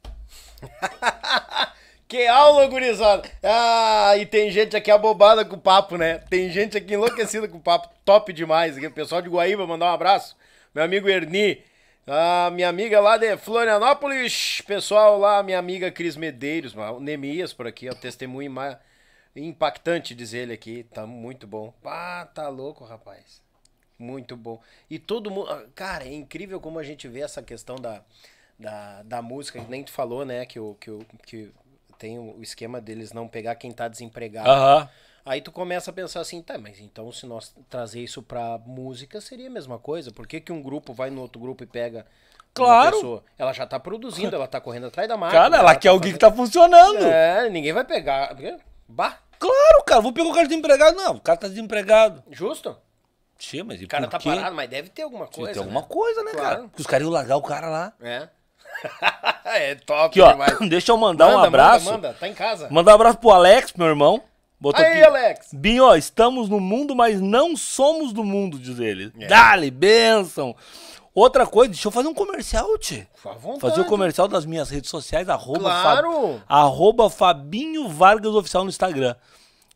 que aula, gurizada! Ah, e tem gente aqui abobada com o papo, né? Tem gente aqui enlouquecida com o papo. Top demais. o pessoal de Guaíba, mandar um abraço. Meu amigo Erni. Ah, minha amiga lá de Florianópolis. Pessoal lá, minha amiga Cris Medeiros. O Nemias por aqui, ó. Testemunho impactante, diz ele aqui. Tá muito bom. Ah, tá louco, rapaz. Muito bom. E todo mundo. Ah, cara, é incrível como a gente vê essa questão da, da, da música, que nem tu falou, né? Que, o, que, o, que tem o esquema deles não pegar quem tá desempregado. Aí tu começa a pensar assim, tá, mas então se nós trazer isso pra música seria a mesma coisa? Por que, que um grupo vai no outro grupo e pega Claro. Ela já tá produzindo, ela tá correndo atrás da marca. Cara, ela, ela tá quer tá alguém fazendo... que tá funcionando. É, ninguém vai pegar. Bah. Claro, cara, vou pegar o cara desempregado. Não, o cara tá desempregado. Justo. Tchê, mas e o cara tá quê? parado, mas deve ter alguma coisa. Deve ter né? alguma coisa, né, claro. cara? Porque os caras iam largar o cara lá. É. é top aqui, ó, Deixa eu mandar manda, um abraço. Manda, manda, tá em casa. Mandar um abraço pro Alex, meu irmão. Botou Aí, aqui. Alex. Binho, ó, estamos no mundo, mas não somos do mundo, diz ele. É. Dale, benção. Outra coisa, deixa eu fazer um comercial, Tchê. Fazer o um comercial das minhas redes sociais, arroba, claro. Fab, arroba Fabinho Vargas Oficial no Instagram.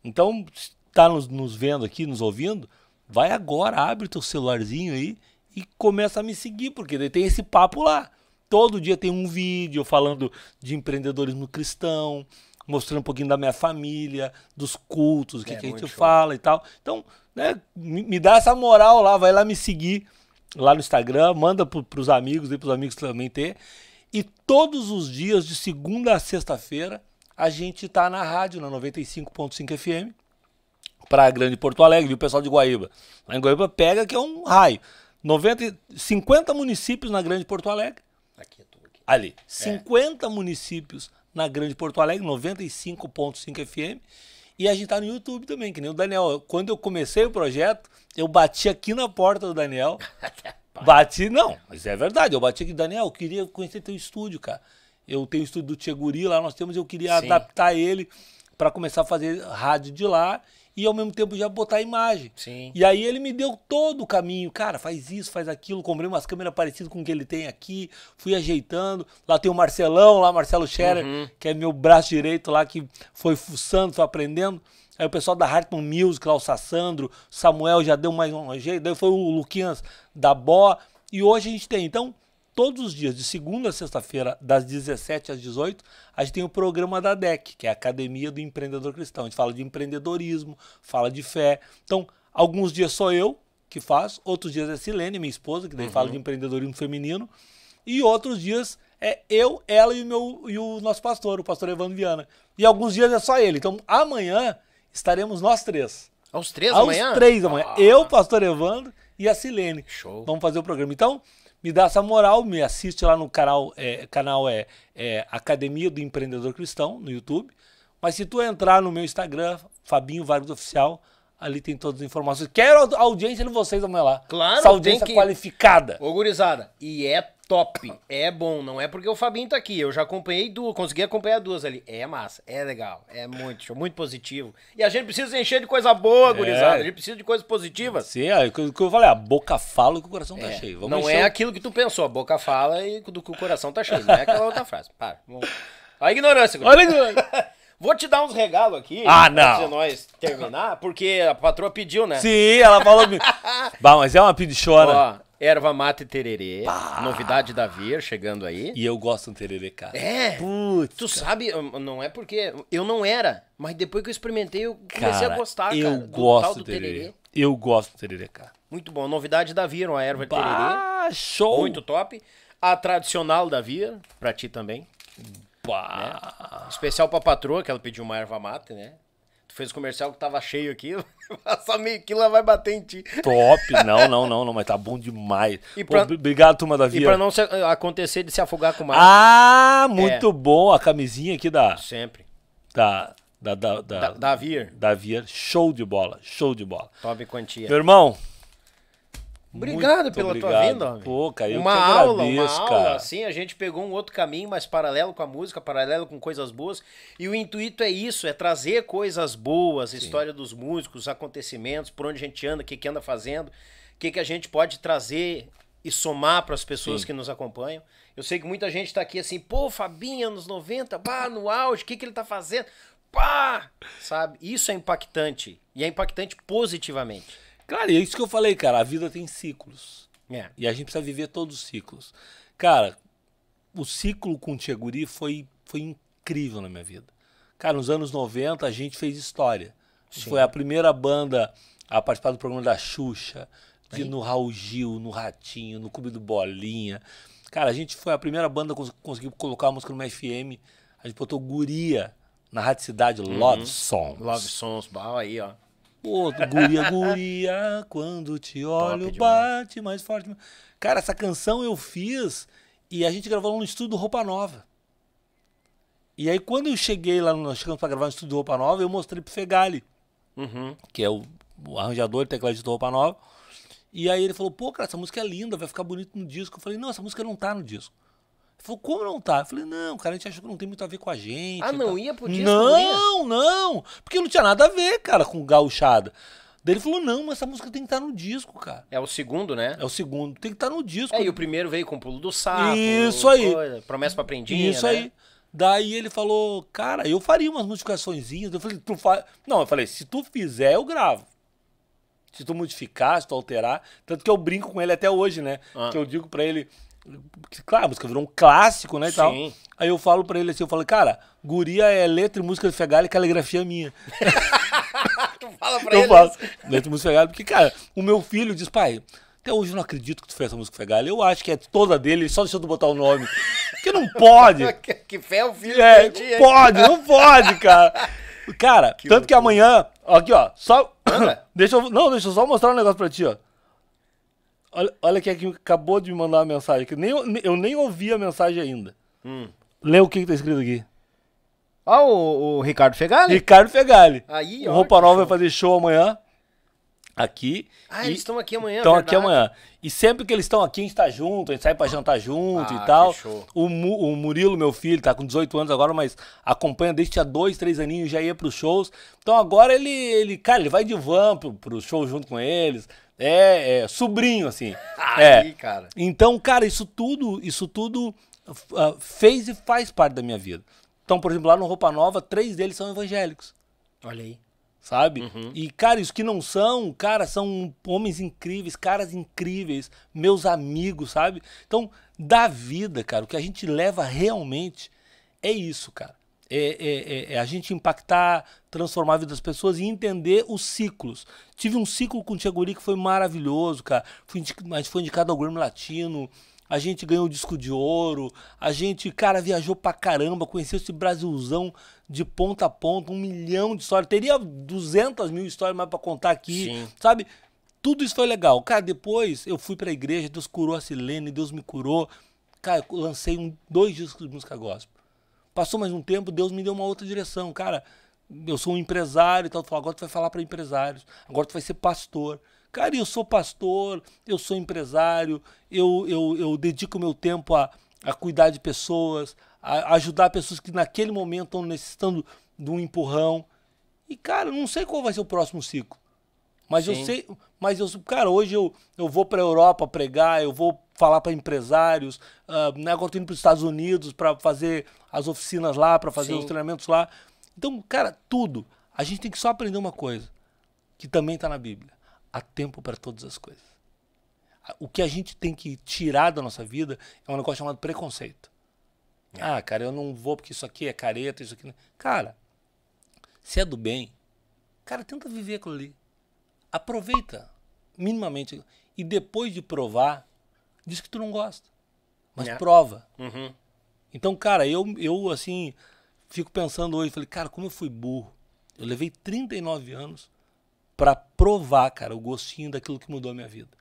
Então, tá nos, nos vendo aqui, nos ouvindo, Vai agora, abre teu celularzinho aí e começa a me seguir, porque daí tem esse papo lá. Todo dia tem um vídeo falando de empreendedorismo cristão, mostrando um pouquinho da minha família, dos cultos, o que, é, que a gente show. fala e tal. Então, né, me dá essa moral lá, vai lá me seguir lá no Instagram, manda para os amigos e para os amigos também ter. E todos os dias, de segunda a sexta-feira, a gente está na rádio, na 95.5 FM Praia Grande, Porto Alegre, viu o pessoal de Guaíba. Lá em Guaíba pega que é um raio. 90, 50 municípios na Grande Porto Alegre. Aqui, eu é tô aqui. Ali. É. 50 municípios na Grande Porto Alegre, 95.5 FM. E a gente tá no YouTube também, que nem o Daniel. Quando eu comecei o projeto, eu bati aqui na porta do Daniel. bati, não, mas é verdade. Eu bati aqui, Daniel, eu queria conhecer teu estúdio, cara. Eu tenho o estúdio do Tcheguri lá, nós temos, eu queria Sim. adaptar ele para começar a fazer rádio de lá e ao mesmo tempo já botar a imagem. Sim. E aí ele me deu todo o caminho. Cara, faz isso, faz aquilo. Comprei umas câmeras parecidas com o que ele tem aqui. Fui ajeitando. Lá tem o Marcelão, lá Marcelo Scherer, uhum. que é meu braço direito lá, que foi fuçando, foi aprendendo. Aí o pessoal da Hartman Music, lá o Sassandro, Samuel já deu mais um jeito. Daí foi o Luquinhas da Bó. E hoje a gente tem. Então, todos os dias, de segunda a sexta-feira, das 17 às 18, a gente tem o programa da DEC, que é a Academia do Empreendedor Cristão. A gente fala de empreendedorismo, fala de fé. Então, alguns dias sou eu que faço, outros dias é Silene, minha esposa, que daí uhum. fala de uhum. empreendedorismo feminino, e outros dias é eu, ela e o, meu, e o nosso pastor, o pastor Evandro Viana. E alguns dias é só ele. Então, amanhã estaremos nós três. Aos três Aos amanhã? Aos três amanhã. Ah. Eu, pastor Evandro e a Silene. Show. Vamos fazer o programa. Então, me dá essa moral, me assiste lá no canal, é, canal é, é Academia do Empreendedor Cristão, no YouTube. Mas se tu entrar no meu Instagram, Fabinho Vargas Oficial, ali tem todas as informações. Quero a audiência de vocês amanhã lá. Claro, Essa audiência que... qualificada. Ô, gurizada, e é top. É bom, não é porque o Fabinho tá aqui. Eu já acompanhei duas, consegui acompanhar duas ali. É massa, é legal, é muito muito positivo. E a gente precisa encher de coisa boa, é. gurizada. A gente precisa de coisas positivas. Sim, é, o que eu falei, a boca fala que o coração tá é. cheio. Vamos não é aquilo que tu pensou, a boca fala e do que o coração tá cheio. Não é aquela outra frase. Para. A ignorância, Olha a ignorância. Vou te dar uns regalos aqui. Ah, não. Antes nós terminar, porque a patroa pediu, né? Sim, ela falou. bah, mas é uma pedichona. Ó, Erva mate e tererê. Pá. Novidade da Vir chegando aí. E eu gosto de um tererê, cara. É. Putz, tu sabe, hum, não é porque eu não era, mas depois que eu experimentei, eu comecei cara, a gostar, eu cara. Gosto do, do tererê. tererê. Eu gosto do tererê, cara. Muito bom. Novidade da Vir, uma erva bah, tererê. Show. Muito top. A tradicional da Vir, pra ti também. Bah. Né? Especial pra patroa, que ela pediu uma erva mate, né? fez comercial que tava cheio aqui. só meio quilo, vai bater em ti. Top, não, não, não, não, mas tá bom demais. E Pô, pra... obrigado, turma da Via. E pra não se, eh, acontecer de se afogar com mais. Ah, é. muito é. bom a camisinha aqui da. Sempre. Da. Da, da, da, da, da Da Show de bola, show de bola. Top quantia. Meu irmão, Obrigado pela obrigado. tua vinda, homem. Pô, uma aula, uma cara. aula, assim, a gente pegou um outro caminho, mas paralelo com a música, paralelo com coisas boas. E o intuito é isso, é trazer coisas boas, Sim. história dos músicos, acontecimentos, por onde a gente anda, o que, que anda fazendo, o que, que a gente pode trazer e somar para as pessoas Sim. que nos acompanham. Eu sei que muita gente está aqui assim, pô, Fabinho, anos 90, bah, no auge, o que, que ele está fazendo? Pá! Sabe? Isso é impactante. E é impactante positivamente. Cara, é isso que eu falei, cara. A vida tem ciclos. É. E a gente precisa viver todos os ciclos. Cara, o ciclo com o Tia Guri foi, foi incrível na minha vida. Cara, nos anos 90 a gente fez história. Sim. Foi a primeira banda a participar do programa da Xuxa, de, no Raul Gil, no Ratinho, no Clube do Bolinha. Cara, a gente foi a primeira banda que cons conseguiu colocar a música numa FM. A gente botou Guria na Rádio Cidade, uhum. Love Songs. Love Songs, bala aí, ó. Pô, guria, guria, quando te olho, bate mais forte. Cara, essa canção eu fiz e a gente gravou no estúdio Roupa Nova. E aí, quando eu cheguei lá, nós chegamos pra gravar no estúdio Roupa Nova, eu mostrei pro Fegali, uhum. que é o, o arranjador e teclado do Roupa Nova. E aí ele falou, pô, cara, essa música é linda, vai ficar bonito no disco. Eu falei, não, essa música não tá no disco. Falou, como não tá? Eu falei, não, cara, a gente achou que não tem muito a ver com a gente. Ah, não tá? ia pro disco? Não, não, não, Porque não tinha nada a ver, cara, com gauchada. Daí ele falou, não, mas essa música tem que estar tá no disco, cara. É o segundo, né? É o segundo, tem que estar tá no disco. É, e o primeiro veio com o pulo do sapo. Isso aí. Coisa, promessa pra prendinha, Isso né? aí. Daí ele falou, cara, eu faria umas modificaçõezinhas. Eu falei, tu faz... Não, eu falei, se tu fizer, eu gravo se tu modificar, se tu alterar. Tanto que eu brinco com ele até hoje, né? Ah. Que eu digo para ele, Claro, a música virou um clássico, né? E Sim. tal. Aí eu falo pra ele assim, eu falo, cara, guria é letra e música de Fegali e caligrafia minha. tu fala pra eu ele. Eu falo, letra e música Fegali, porque, cara, o meu filho diz, pai, até hoje eu não acredito que tu fez essa música Fegali. Eu acho que é toda dele, só deixou tu botar o nome. Porque não pode. que, que fé o filho é, não pode, não pode, cara. Cara, que tanto loucura. que amanhã, aqui ó, só. Deixa eu, não, deixa eu só mostrar um negócio pra ti, ó. Olha, olha quem é acabou de me mandar uma mensagem. Que nem, eu nem ouvi a mensagem ainda. Hum. Lê o que, que tá escrito aqui. Ah, o, o Ricardo Fegali? Ricardo Fegali. Aí, ó, o Roupa Nova vai fazer show amanhã. Aqui. Ah, e, eles estão aqui amanhã, Estão aqui amanhã. E sempre que eles estão aqui, a gente tá junto, a gente sai pra jantar junto ah, e tal. O, Mu, o Murilo, meu filho, tá com 18 anos agora, mas acompanha desde há dois, três aninhos, já ia pros shows. Então agora ele, ele cara, ele vai de van pro, pro show junto com eles. É, é sobrinho, assim. Aí, é. cara. Então, cara, isso tudo, isso tudo uh, fez e faz parte da minha vida. Então, por exemplo, lá no Roupa Nova, três deles são evangélicos. Olha aí. Sabe? Uhum. E, cara, os que não são, cara, são homens incríveis, caras incríveis, meus amigos, sabe? Então, da vida, cara, o que a gente leva realmente é isso, cara. É, é, é, é, a gente impactar, transformar a vida das pessoas e entender os ciclos. Tive um ciclo com o Tiaguri que foi maravilhoso, cara. Fui, a gente foi indicado ao Grammy Latino, a gente ganhou o disco de ouro, a gente, cara, viajou pra caramba, conheceu esse Brasilzão de ponta a ponta, um milhão de histórias. Teria 200 mil histórias mais pra contar aqui, Sim. sabe? Tudo isso foi legal. Cara, depois eu fui pra igreja, Deus curou a Silene, Deus me curou. Cara, eu lancei um, dois discos de música gospel Passou mais um tempo, Deus me deu uma outra direção. Cara, eu sou um empresário e tal. Agora tu vai falar para empresários, agora tu vai ser pastor. Cara, eu sou pastor, eu sou empresário, eu, eu, eu dedico meu tempo a, a cuidar de pessoas, a ajudar pessoas que naquele momento estão necessitando de um empurrão. E, cara, não sei qual vai ser o próximo ciclo. Mas Sim. eu sei. Mas eu, cara, hoje eu, eu vou para a Europa pregar, eu vou falar para empresários, uh, né? agora estou indo para os Estados Unidos para fazer as oficinas lá, para fazer Sim. os treinamentos lá. Então, cara, tudo. A gente tem que só aprender uma coisa, que também está na Bíblia: há tempo para todas as coisas. O que a gente tem que tirar da nossa vida é um negócio chamado preconceito. Ah, cara, eu não vou porque isso aqui é careta, isso aqui. É. Cara, se é do bem, cara, tenta viver aquilo ali aproveita minimamente. E depois de provar, diz que tu não gosta. Mas é. prova. Uhum. Então, cara, eu, eu assim, fico pensando hoje, falei, cara, como eu fui burro. Eu levei 39 anos para provar, cara, o gostinho daquilo que mudou a minha vida.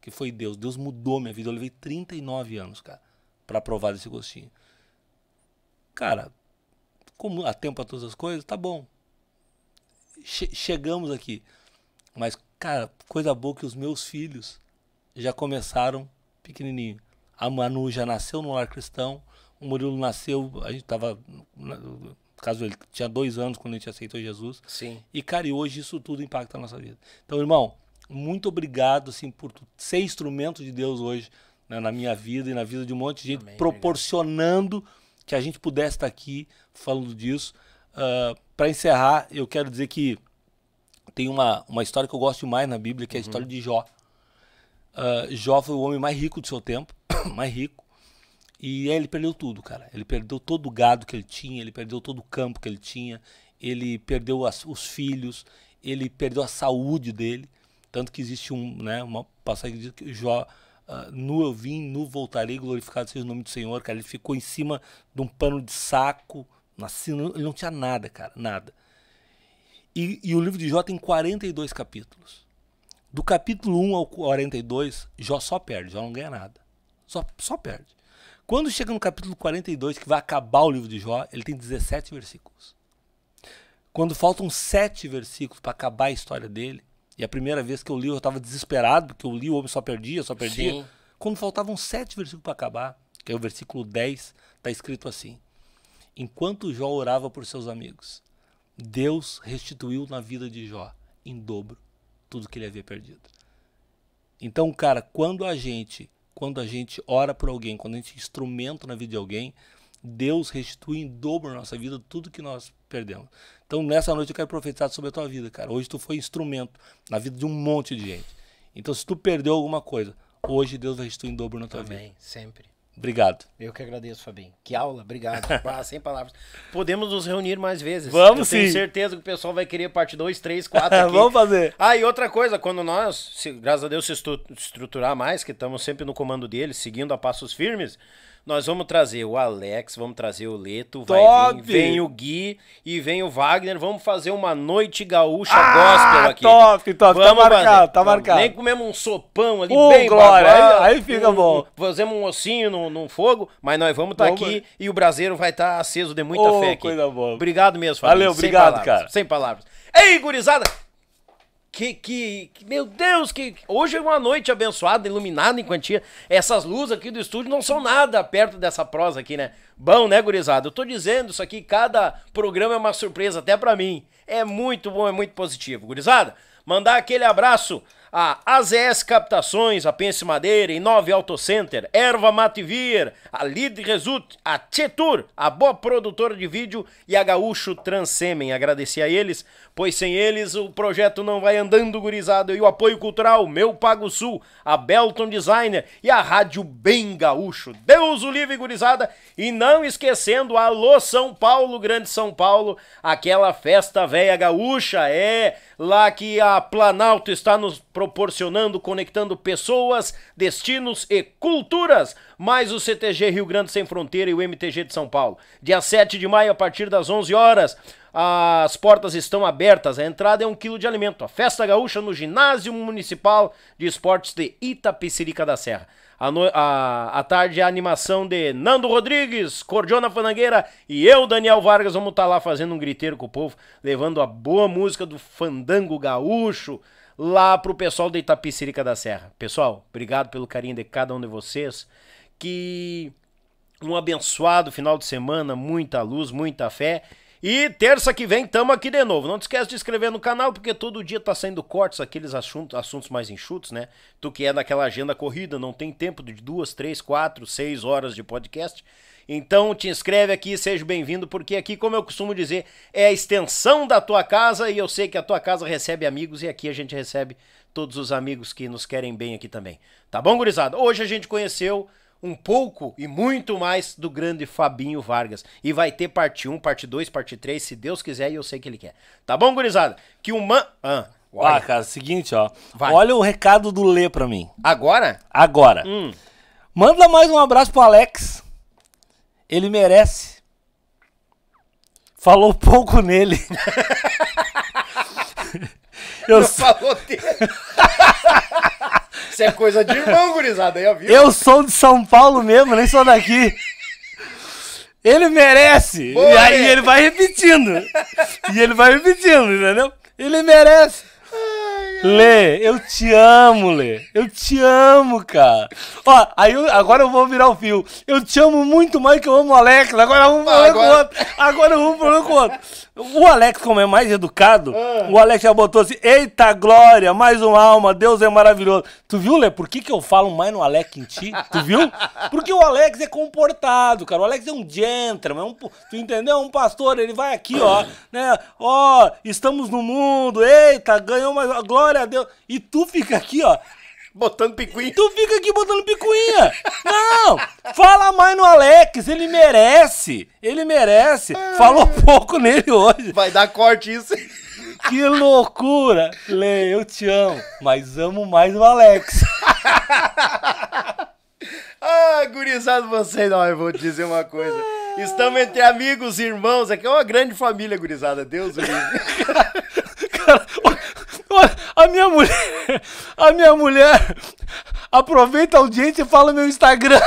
Que foi Deus. Deus mudou minha vida. Eu levei 39 anos, cara, para provar esse gostinho. Cara, como há tempo a todas as coisas, tá bom. Che chegamos aqui. Mas, cara, coisa boa que os meus filhos já começaram pequenininho. A Manu já nasceu no lar cristão, o Murilo nasceu, a gente tava. No caso ele tinha dois anos quando a gente aceitou Jesus. Sim. E, cara, e hoje isso tudo impacta a nossa vida. Então, irmão, muito obrigado, assim, por ser instrumento de Deus hoje né, na minha vida e na vida de um monte de gente, Amém, proporcionando obrigado. que a gente pudesse estar aqui falando disso. Uh, ah, Para encerrar, eu quero dizer que tem uma, uma história que eu gosto demais na Bíblia, que é a história de Jó. Uh, Jó foi o homem mais rico do seu tempo, mais rico. E ele perdeu tudo, cara. Ele perdeu todo o gado que ele tinha, ele perdeu todo o campo que ele tinha, ele perdeu as, os filhos, ele perdeu a saúde dele. Tanto que existe um, né, uma passagem que diz que Jó, uh, nu eu vim, nu voltarei, glorificado seja o nome do Senhor, cara. Ele ficou em cima de um pano de saco, na, ele não tinha nada, cara, nada. E, e o livro de Jó tem 42 capítulos. Do capítulo 1 ao 42, Jó só perde, Jó não ganha nada. Só, só perde. Quando chega no capítulo 42, que vai acabar o livro de Jó, ele tem 17 versículos. Quando faltam 7 versículos para acabar a história dele, e a primeira vez que eu li, eu estava desesperado, porque eu li, o homem só perdia, só perdia. Sim. Quando faltavam 7 versículos para acabar, que é o versículo 10, está escrito assim: Enquanto Jó orava por seus amigos, Deus restituiu na vida de Jó em dobro tudo que ele havia perdido. Então, cara, quando a gente, quando a gente ora por alguém, quando a gente instrumenta na vida de alguém, Deus restitui em dobro na nossa vida tudo que nós perdemos. Então, nessa noite eu quero profetizar sobre a tua vida, cara. Hoje tu foi instrumento na vida de um monte de gente. Então, se tu perdeu alguma coisa, hoje Deus vai restituir em dobro na tua Amém, vida. Amém, sempre. Obrigado. Eu que agradeço, Fabinho. Que aula, obrigado. Ah, sem palavras. Podemos nos reunir mais vezes. Vamos Eu sim. Tenho certeza que o pessoal vai querer parte 2, 3, 4 Vamos fazer. Ah, e outra coisa, quando nós, se, graças a Deus, se estruturar mais, que estamos sempre no comando dele, seguindo a passos firmes, nós vamos trazer o Alex, vamos trazer o Leto, top. vem o Gui e vem o Wagner. Vamos fazer uma noite gaúcha ah, gospel aqui. Top, top, tá vamos tá marcado, fazer. tá marcado. Nem comemos um sopão ali oh, bem glória, aí, aí, fica um, bom. Fazemos um ossinho no, no fogo, mas nós vamos estar tá aqui e o brasileiro vai estar tá aceso de muita oh, fé aqui. Coisa boa. Obrigado mesmo, família. Valeu, obrigado, sem palavras, cara. Sem palavras. Ei, gurizada! Que, que, que, meu Deus, que hoje é uma noite abençoada, iluminada em quantia. Essas luzes aqui do estúdio não são nada perto dessa prosa aqui, né? Bom, né, gurizada? Eu tô dizendo isso aqui, cada programa é uma surpresa até para mim. É muito bom, é muito positivo. Gurizada, mandar aquele abraço a AZS Captações, a Pense Madeira, Inove Auto Center, Erva Mativir, a Lid Result, a Tetur, a Boa Produtora de Vídeo e a Gaúcho Transsemen. Agradecer a eles, pois sem eles o projeto não vai andando, gurizado. E o apoio cultural, Meu Pago Sul, a Belton Designer e a Rádio Bem Gaúcho. Deus o livre, gurizada. E não esquecendo, alô São Paulo, Grande São Paulo, aquela festa velha gaúcha, é lá que a Planalto está nos proporcionando, conectando pessoas, destinos e culturas. Mais o CTG Rio Grande Sem Fronteira e o MTG de São Paulo. Dia 7 de maio, a partir das 11 horas, as portas estão abertas. A entrada é um quilo de alimento. A festa gaúcha no Ginásio Municipal de Esportes de Itapecerica da Serra. À no... a... tarde, a animação de Nando Rodrigues, Cordiona Fandangueira e eu, Daniel Vargas, vamos estar tá lá fazendo um griteiro com o povo, levando a boa música do fandango gaúcho, lá pro pessoal da Itapicirica da Serra. Pessoal, obrigado pelo carinho de cada um de vocês. Que um abençoado final de semana, muita luz, muita fé. E terça que vem tamo aqui de novo. Não te esquece de inscrever no canal, porque todo dia tá saindo cortes, aqueles assuntos, assuntos mais enxutos, né? Tu que é naquela agenda corrida, não tem tempo de duas, três, quatro, seis horas de podcast. Então te inscreve aqui, seja bem-vindo, porque aqui, como eu costumo dizer, é a extensão da tua casa e eu sei que a tua casa recebe amigos e aqui a gente recebe todos os amigos que nos querem bem aqui também. Tá bom, gurizada? Hoje a gente conheceu um pouco e muito mais do grande Fabinho Vargas. E vai ter parte 1, parte 2, parte 3, se Deus quiser e eu sei que ele quer. Tá bom, gurizada? Que o man... Ah, olha. ah cara, é seguinte, ó. Vai. Olha o recado do Lê pra mim. Agora? Agora. Hum. Manda mais um abraço pro Alex. Ele merece. Falou pouco nele. Eu, falou dele. Isso é coisa de irmão, gurizada. Aí, viu? Eu sou de São Paulo mesmo, nem sou daqui. Ele merece. Boa, e aí é. ele vai repetindo. E ele vai repetindo, entendeu? Ele merece. Ah. Lê, eu te amo, Lê. Eu te amo, cara. Ó, aí eu, agora eu vou virar o fio. Eu te amo muito mais que eu amo o Alex. Agora um problema com o outro. Agora um problema com o outro. O Alex, como é mais educado, é. o Alex já botou assim: Eita glória, mais uma alma, Deus é maravilhoso. Tu viu, Lê? Por que, que eu falo mais no Alex que em ti? Tu viu? Porque o Alex é comportado, cara. O Alex é um gentleman, é um, tu entendeu? É um pastor, ele vai aqui, ó, né? Ó, estamos no mundo, eita, ganhou mais, glória a Deus. E tu fica aqui, ó botando picuinha. Tu fica aqui botando picuinha. Não! Fala mais no Alex, ele merece. Ele merece. Falou pouco nele hoje. Vai dar corte isso. Que loucura! Lê, eu te amo, mas amo mais o Alex. ah, gurizada, vocês, não, eu vou te dizer uma coisa. Estamos entre amigos, irmãos, aqui é uma grande família, gurizada, Deus o livre. A minha mulher. A minha mulher aproveita a audiência e fala meu Instagram.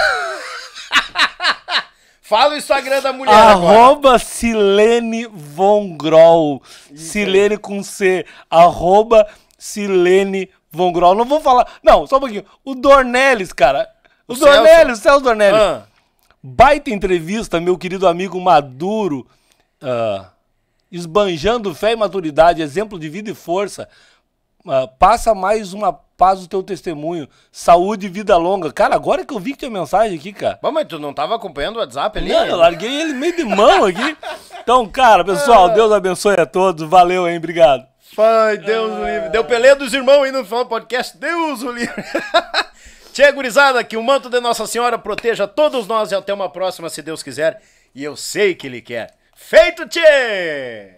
Fala o Instagram da mulher arroba agora. Silene Von Grol. Silene com C. Arroba Silene Von Grol. Não vou falar... Não, só um pouquinho. O Dornelles, cara. O, o Dornelles, o Celso Dornelles. Ah. Baita entrevista, meu querido amigo Maduro. Ah, esbanjando fé e maturidade, exemplo de vida e força. Ah, passa mais uma paz o teu testemunho, saúde e vida longa. Cara, agora que eu vi que tinha mensagem aqui, cara. Bom, mas tu não tava acompanhando o WhatsApp ali? Não, eu larguei ele meio de mão aqui. Então, cara, pessoal, ah. Deus abençoe a todos. Valeu, hein? Obrigado. Pai, Deus ah. o livre. Deu pelé dos irmãos aí no final do podcast. Deus o livre. Tchê, gurizada, que o manto de Nossa Senhora proteja todos nós e até uma próxima, se Deus quiser. E eu sei que Ele quer. Feito, Tchê!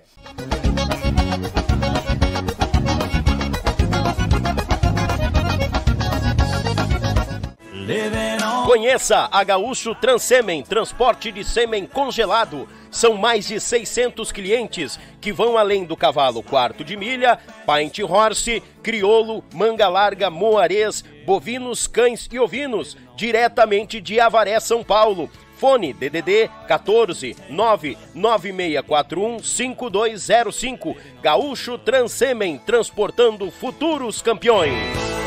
Conheça a Gaúcho Transsemen, transporte de sêmen congelado. São mais de 600 clientes que vão além do cavalo quarto de milha, pint horse, criolo, manga larga, moarês, bovinos, cães e ovinos, diretamente de Avaré, São Paulo. Fone DDD 14 99641 5205. Gaúcho Transsemen, transportando futuros campeões.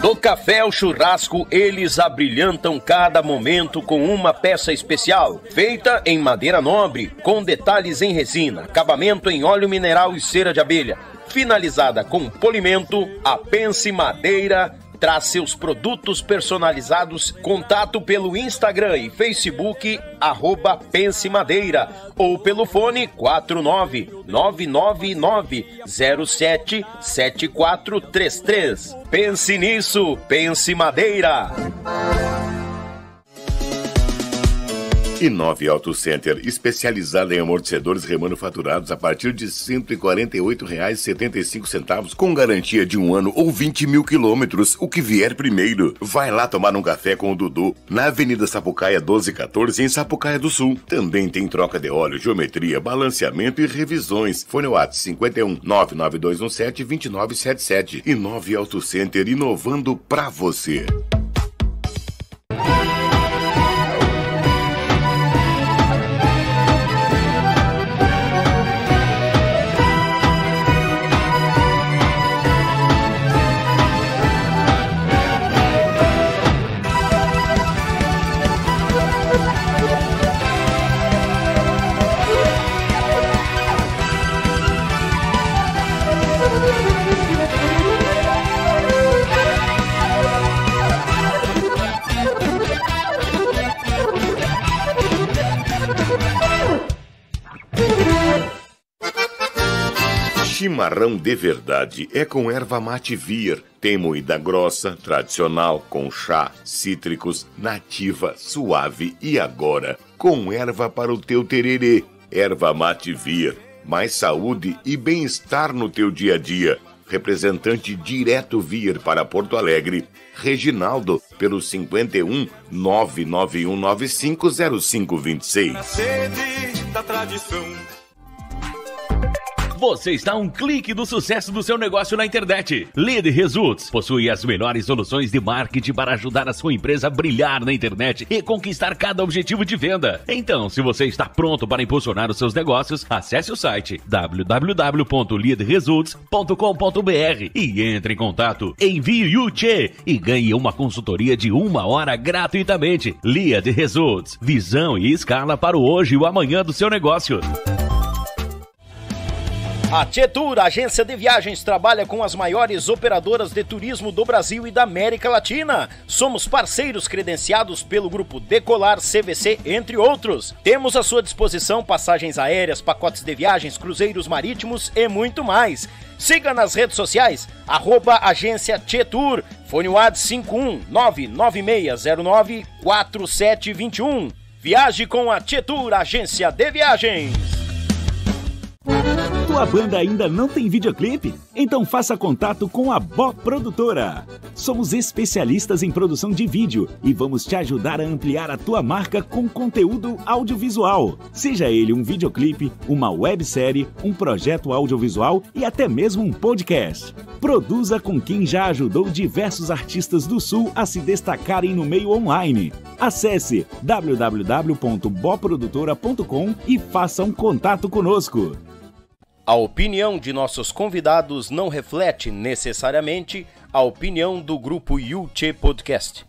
Do café ao churrasco, eles abrilhantam cada momento com uma peça especial, feita em madeira nobre, com detalhes em resina, acabamento em óleo mineral e cera de abelha, finalizada com polimento, a pence madeira traz seus produtos personalizados. Contato pelo Instagram e Facebook, arroba Pense Madeira, ou pelo fone 49999077433. Pense nisso, Pense Madeira. E 9 Auto Center, especializada em amortecedores remanufaturados a partir de R$ 148,75, com garantia de um ano ou 20 mil quilômetros, o que vier primeiro. Vai lá tomar um café com o Dudu, na Avenida Sapucaia 1214, em Sapucaia do Sul. Também tem troca de óleo, geometria, balanceamento e revisões. Fone WhatsApp 51 99217 2977 e 9 Auto Center, inovando pra você. chimarrão de verdade é com erva mate vir. Tem da grossa, tradicional, com chá, cítricos, nativa, suave e agora com erva para o teu tererê. Erva mate vir. Mais saúde e bem-estar no teu dia a dia. Representante direto vir para Porto Alegre. Reginaldo, pelo 51 991950526. Sede da tradição você está um clique do sucesso do seu negócio na internet. Lead Results possui as melhores soluções de marketing para ajudar a sua empresa a brilhar na internet e conquistar cada objetivo de venda. Então, se você está pronto para impulsionar os seus negócios, acesse o site www.leadresults.com.br e entre em contato. Envie o e ganhe uma consultoria de uma hora gratuitamente. Lead Results, visão e escala para o hoje e o amanhã do seu negócio. A Tietur, agência de viagens, trabalha com as maiores operadoras de turismo do Brasil e da América Latina. Somos parceiros credenciados pelo grupo Decolar CVC, entre outros. Temos à sua disposição passagens aéreas, pacotes de viagens, cruzeiros marítimos e muito mais. Siga nas redes sociais, arroba agência Tietur, fone WAD 51996094721. Viaje com a Tietur, agência de viagens. Sua banda ainda não tem videoclipe? Então faça contato com a Bo Produtora. Somos especialistas em produção de vídeo e vamos te ajudar a ampliar a tua marca com conteúdo audiovisual. Seja ele um videoclipe, uma websérie, um projeto audiovisual e até mesmo um podcast. Produza com quem já ajudou diversos artistas do Sul a se destacarem no meio online. Acesse www.boprodutora.com e faça um contato conosco. A opinião de nossos convidados não reflete necessariamente a opinião do grupo Yulche Podcast.